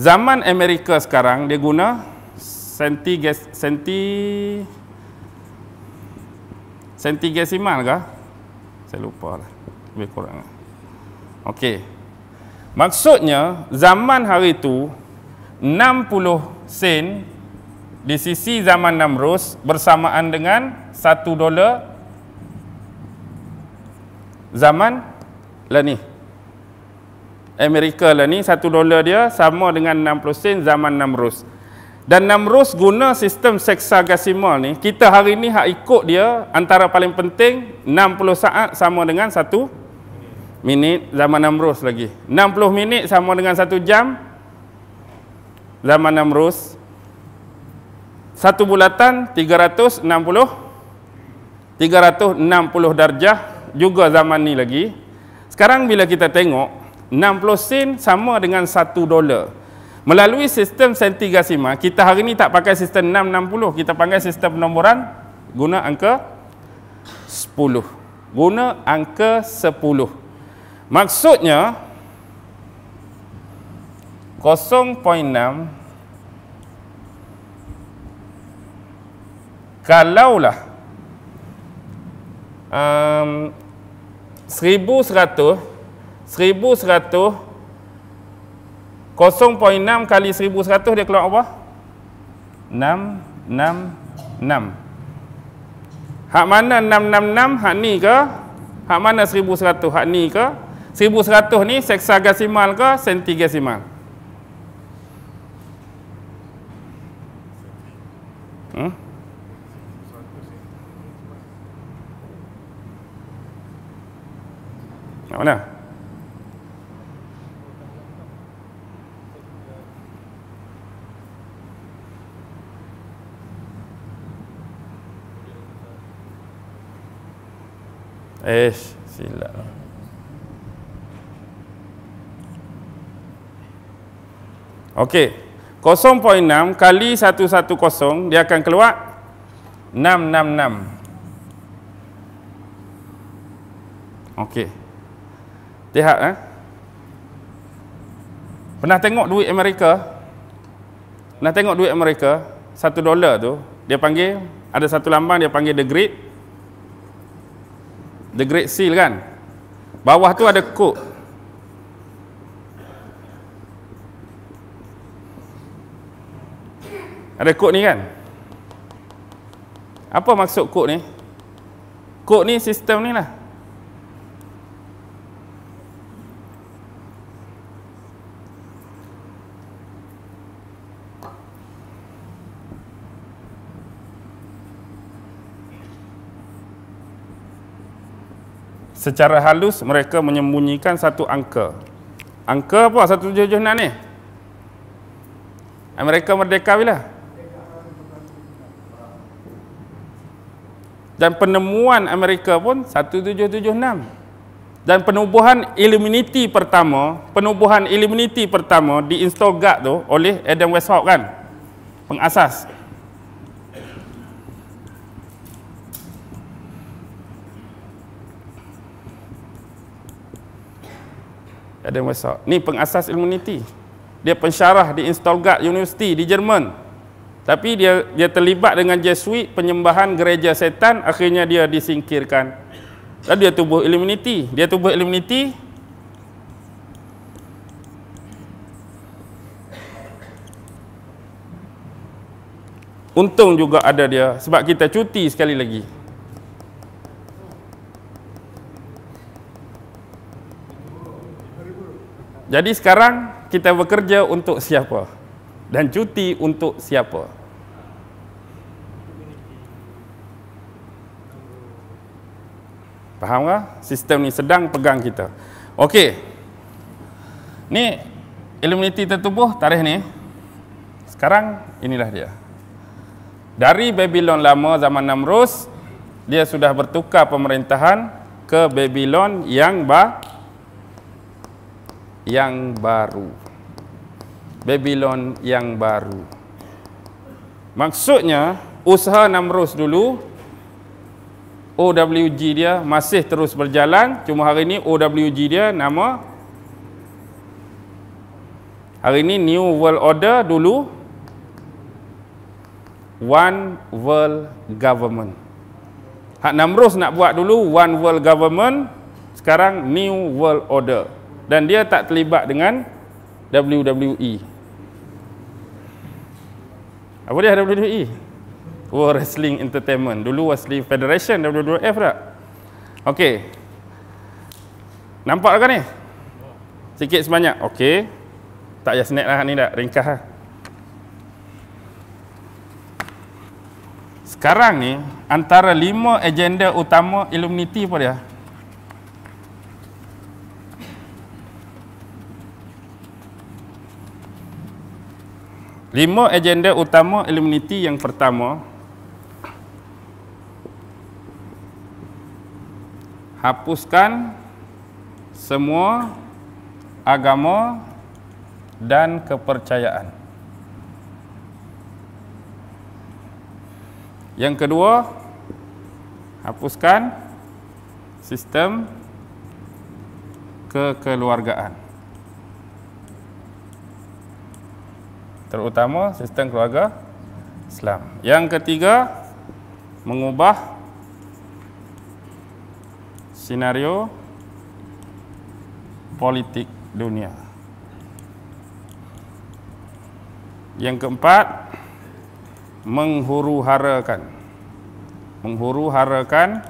Zaman Amerika sekarang dia guna senti senti senti gesimal ke? Saya lupa lah. Lebih kurang. Okey. Maksudnya zaman hari itu 60 sen di sisi zaman Namrus bersamaan dengan 1 dolar zaman lah ni. Amerika lah ni, satu dolar dia sama dengan 60 sen zaman Namrus. Dan Namrus guna sistem seksagasimal ni, kita hari ni hak ikut dia antara paling penting 60 saat sama dengan satu minit zaman Namrus lagi. 60 minit sama dengan satu jam zaman Namrus. Satu bulatan 360 360 darjah juga zaman ni lagi. Sekarang bila kita tengok 60 sen sama dengan 1 dolar. Melalui sistem sentigasima, kita hari ni tak pakai sistem 660, kita panggil sistem penomboran guna angka 10. Guna angka 10. Maksudnya 0.6 kalaulah um, 0.6 kali 1100 dia keluar apa? 666. Hak mana 666? Hak ni ke? Hak mana 1100? Hak ni ke? 1100 ni seksagesimal ke sentigesimal? Não, olha. Es, eh, sí, la... Okey. 0.6 kali 110 dia akan keluar 666. Okey. Lihat eh. Pernah tengok duit Amerika? Pernah tengok duit Amerika? Satu dolar tu, dia panggil, ada satu lambang dia panggil The Great. The Great Seal kan? Bawah tu ada kok. Ada kok ni kan? Apa maksud kok ni? Kok ni sistem ni lah. secara halus mereka menyembunyikan satu angka. Angka apa? 176 ni? Amerika merdeka bila? Dan penemuan Amerika pun satu tujuh tujuh enam Dan penubuhan Illuminati pertama, penubuhan Illuminati pertama di Instogat tu oleh Adam Weishaupt kan? Pengasas. Ada Weishaupt. Ni pengasas ilmu niti. Dia pensyarah di Instolgat University di Jerman. Tapi dia dia terlibat dengan Jesuit penyembahan gereja setan. Akhirnya dia disingkirkan. Lalu dia tubuh Illuminati. Dia tubuh Illuminati. Untung juga ada dia. Sebab kita cuti sekali lagi. Jadi sekarang kita bekerja untuk siapa? Dan cuti untuk siapa? Faham tak? Sistem ni sedang pegang kita. Okey. Ni Illuminati tertubuh tarikh ni. Sekarang inilah dia. Dari Babylon lama zaman Namrus, dia sudah bertukar pemerintahan ke Babylon yang baru yang baru. Babylon yang baru. Maksudnya usaha Namrus dulu OWG dia masih terus berjalan cuma hari ini OWG dia nama hari ini New World Order dulu One World Government Hak Namrus nak buat dulu One World Government sekarang New World Order dan dia tak terlibat dengan WWE. Apa dia WWE? World Wrestling Entertainment. Dulu Wrestling Federation, WWF tak? Okey. Nampak kan ni? Sikit sebanyak. Okey. Tak payah snack lah ni tak? Ringkas lah. Sekarang ni, antara lima agenda utama Illuminati apa dia? Lima agenda utama Illuminati yang pertama Hapuskan semua agama dan kepercayaan Yang kedua Hapuskan sistem kekeluargaan terutama sistem keluarga Islam. Yang ketiga, mengubah senario politik dunia. Yang keempat, menghuru-harakan. Menghuru-harakan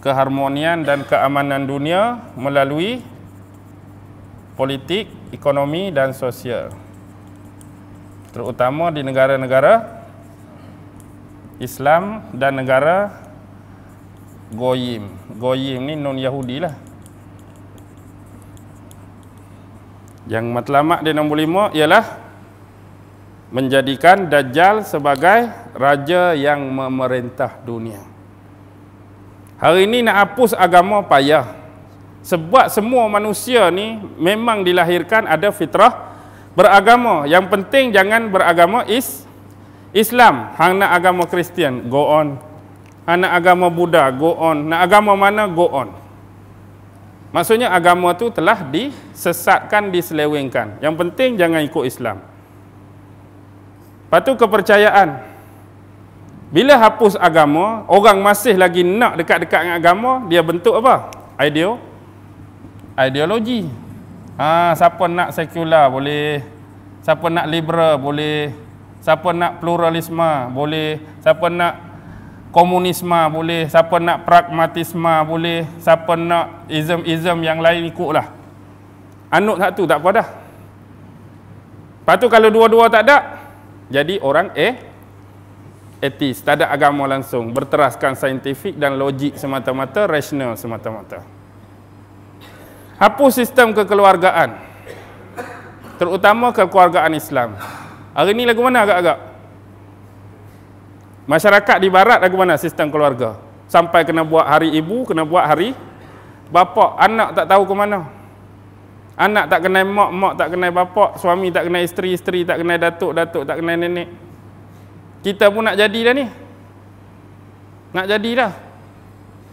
keharmonian dan keamanan dunia melalui politik, ekonomi dan sosial terutama di negara-negara Islam dan negara Goyim. Goyim ni non Yahudi lah. Yang matlamat dia nombor lima ialah menjadikan Dajjal sebagai raja yang memerintah dunia. Hari ini nak hapus agama payah. Sebab semua manusia ni memang dilahirkan ada fitrah beragama. Yang penting jangan beragama is Islam. Hang nak agama Kristian, go on. Hang nak agama Buddha, go on. Nak agama mana, go on. Maksudnya agama tu telah disesatkan, diselewengkan. Yang penting jangan ikut Islam. Patu kepercayaan. Bila hapus agama, orang masih lagi nak dekat-dekat dengan agama, dia bentuk apa? Ideo. Ideologi. Ha, siapa nak sekular boleh. Siapa nak liberal boleh. Siapa nak pluralisme boleh. Siapa nak komunisme boleh. Siapa nak pragmatisme boleh. Siapa nak ism-ism yang lain ikutlah. Anut satu tak apa dah. Lepas tu kalau dua-dua tak ada, jadi orang eh etis, tak ada agama langsung, berteraskan saintifik dan logik semata-mata, rasional semata-mata. Hapus sistem kekeluargaan. Terutama kekeluargaan Islam. Hari ini lagu mana agak-agak? Masyarakat di barat lagu mana sistem keluarga? Sampai kena buat hari ibu, kena buat hari bapa. Anak tak tahu ke mana. Anak tak kenal mak, mak tak kenal bapa. Suami tak kenal isteri, isteri tak kenal datuk, datuk tak kenal nenek. Kita pun nak jadi dah ni. Nak jadi dah.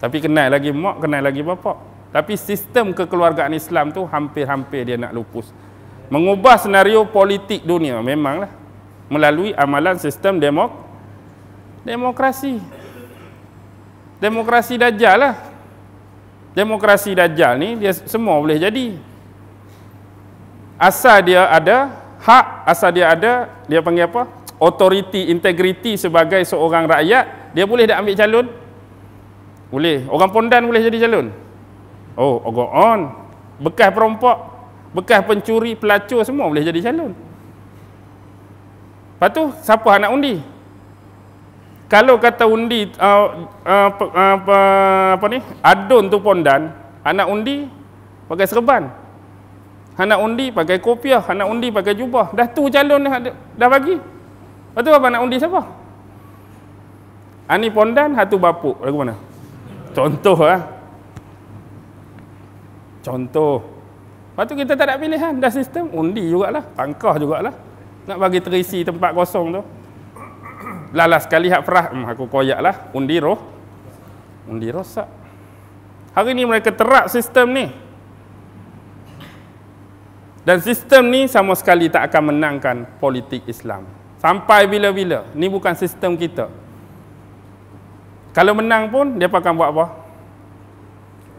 Tapi kenal lagi mak, kenal lagi bapak. Tapi sistem kekeluargaan Islam tu hampir-hampir dia nak lupus. Mengubah senario politik dunia memanglah melalui amalan sistem demok demokrasi. Demokrasi dajal lah. Demokrasi dajal ni dia semua boleh jadi. Asal dia ada hak, asal dia ada dia panggil apa? Authority, integriti sebagai seorang rakyat, dia boleh dah ambil calon? Boleh. Orang pondan boleh jadi calon? Oh, oh, go on. Bekas perompak, bekas pencuri, pelacur semua boleh jadi calon. Lepas tu, siapa anak undi? Kalau kata undi uh, uh, apa, apa, uh, apa ni? Adun tu pondan, anak undi pakai serban. Anak undi pakai kopiah, anak undi pakai jubah. Dah tu calon dah, dah bagi. Lepas tu apa anak undi siapa? Ani ah, pondan, hatu bapuk. Lagu mana? Contoh lah. Ha? Contoh. Lepas tu kita tak ada pilihan. Dah sistem undi jugalah. Pangkah jugalah. Nak bagi terisi tempat kosong tu. Lalas sekali hak perah. Hmm, aku koyak lah. Undi roh. Undi rosak. Hari ni mereka terak sistem ni. Dan sistem ni sama sekali tak akan menangkan politik Islam. Sampai bila-bila. Ni bukan sistem kita. Kalau menang pun, dia akan buat apa?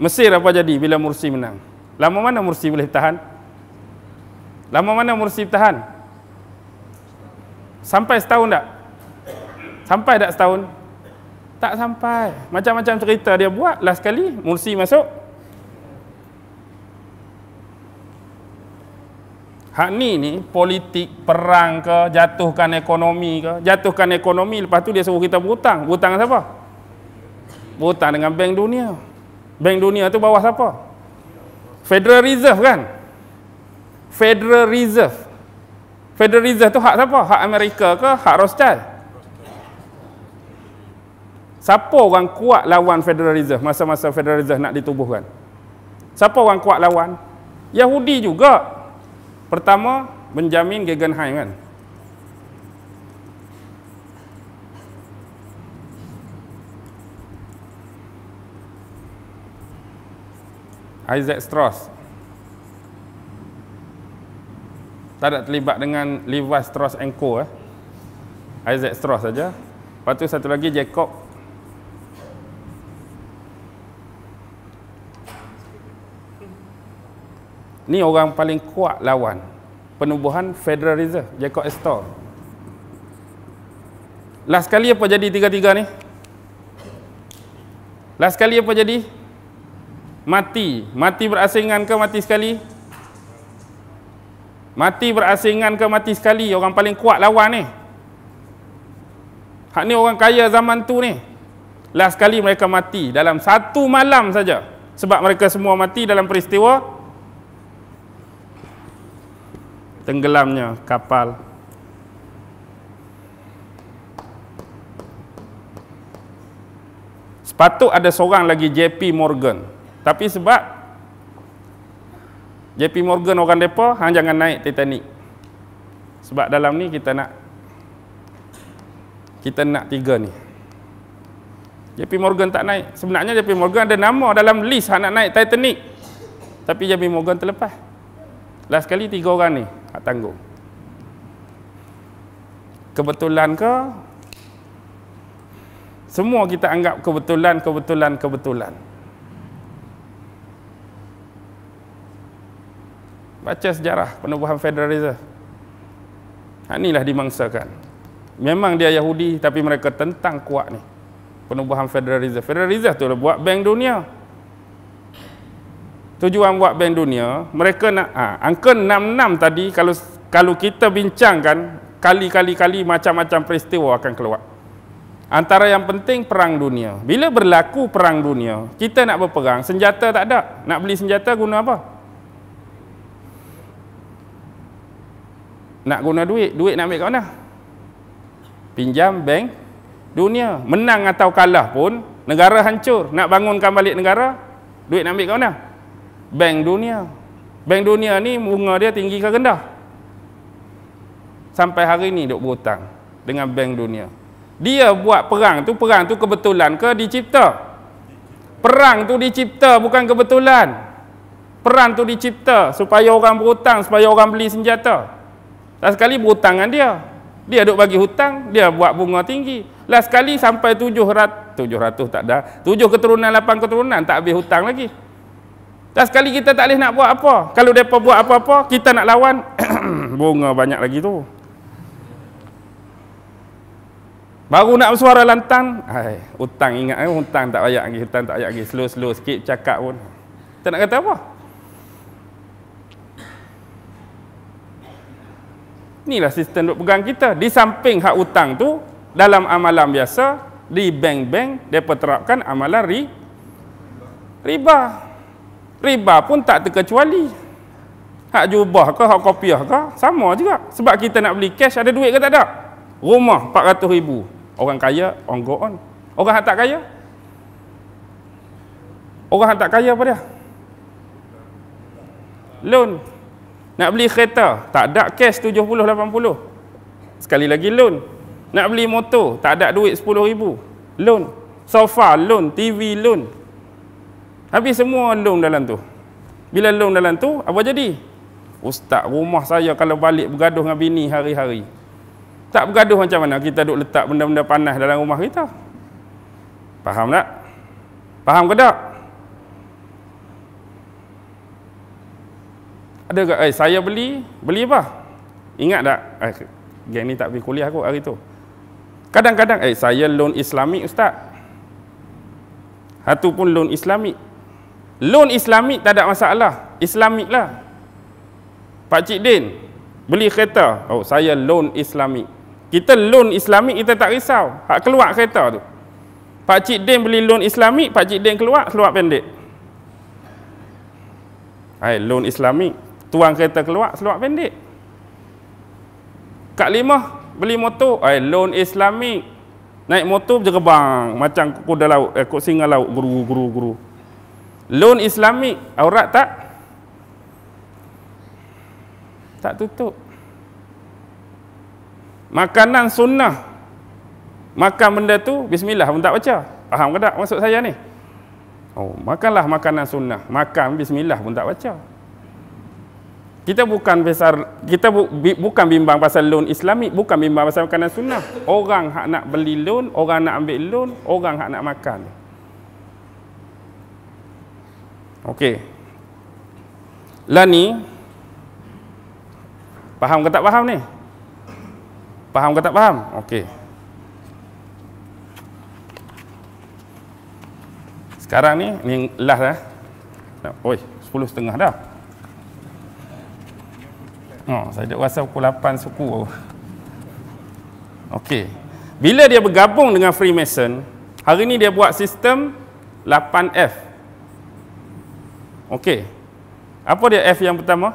Mesir apa jadi bila Mursi menang? Lama mana Mursi boleh bertahan? Lama mana Mursi bertahan? Sampai setahun tak? Sampai tak setahun? Tak sampai. Macam-macam cerita dia buat. Last sekali Mursi masuk. Hak ni ni politik perang ke jatuhkan ekonomi ke jatuhkan ekonomi lepas tu dia suruh kita berhutang berhutang siapa? Berhutang dengan bank dunia. Bank Dunia tu bawah siapa? Federal Reserve kan? Federal Reserve. Federal Reserve tu hak siapa? Hak Amerika ke hak Rothschild? Siapa orang kuat lawan Federal Reserve masa-masa Federal Reserve nak ditubuhkan? Siapa orang kuat lawan? Yahudi juga. Pertama, Benjamin Guggenheim kan? Isaac Strauss tak ada terlibat dengan Levi Strauss and Co eh. Isaac Strauss saja. Lepas tu satu lagi Jacob Ni orang paling kuat lawan penubuhan Federal Reserve, Jacob Astor. Last kali apa jadi tiga-tiga ni? Last kali apa jadi? mati mati berasingan ke mati sekali mati berasingan ke mati sekali orang paling kuat lawan ni hak ni orang kaya zaman tu ni last kali mereka mati dalam satu malam saja sebab mereka semua mati dalam peristiwa tenggelamnya kapal sepatut ada seorang lagi JP Morgan tapi sebab JP Morgan orang depa hang jangan naik Titanic. Sebab dalam ni kita nak kita nak tiga ni. JP Morgan tak naik. Sebenarnya JP Morgan ada nama dalam list hang nak naik Titanic. Tapi JP Morgan terlepas. Last kali tiga orang ni tak tanggung. Kebetulan ke? Semua kita anggap kebetulan, kebetulan, kebetulan. Baca sejarah penubuhan Federal Reserve. Ha, inilah dimangsakan. Memang dia Yahudi tapi mereka tentang kuat ni. Penubuhan Federal Reserve. tu lah buat bank dunia. Tujuan buat bank dunia, mereka nak ha, angka 66 tadi kalau kalau kita bincangkan kali-kali-kali macam-macam peristiwa akan keluar. Antara yang penting perang dunia. Bila berlaku perang dunia, kita nak berperang, senjata tak ada. Nak beli senjata guna apa? nak guna duit, duit nak ambil kat mana? Pinjam bank dunia. Menang atau kalah pun negara hancur. Nak bangunkan balik negara, duit nak ambil kat mana? Bank dunia. Bank dunia ni bunga dia tinggi ke rendah? Sampai hari ni duk berhutang dengan bank dunia. Dia buat perang tu, perang tu kebetulan ke dicipta? Perang tu dicipta bukan kebetulan. Perang tu dicipta supaya orang berhutang, supaya orang beli senjata. Last sekali berhutang dengan dia. Dia duk bagi hutang, dia buat bunga tinggi. Last sekali sampai tujuh tujuh ratus tak ada. tujuh keturunan, lapan keturunan tak habis hutang lagi. Last sekali kita tak boleh nak buat apa. Kalau depa buat apa-apa, kita nak lawan bunga banyak lagi tu. Baru nak bersuara lantang, hai, hutang ingat eh, hutang tak payah lagi, hutang tak payah lagi, slow-slow sikit cakap pun. Tak nak kata apa? Inilah sistem duk pegang kita. Di samping hak hutang tu, dalam amalan biasa, di bank-bank, mereka terapkan amalan ri, riba. Riba pun tak terkecuali. Hak jubah ke, hak kopiah ke, sama juga. Sebab kita nak beli cash, ada duit ke tak ada? Rumah RM400,000. Orang kaya, on go on. Orang yang tak kaya? Orang yang tak kaya apa dia? Loan. Nak beli kereta, tak ada cash 70-80. Sekali lagi loan. Nak beli motor, tak ada duit 10,000. Loan. Sofa, loan. TV, loan. Habis semua loan dalam tu. Bila loan dalam tu, apa jadi? Ustaz, rumah saya kalau balik bergaduh dengan bini hari-hari. Tak bergaduh macam mana kita duk letak benda-benda panas dalam rumah kita. Faham tak? Faham ke tak? ada ke? Eh, saya beli, beli apa? Ingat tak? Eh, geng ni tak pergi kuliah aku hari tu. Kadang-kadang, eh, saya loan Islamik, ustaz. Satu pun loan Islamik. Loan Islamik tak ada masalah. Islami lah. Cik Din, beli kereta. Oh, saya loan Islamik. Kita loan Islamik, kita tak risau. Hak keluar kereta tu. Pak Cik Din beli loan Islamik. Pak Cik Din keluar, keluar pendek. Hai, eh, loan Islamik. Tuang kereta keluar seluar pendek kat lima beli motor eh loan islamik naik motor berjerebang macam kuda laut eh, kuda singa laut guru guru guru loan islamik aurat tak tak tutup makanan sunnah makan benda tu bismillah pun tak baca faham ke tak maksud saya ni Oh, makanlah makanan sunnah. Makan bismillah pun tak baca kita bukan besar kita bu, bi, bukan bimbang pasal loan Islamik bukan bimbang pasal makanan sunnah orang hak nak beli loan orang nak ambil loan orang hak nak makan okey Lani. ni faham ke tak faham ni faham ke tak faham okey sekarang ni ni lah dah oi 10.30 dah Oh, saya tak rasa pukul 8 suku. Okey. Bila dia bergabung dengan Freemason, hari ni dia buat sistem 8F. Okey. Apa dia F yang pertama?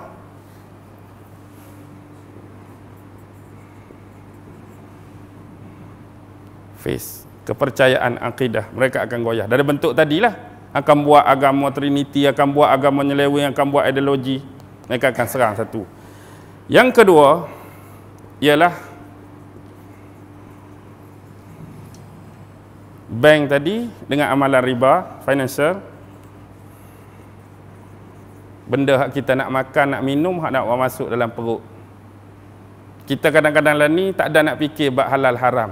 Face. Kepercayaan akidah. Mereka akan goyah. Dari bentuk tadilah. Akan buat agama Trinity, akan buat agama nyelewing, akan buat ideologi. Mereka akan serang satu. Yang kedua ialah bank tadi dengan amalan riba financial benda hak kita nak makan nak minum hak nak masuk dalam perut kita kadang-kadang lah ni tak ada nak fikir bab halal haram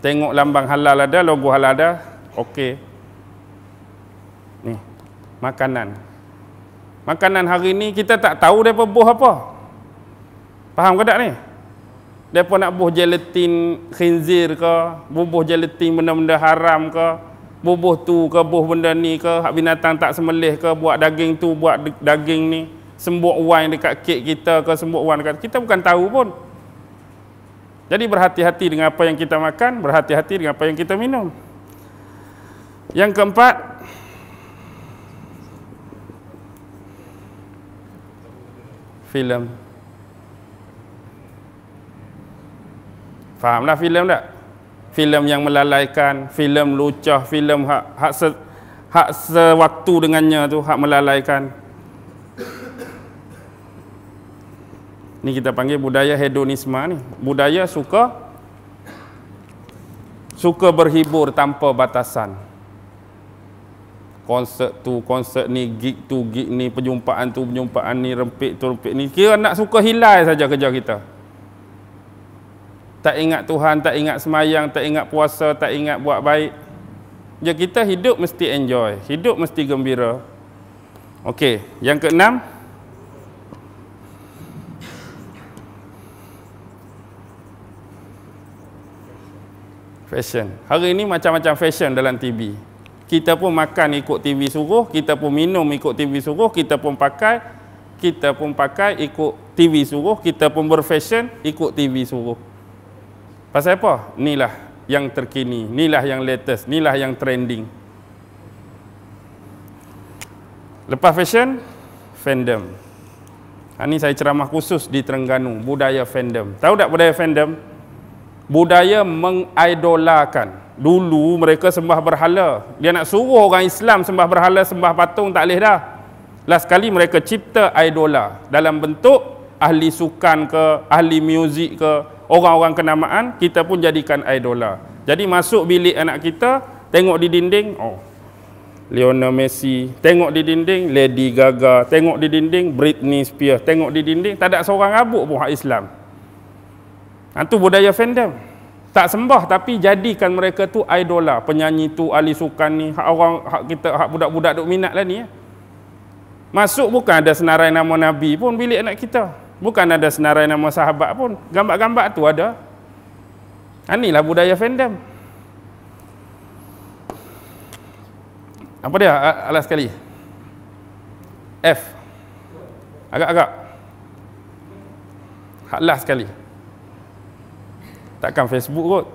tengok lambang halal ada logo halal ada okey ni makanan Makanan hari ni kita tak tahu depa buh apa. Faham ke tak ni? Depa nak buh gelatin khinzir ke, bubuh gelatin benda-benda haram ke, bubuh tu ke buh benda ni ke, hak binatang tak semelih ke, buat daging tu buat daging ni, sembuk wine dekat kek kita ke sembuk wine dekat kita bukan tahu pun. Jadi berhati-hati dengan apa yang kita makan, berhati-hati dengan apa yang kita minum. Yang keempat, filem. lah filem tak? Filem yang melalaikan, filem lucah, filem hak hak, se, hak sewaktu dengannya tu hak melalaikan. Ini kita panggil budaya hedonisme ni. Budaya suka suka berhibur tanpa batasan konsert tu konsert ni gig tu gig ni perjumpaan tu perjumpaan ni rempik tu rempik ni kira nak suka hilai saja kerja kita tak ingat Tuhan tak ingat semayang tak ingat puasa tak ingat buat baik ya kita hidup mesti enjoy hidup mesti gembira okey yang keenam fashion hari ini macam-macam fashion dalam TV kita pun makan ikut TV suruh, kita pun minum ikut TV suruh, kita pun pakai kita pun pakai ikut TV suruh, kita pun berfashion ikut TV suruh. Pasal apa? Inilah yang terkini, inilah yang latest, inilah yang trending. Lepas fashion, fandom. Ha, ini saya ceramah khusus di Terengganu, budaya fandom. Tahu tak budaya fandom? Budaya mengidolakan. Dulu mereka sembah berhala. Dia nak suruh orang Islam sembah berhala, sembah patung tak leh dah. Last sekali mereka cipta idola dalam bentuk ahli sukan ke, ahli muzik ke, orang-orang kenamaan kita pun jadikan idola. Jadi masuk bilik anak kita, tengok di dinding, oh. Lionel Messi, tengok di dinding Lady Gaga, tengok di dinding Britney Spears, tengok di dinding tak ada seorang abuk pun hak Islam. Itu budaya fandom tak sembah tapi jadikan mereka tu idola lah. penyanyi tu ahli sukan ni hak orang hak kita hak budak-budak duk minat lah ni ya. masuk bukan ada senarai nama nabi pun bilik anak kita bukan ada senarai nama sahabat pun gambar-gambar tu ada inilah ha, budaya fandom apa dia alas sekali F agak-agak hak last sekali Takkan Facebook kot.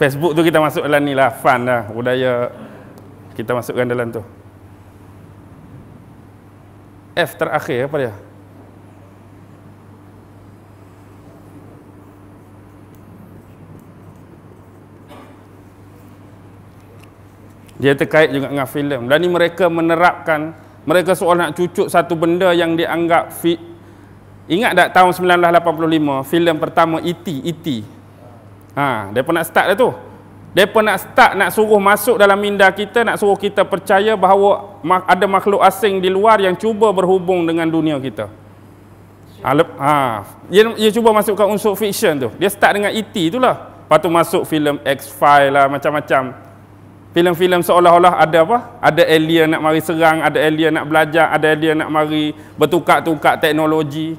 Facebook tu kita masuk dalam ni lah. Fun lah. Budaya kita masukkan dalam tu. F terakhir apa dia? Dia terkait juga dengan filem. Dan ni mereka menerapkan mereka seorang nak cucuk satu benda yang dianggap fit, Ingat tak tahun 1985 filem pertama E.T. E.T. Ha, depa nak start dah tu. Depa nak start nak suruh masuk dalam minda kita, nak suruh kita percaya bahawa ada makhluk asing di luar yang cuba berhubung dengan dunia kita. Ha, lep, ha. Dia, dia cuba masukkan unsur fiksyen tu. Dia start dengan E.T. itulah. Lepas masuk filem X-File lah macam-macam. Filem-filem seolah-olah ada apa? Ada alien nak mari serang, ada alien nak belajar, ada alien nak mari bertukar-tukar teknologi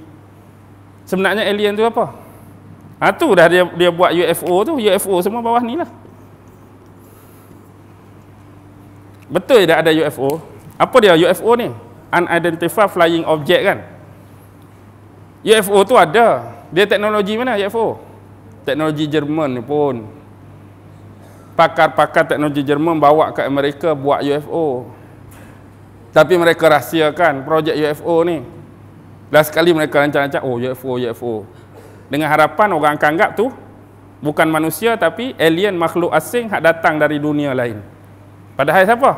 sebenarnya alien tu apa? Ha tu dah dia dia buat UFO tu, UFO semua bawah ni lah. Betul dia ada UFO. Apa dia UFO ni? Unidentified flying object kan? UFO tu ada. Dia teknologi mana UFO? Teknologi Jerman ni pun. Pakar-pakar teknologi Jerman bawa ke Amerika buat UFO. Tapi mereka rahsiakan projek UFO ni. Last kali mereka rancang-rancang, oh UFO, UFO. Dengan harapan orang akan anggap tu bukan manusia tapi alien makhluk asing hak datang dari dunia lain. Padahal siapa?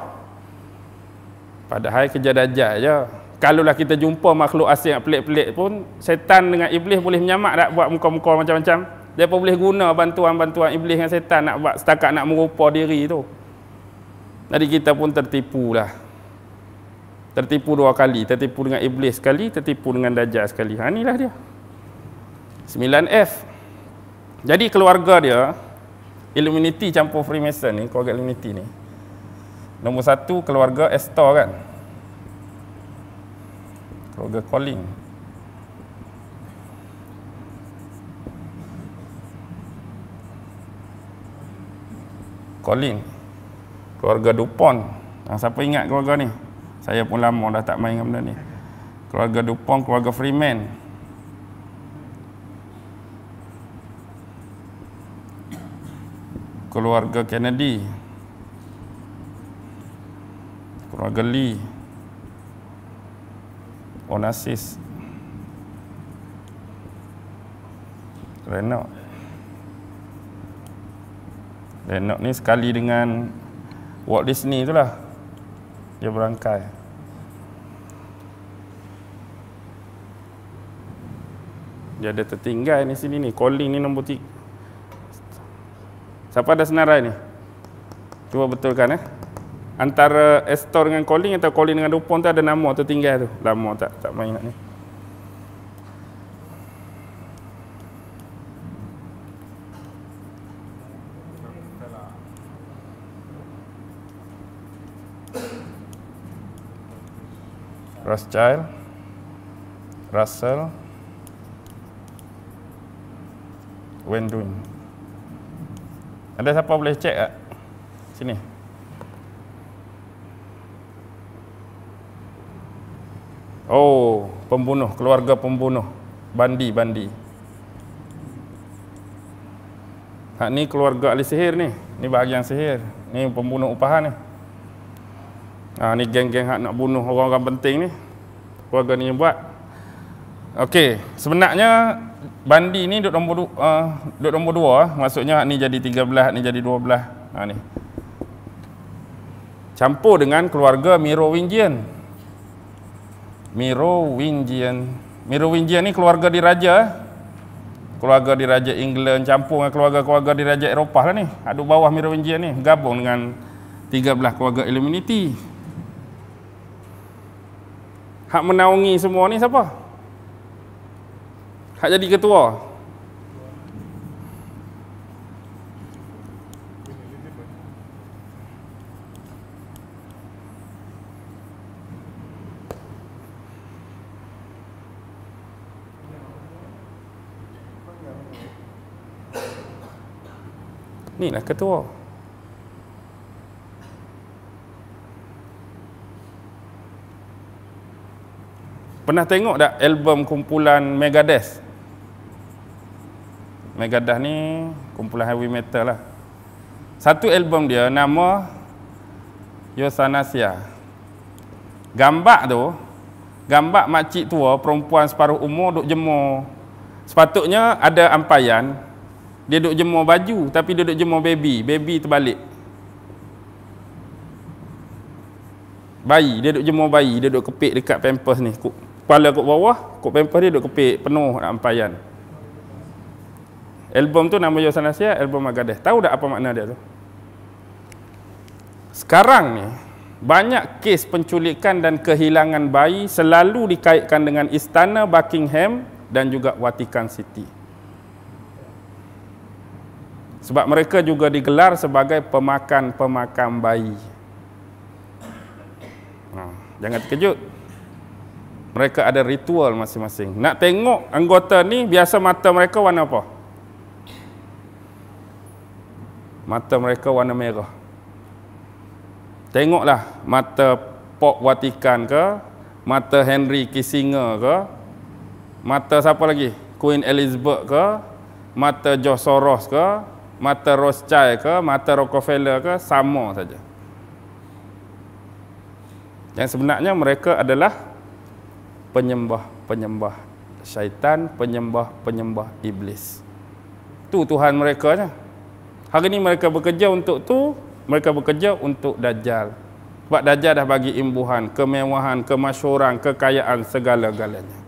Padahal kerja dajat je. Kalaulah kita jumpa makhluk asing yang pelik-pelik pun, setan dengan iblis boleh menyamak tak buat muka-muka macam-macam? Dia pun boleh guna bantuan-bantuan iblis dengan setan nak buat setakat nak merupa diri tu. Jadi kita pun tertipu lah tertipu dua kali, tertipu dengan iblis sekali, tertipu dengan dajjal sekali. Ha inilah dia. 9F. Jadi keluarga dia Illuminati campur Freemason ni, keluarga Illuminati ni. Nombor satu keluarga Estor kan. Keluarga Colin. Colin. Keluarga Dupont. Ha, siapa ingat keluarga ni? Saya pun lama dah tak main dengan benda ni. Keluarga Dupont, keluarga Freeman. Keluarga Kennedy. Keluarga Lee. Onassis. Renok. Renok ni sekali dengan Walt Disney tu lah. Dia berangkai. Dia ada tertinggal ni sini ni. Calling ni nombor tiga. Siapa ada senarai ni? Cuba betulkan eh. Antara Astor dengan calling atau calling dengan Dupont tu ada nama tertinggal tu. Lama tak tak main nak ni. Rothschild, Russell. when doing ada siapa boleh check tak? sini oh pembunuh keluarga pembunuh bandi bandi Hak ni keluarga ahli sihir ni. Ni bahagian sihir. Ni pembunuh upahan ni. Ha, ni geng-geng nak bunuh orang-orang penting ni. Keluarga ni buat. Okey, sebenarnya bandi ni duduk nombor uh, duduk nombor 2 ah. maksudnya ni jadi tiga belah, ni jadi 12 ha ni campur dengan keluarga Merovingian Merovingian Merovingian ni keluarga diraja ah. keluarga diraja England campur dengan keluarga-keluarga diraja Eropah lah ni ada bawah Merovingian ni gabung dengan tiga belah keluarga Illuminati hak menaungi semua ni siapa? Hak jadi ketua. Inilah ketua. Pernah tengok tak album kumpulan Megadeth? Megadeth ni kumpulan heavy metal lah. Satu album dia nama Yosanasia. Gambar tu, gambar makcik tua, perempuan separuh umur duduk jemur. Sepatutnya ada ampayan, dia duduk jemur baju tapi dia duduk jemur baby, baby terbalik. Bayi, dia duduk jemur bayi, dia duk kepik dekat pampers ni kepala kat bawah, kot pampers dia duk kepik penuh nak ampayan. Album tu nama Yosan Asia, album Magadeh. Tahu tak apa makna dia tu? Sekarang ni, banyak kes penculikan dan kehilangan bayi selalu dikaitkan dengan istana Buckingham dan juga Vatican City. Sebab mereka juga digelar sebagai pemakan-pemakan bayi. Ha, jangan terkejut mereka ada ritual masing-masing. Nak tengok anggota ni biasa mata mereka warna apa? Mata mereka warna merah. Tengoklah mata Pop Watikan ke, mata Henry Kissinger ke, mata siapa lagi? Queen Elizabeth ke, mata George Soros ke, mata Rothschild ke, mata Rockefeller ke, sama saja. Yang sebenarnya mereka adalah penyembah-penyembah syaitan, penyembah-penyembah iblis. Tu Tuhan mereka je. Hari ni mereka bekerja untuk tu, mereka bekerja untuk Dajjal. Sebab Dajjal dah bagi imbuhan, kemewahan, kemasyuran, kekayaan, segala-galanya.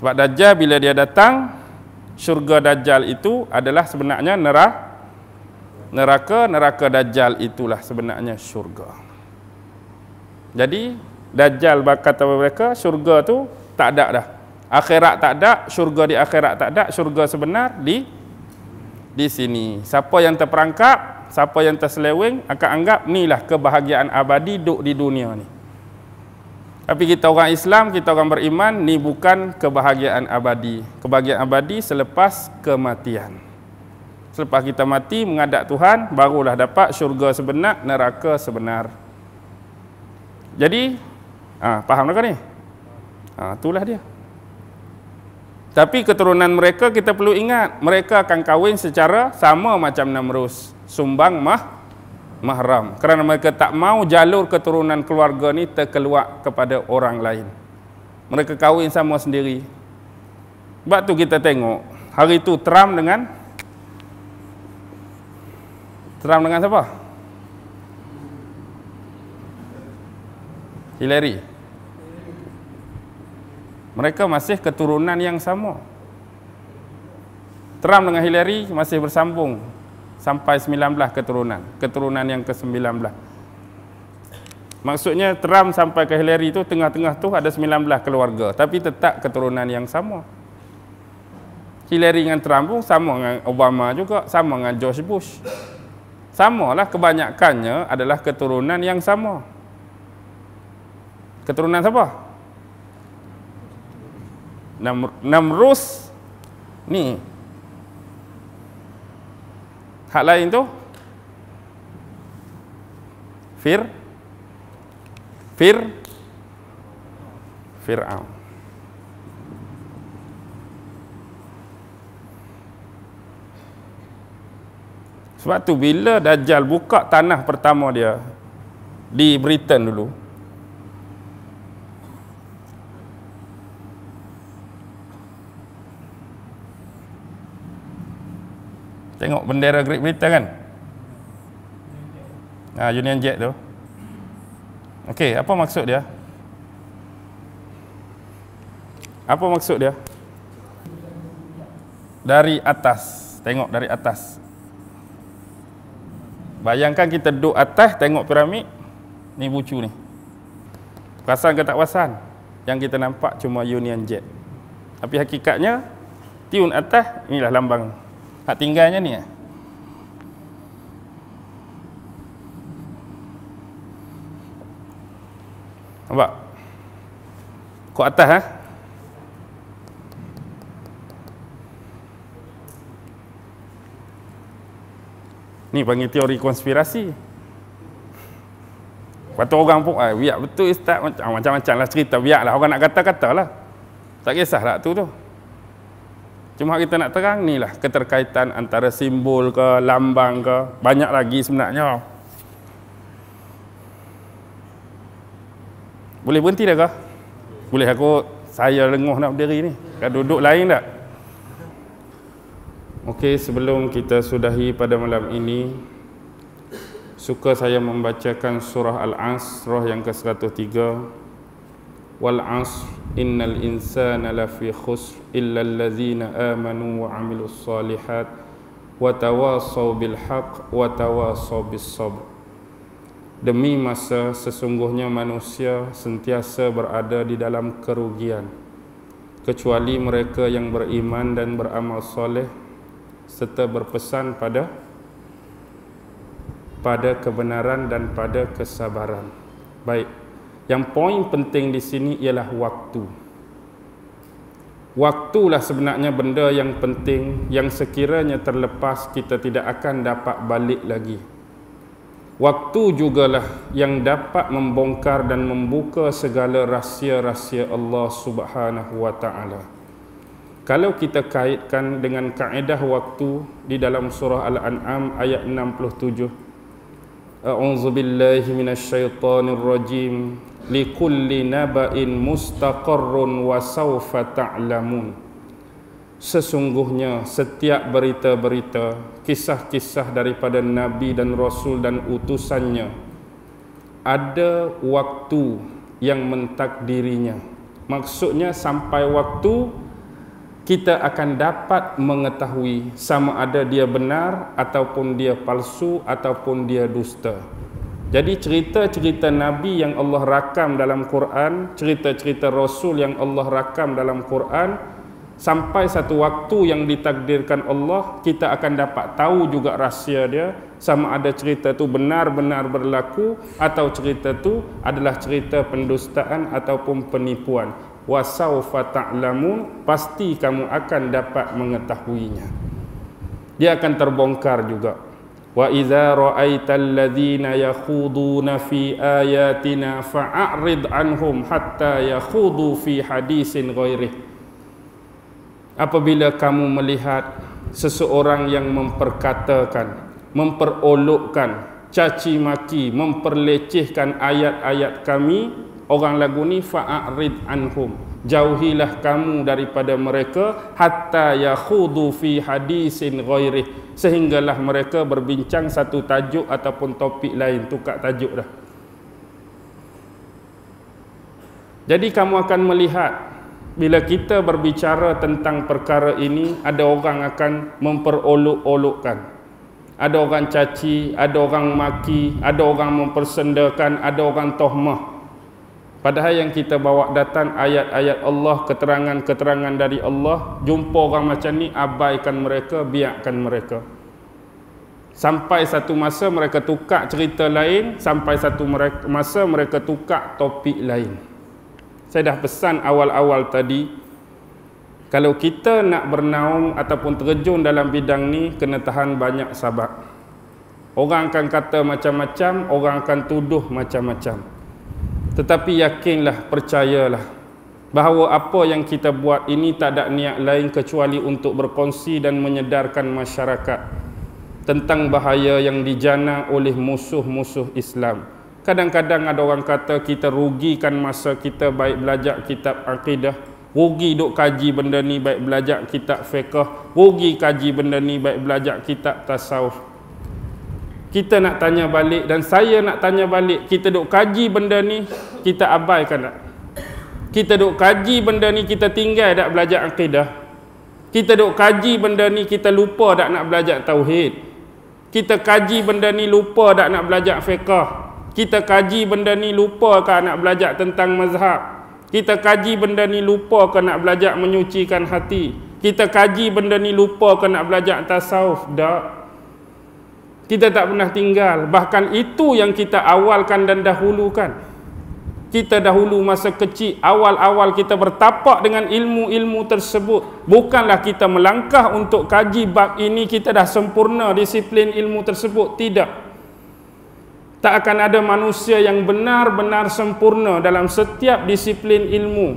Sebab Dajjal bila dia datang, syurga Dajjal itu adalah sebenarnya neraka. Neraka, neraka Dajjal itulah sebenarnya syurga. Jadi, Dajjal bakal tahu mereka syurga tu tak ada dah. Akhirat tak ada, syurga di akhirat tak ada, syurga sebenar di di sini. Siapa yang terperangkap, siapa yang terselewing akan anggap inilah kebahagiaan abadi duk di dunia ni. Tapi kita orang Islam, kita orang beriman, ni bukan kebahagiaan abadi. Kebahagiaan abadi selepas kematian. Selepas kita mati, mengadap Tuhan, barulah dapat syurga sebenar, neraka sebenar. Jadi, Ha, faham tak ni? Ha, itulah dia. Tapi keturunan mereka kita perlu ingat. Mereka akan kahwin secara sama macam Namrus. Sumbang mah mahram. Kerana mereka tak mau jalur keturunan keluarga ni terkeluar kepada orang lain. Mereka kahwin sama sendiri. Sebab tu kita tengok. Hari tu Trump dengan Trump dengan siapa? Hillary. Hillary. Mereka masih keturunan yang sama. Trump dengan Hillary masih bersambung sampai 19 keturunan. Keturunan yang ke-19. Maksudnya Trump sampai ke Hillary itu tengah-tengah tu ada 19 keluarga. Tapi tetap keturunan yang sama. Hillary dengan Trump pun sama dengan Obama juga. Sama dengan George Bush. Sama lah kebanyakannya adalah keturunan yang sama. Keturunan siapa? Keturunan siapa? Namrus ni hak lain tu Fir Fir Fir'aun Sebab tu bila Dajjal buka tanah pertama dia di Britain dulu, Tengok bendera Great Britain kan? Ah, Union Jack tu. Okey, apa maksud dia? Apa maksud dia? Dari atas. Tengok dari atas. Bayangkan kita duduk atas tengok piramid. Ni bucu ni. Perasan ke tak perasan? Yang kita nampak cuma Union Jack. Tapi hakikatnya, tiun atas inilah lambang tak tinggalnya ni eh? Nampak? Kuat atas eh? Ni panggil teori konspirasi. Lepas tu orang pun, ah, biar betul ustaz, macam-macam lah cerita, biar lah orang nak kata-kata lah. Tak kisah lah tu tu. Cuma kita nak terang ni lah keterkaitan antara simbol ke, lambang ke, banyak lagi sebenarnya. Boleh berhenti dah kah? Boleh aku saya lenguh nak berdiri ni. Kau duduk lain tak? Okey, sebelum kita sudahi pada malam ini, suka saya membacakan surah Al-Asr, yang ke-103. Wal-Asr, إن الإنسان لفي خسر إلا الذين آمنوا salihat, الصالحات وتواصوا بالحق وتواصوا بالصبر Demi masa sesungguhnya manusia sentiasa berada di dalam kerugian Kecuali mereka yang beriman dan beramal soleh Serta berpesan pada pada kebenaran dan pada kesabaran Baik, yang poin penting di sini ialah waktu. Waktulah sebenarnya benda yang penting yang sekiranya terlepas kita tidak akan dapat balik lagi. Waktu jugalah yang dapat membongkar dan membuka segala rahsia-rahsia Allah Subhanahu wa taala. Kalau kita kaitkan dengan kaedah waktu di dalam surah Al-An'am ayat 67. A'udzubillahi rajim likulli naba'in mustaqarrun wa ta'lamun sesungguhnya setiap berita-berita kisah-kisah daripada nabi dan rasul dan utusannya ada waktu yang mentakdirinya maksudnya sampai waktu kita akan dapat mengetahui sama ada dia benar ataupun dia palsu ataupun dia dusta jadi cerita-cerita Nabi yang Allah rakam dalam Quran, cerita-cerita Rasul yang Allah rakam dalam Quran, sampai satu waktu yang ditakdirkan Allah, kita akan dapat tahu juga rahsia dia, sama ada cerita tu benar-benar berlaku, atau cerita tu adalah cerita pendustaan ataupun penipuan. Wasaufa ta'lamun, pasti kamu akan dapat mengetahuinya. Dia akan terbongkar juga. وإذا رأيت الذين يخوضون في آياتنا فأعرض عنهم حتى يخوضوا في حديث غيره Apabila kamu melihat seseorang yang memperkatakan, memperolokkan, caci maki, memperlecehkan ayat-ayat kami, orang lagu ni fa'arid anhum jauhilah kamu daripada mereka hatta yakhudhu fi hadisin ghairi sehinggalah mereka berbincang satu tajuk ataupun topik lain tukar tajuk dah jadi kamu akan melihat bila kita berbicara tentang perkara ini ada orang akan memperolok-olokkan ada orang caci, ada orang maki, ada orang mempersendakan, ada orang tohmah Padahal yang kita bawa datang ayat-ayat Allah, keterangan-keterangan dari Allah, jumpa orang macam ni, abaikan mereka, biarkan mereka. Sampai satu masa mereka tukar cerita lain, sampai satu masa mereka tukar topik lain. Saya dah pesan awal-awal tadi, kalau kita nak bernaung ataupun terjun dalam bidang ni, kena tahan banyak sabak. Orang akan kata macam-macam, orang akan tuduh macam-macam. Tetapi yakinlah, percayalah bahawa apa yang kita buat ini tak ada niat lain kecuali untuk berkongsi dan menyedarkan masyarakat tentang bahaya yang dijana oleh musuh-musuh Islam. Kadang-kadang ada orang kata kita rugikan masa kita baik belajar kitab akidah, rugi duk kaji benda ni baik belajar kitab fiqah, rugi kaji benda ni baik belajar kitab tasawuf kita nak tanya balik dan saya nak tanya balik kita duk kaji benda ni kita abaikan tak kita duk kaji benda ni kita tinggal tak belajar akidah kita duk kaji benda ni kita lupa tak nak belajar tauhid kita kaji benda ni lupa tak nak belajar fiqah kita kaji benda ni lupa ke nak belajar tentang mazhab kita kaji benda ni lupa ke nak belajar menyucikan hati kita kaji benda ni lupa ke nak belajar tasawuf dak kita tak pernah tinggal Bahkan itu yang kita awalkan dan dahulukan Kita dahulu masa kecil Awal-awal kita bertapak dengan ilmu-ilmu tersebut Bukanlah kita melangkah untuk kaji bab ini Kita dah sempurna disiplin ilmu tersebut Tidak Tak akan ada manusia yang benar-benar sempurna Dalam setiap disiplin ilmu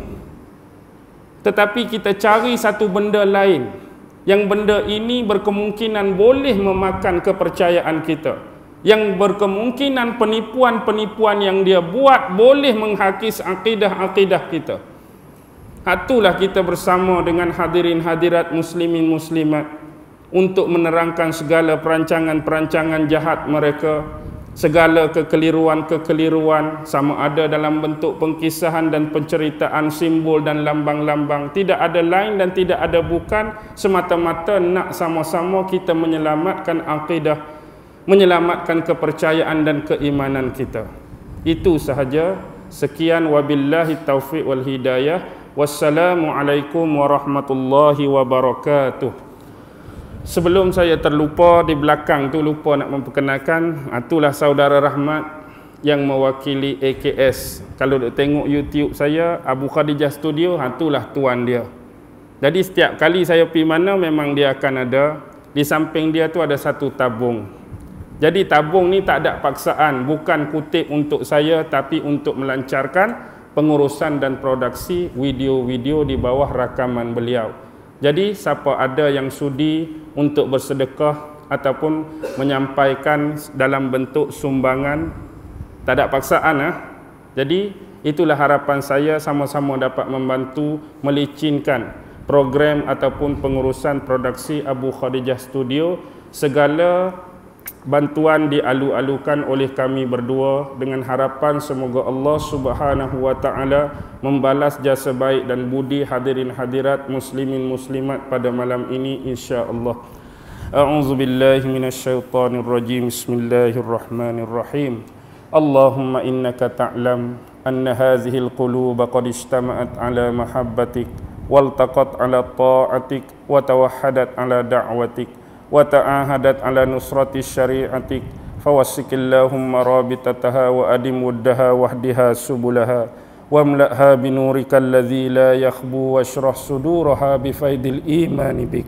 Tetapi kita cari satu benda lain yang benda ini berkemungkinan boleh memakan kepercayaan kita yang berkemungkinan penipuan-penipuan yang dia buat boleh menghakis akidah-akidah kita itulah kita bersama dengan hadirin hadirat muslimin muslimat untuk menerangkan segala perancangan-perancangan jahat mereka segala kekeliruan-kekeliruan sama ada dalam bentuk pengkisahan dan penceritaan simbol dan lambang-lambang tidak ada lain dan tidak ada bukan semata-mata nak sama-sama kita menyelamatkan akidah menyelamatkan kepercayaan dan keimanan kita itu sahaja sekian wabillahi taufiq wal hidayah wassalamu warahmatullahi wabarakatuh sebelum saya terlupa di belakang tu lupa nak memperkenalkan ah, itulah saudara Rahmat yang mewakili AKS kalau dia tengok YouTube saya Abu Khadijah Studio ah, itulah tuan dia jadi setiap kali saya pergi mana memang dia akan ada di samping dia tu ada satu tabung jadi tabung ni tak ada paksaan bukan kutip untuk saya tapi untuk melancarkan pengurusan dan produksi video-video di bawah rakaman beliau. Jadi siapa ada yang sudi untuk bersedekah ataupun menyampaikan dalam bentuk sumbangan tak ada paksaan eh? Jadi itulah harapan saya sama-sama dapat membantu melicinkan program ataupun pengurusan produksi Abu Khadijah Studio segala bantuan dialu-alukan oleh kami berdua dengan harapan semoga Allah Subhanahu wa taala membalas jasa baik dan budi hadirin hadirat muslimin muslimat pada malam ini insya Allah. A'udzu billahi minasyaitonir rajim. Bismillahirrahmanirrahim. Allahumma innaka ta'lam anna hadhihi alquluba qad istama'at ala mahabbatik waltaqat ala ta'atik wa tawahhadat ala da'watik وتعاهدت على نصرة شريعتك فوسك اللهم رابطتها وأدم ودها وحدها سبلها واملأها بنورك الذي لا يخبو واشرح صدورها بفيض الإيمان بك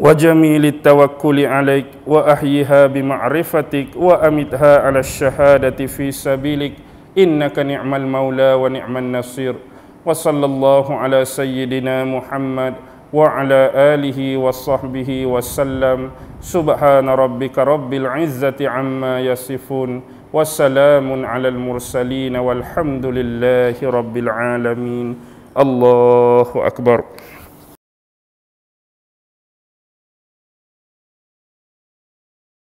وجميل التوكل عليك وأحيها بمعرفتك وأمتها على الشهادة في سبيلك إنك نعم المولى ونعم النصير وصلى الله على سيدنا محمد وعلى وعلى آله وصحبه وسلم سبحان ربك رب العزة عما يصفون وسلام على المرسلين والحمد لله رب العالمين الله أكبر